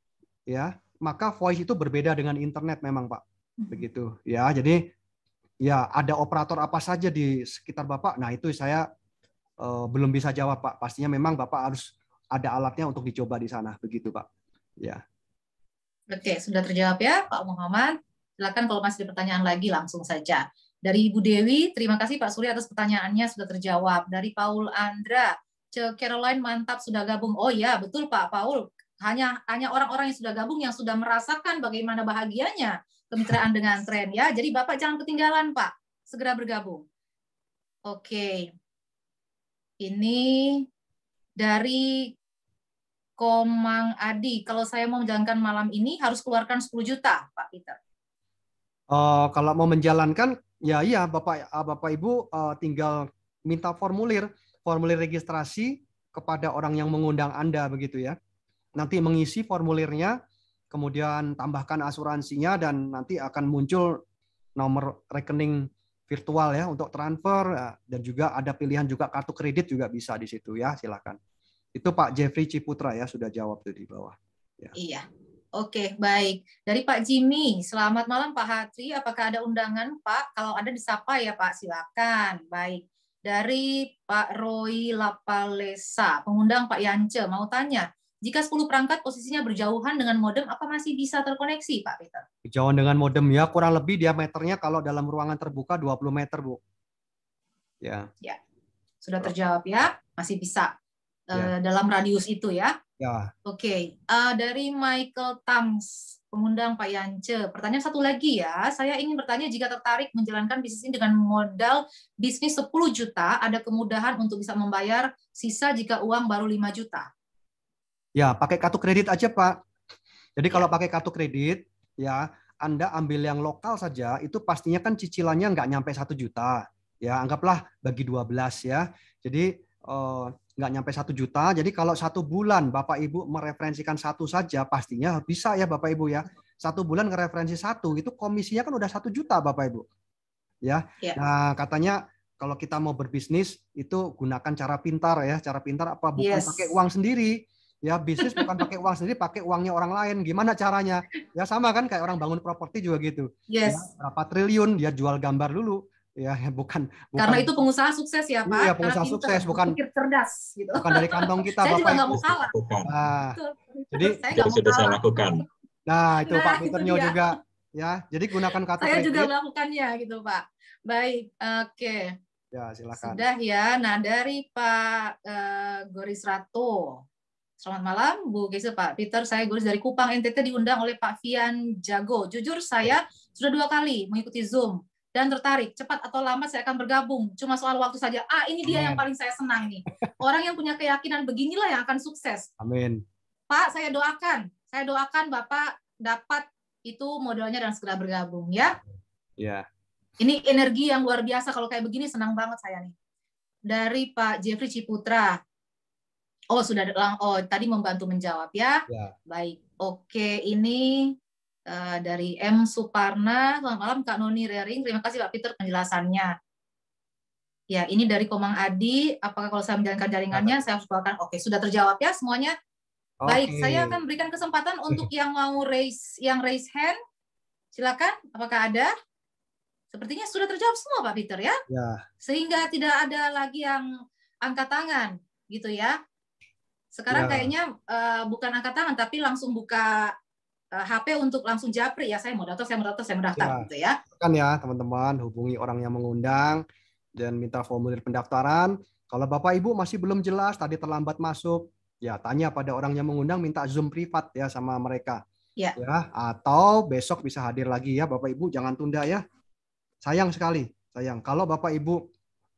ya, maka voice itu berbeda dengan internet memang, Pak. Hmm. Begitu ya. Jadi ya ada operator apa saja di sekitar Bapak. Nah, itu saya uh, belum bisa jawab, Pak. Pastinya memang Bapak harus ada alatnya untuk dicoba di sana, begitu, Pak. Ya. Oke, sudah terjawab ya Pak Muhammad. Silakan kalau masih ada pertanyaan lagi langsung saja. Dari Ibu Dewi, terima kasih Pak Surya atas pertanyaannya sudah terjawab. Dari Paul Andra, Ce Caroline mantap sudah gabung. Oh iya, betul Pak Paul. Hanya hanya orang-orang yang sudah gabung yang sudah merasakan bagaimana bahagianya kemitraan dengan tren ya. Jadi Bapak jangan ketinggalan Pak. Segera bergabung. Oke. Ini dari Komang Adi, kalau saya mau menjalankan malam ini harus keluarkan 10 juta, Pak Peter. Uh, kalau mau menjalankan, ya iya Bapak eh, Bapak Ibu uh, tinggal minta formulir, formulir registrasi kepada orang yang mengundang Anda begitu ya. Nanti mengisi formulirnya, kemudian tambahkan asuransinya dan nanti akan muncul nomor rekening virtual ya untuk transfer dan juga ada pilihan juga kartu kredit juga bisa di situ ya, silakan. Itu Pak Jeffrey Ciputra ya sudah jawab tuh di bawah. Ya. Iya. Oke, baik. Dari Pak Jimmy, selamat malam Pak Hatri. Apakah ada undangan Pak? Kalau ada disapa ya Pak, silakan. Baik. Dari Pak Roy Lapalesa, pengundang Pak Yance, mau tanya, jika 10 perangkat posisinya berjauhan dengan modem, apa masih bisa terkoneksi, Pak Peter? Berjauhan dengan modem ya, kurang lebih diameternya kalau dalam ruangan terbuka 20 meter, Bu. Ya. Ya. Sudah terjawab ya, masih bisa yeah. Ya. dalam radius itu ya. Ya. Oke, okay. uh, eh, dari Michael Tams, pengundang Pak Yance. Pertanyaan satu lagi ya, saya ingin bertanya jika tertarik menjalankan bisnis ini dengan modal bisnis 10 juta, ada kemudahan untuk bisa membayar sisa jika uang baru 5 juta? Ya, pakai kartu kredit aja Pak. Jadi ya. kalau pakai kartu kredit, ya Anda ambil yang lokal saja, itu pastinya kan cicilannya nggak nyampe satu juta. Ya, anggaplah bagi 12 ya. Jadi eh, nggak nyampe satu juta. Jadi kalau satu bulan Bapak Ibu mereferensikan satu saja, pastinya bisa ya Bapak Ibu ya. Satu bulan ngereferensi satu, itu komisinya kan udah satu juta Bapak Ibu. Ya. ya. Nah, katanya kalau kita mau berbisnis itu gunakan cara pintar ya. Cara pintar apa? Bukan yes. pakai uang sendiri. Ya, bisnis bukan pakai uang sendiri, pakai uangnya orang lain. Gimana caranya? Ya sama kan kayak orang bangun properti juga gitu. Yes. Ya, berapa triliun dia jual gambar dulu, Ya, ya bukan, bukan karena itu pengusaha sukses ya pak iya, pengusaha karena sukses bukan pikir cerdas gitu bukan dari kantong kita saya bapak juga nggak mau kalah nah, jadi saya gak sudah saya lakukan nah itu nah, pak Peternya juga ya jadi gunakan kata saya kredit. juga melakukannya gitu pak baik oke okay. ya silakan sudah ya nah dari pak uh, Goris Rato Selamat malam, Bu Gese, Pak Peter. Saya Goris dari Kupang, NTT diundang oleh Pak Fian Jago. Jujur, saya ya. sudah dua kali mengikuti Zoom dan tertarik. Cepat atau lambat saya akan bergabung. Cuma soal waktu saja. Ah, ini dia Amen. yang paling saya senang nih. Orang yang punya keyakinan beginilah yang akan sukses. Amin. Pak, saya doakan. Saya doakan Bapak dapat itu modalnya dan segera bergabung ya. Iya. Ini energi yang luar biasa kalau kayak begini senang banget saya nih. Dari Pak Jeffrey Ciputra. Oh, sudah oh tadi membantu menjawab ya. ya. Baik. Oke, ini Eh, dari M Suparna. Selamat malam Kak Noni Rering. Terima kasih Pak Peter penjelasannya. Ya, ini dari Komang Adi. Apakah kalau saya menjalankan jaringannya, saya harus keluarkan? Oke, sudah terjawab ya semuanya. Okay. Baik, saya akan berikan kesempatan hmm. untuk yang mau raise yang raise hand. Silakan, apakah ada? Sepertinya sudah terjawab semua Pak Peter ya. ya. Sehingga tidak ada lagi yang angkat tangan gitu ya. Sekarang ya. kayaknya uh, bukan angkat tangan tapi langsung buka HP eh, untuk langsung japri ya saya mau daftar saya mau daftar saya mau daftar ya, gitu ya kan ya teman-teman hubungi orang yang mengundang dan minta formulir pendaftaran kalau bapak ibu masih belum jelas tadi terlambat masuk ya tanya pada orang yang mengundang minta zoom privat ya sama mereka ya, ya atau besok bisa hadir lagi ya bapak ibu jangan tunda ya sayang sekali sayang kalau bapak ibu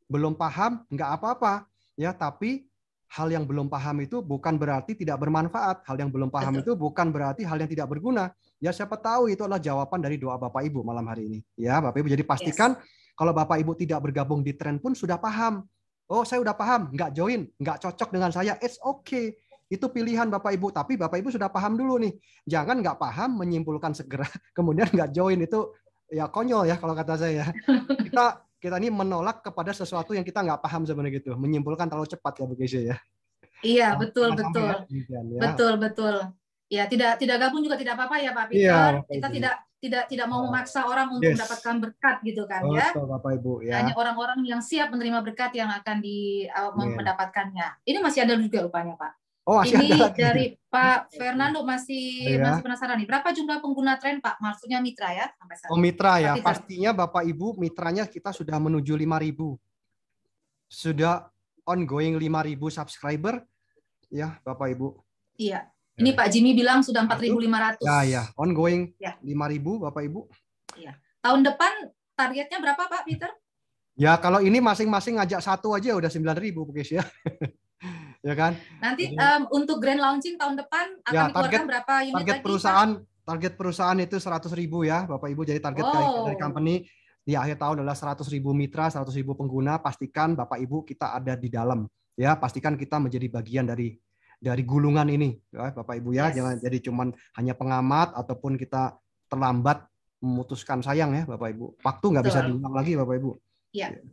belum paham nggak apa-apa ya tapi hal yang belum paham itu bukan berarti tidak bermanfaat. Hal yang belum paham Betul. itu bukan berarti hal yang tidak berguna. Ya siapa tahu itu adalah jawaban dari doa Bapak Ibu malam hari ini. Ya Bapak Ibu jadi pastikan yes. kalau Bapak Ibu tidak bergabung di tren pun sudah paham. Oh saya sudah paham, nggak join, nggak cocok dengan saya. It's okay. Itu pilihan Bapak Ibu. Tapi Bapak Ibu sudah paham dulu nih. Jangan nggak paham, menyimpulkan segera, kemudian nggak join. Itu ya konyol ya kalau kata saya. Kita kita ini menolak kepada sesuatu yang kita nggak paham sebenarnya gitu, menyimpulkan terlalu cepat ya begitu ya. Iya, betul nah, betul. Ya, ya. Betul betul. Ya, tidak tidak gabung juga tidak apa-apa ya Pak Peter. Iya, kita Ibu. tidak tidak tidak mau ah, memaksa orang untuk yes. mendapatkan berkat gitu kan oh, ya. Betul Bapak Ibu ya. Hanya orang-orang yang siap menerima berkat yang akan di yeah. Uh, iya. mendapatkannya. Ini masih ada juga rupanya Pak. Oh, masih ini ada lagi. dari Pak Fernando masih ya. masih penasaran nih. Berapa jumlah pengguna tren Pak? Maksudnya mitra ya sampai saat Oh, mitra ya. Pastinya Bapak Ibu mitranya kita sudah menuju 5000. Sudah ongoing 5000 subscriber ya, Bapak Ibu. Iya. Ini ya. Pak Jimmy bilang sudah 4500. Ya, ya, ongoing ya. 5000 Bapak Ibu. Iya. Tahun depan targetnya berapa Pak Peter? Ya, kalau ini masing-masing ngajak satu aja udah 9000 Bukis ya. ya kan? Nanti um, untuk grand launching tahun depan akan ya, target, berapa unit target perusahaan target perusahaan itu 100 ribu ya Bapak Ibu jadi target wow. dari, dari company di akhir tahun adalah 100 ribu mitra, 100 ribu pengguna, pastikan Bapak Ibu kita ada di dalam, ya pastikan kita menjadi bagian dari dari gulungan ini, ya, Bapak Ibu ya, yes. jangan jadi cuman hanya pengamat ataupun kita terlambat memutuskan sayang ya Bapak Ibu, waktu nggak bisa diulang lagi Bapak Ibu. Yeah. Ya.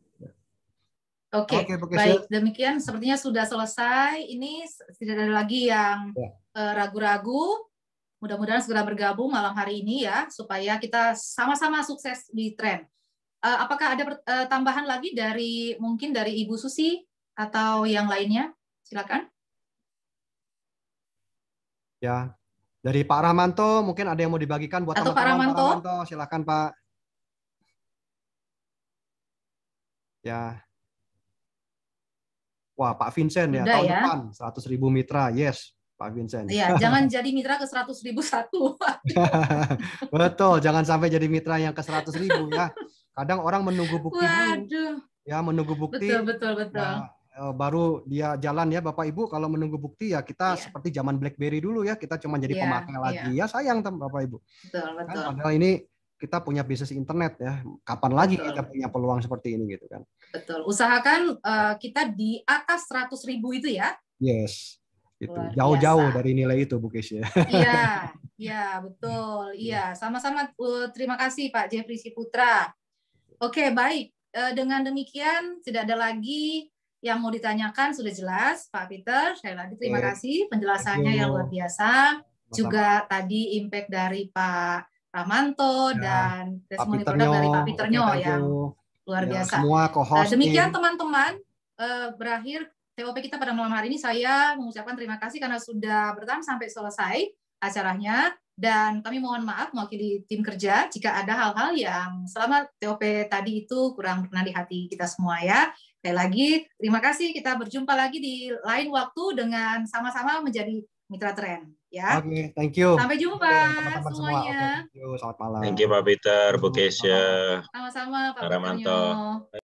Oke, okay. okay, baik. Sure. Demikian sepertinya sudah selesai. Ini tidak ada lagi yang ya. eh, ragu-ragu. Mudah-mudahan segera bergabung malam hari ini ya, supaya kita sama-sama sukses di tren. Eh, apakah ada eh, tambahan lagi dari mungkin dari Ibu Susi atau yang lainnya? Silakan. Ya, dari Pak Rahmanto mungkin ada yang mau dibagikan buat teman-teman. Pak Pak Rahmanto, silakan Pak. Ya, Wah, Pak Vincent ya, Udah, tahun ya. depan 100 ribu mitra, yes. Pak Vincent. Iya, jangan jadi mitra ke 100 ribu satu. Betul, jangan sampai jadi mitra yang ke 100 ribu ya. Kadang orang menunggu bukti Waduh. Ya, menunggu bukti. Betul, betul, betul. Nah, baru dia jalan ya Bapak Ibu kalau menunggu bukti ya kita yeah. seperti zaman BlackBerry dulu ya kita cuma jadi yeah, pemakai yeah. lagi iya. ya sayang Bapak Ibu. Betul kan betul. Kan, padahal ini kita punya bisnis internet ya. Kapan lagi Betul. kita punya peluang seperti ini gitu kan? Betul. Usahakan uh, kita di atas 100 ribu itu ya. Yes. Itu jauh-jauh dari nilai itu Bu Kesia. Iya, iya betul. Iya, iya sama-sama eh, terima kasih Pak Jeffrey Siputra. Oke, baik. Eh, dengan demikian tidak ada lagi yang mau ditanyakan sudah jelas Pak Peter. Saya lagi terima kasih penjelasannya yang luar biasa. Juga tadi impact dari Pak Ramanto ya, dan testimoni produk dari Pak Piternyo yang luar ya, biasa. Semua nah, demikian teman-teman uh, berakhir TOP kita pada malam hari ini saya mengucapkan terima kasih karena sudah bertahan sampai selesai acaranya dan kami mohon maaf mewakili tim kerja jika ada hal-hal yang selama TOP tadi itu kurang pernah di hati kita semua ya. Sekali lagi, terima kasih. Kita berjumpa lagi di lain waktu dengan sama-sama menjadi mitra tren. Ya. Oke, okay, thank you. Sampai jumpa teman semuanya. Semua. Okay, thank you. Selamat malam. Thank you Pak Peter, Bu Kesia. Sama-sama Pak Ramanto.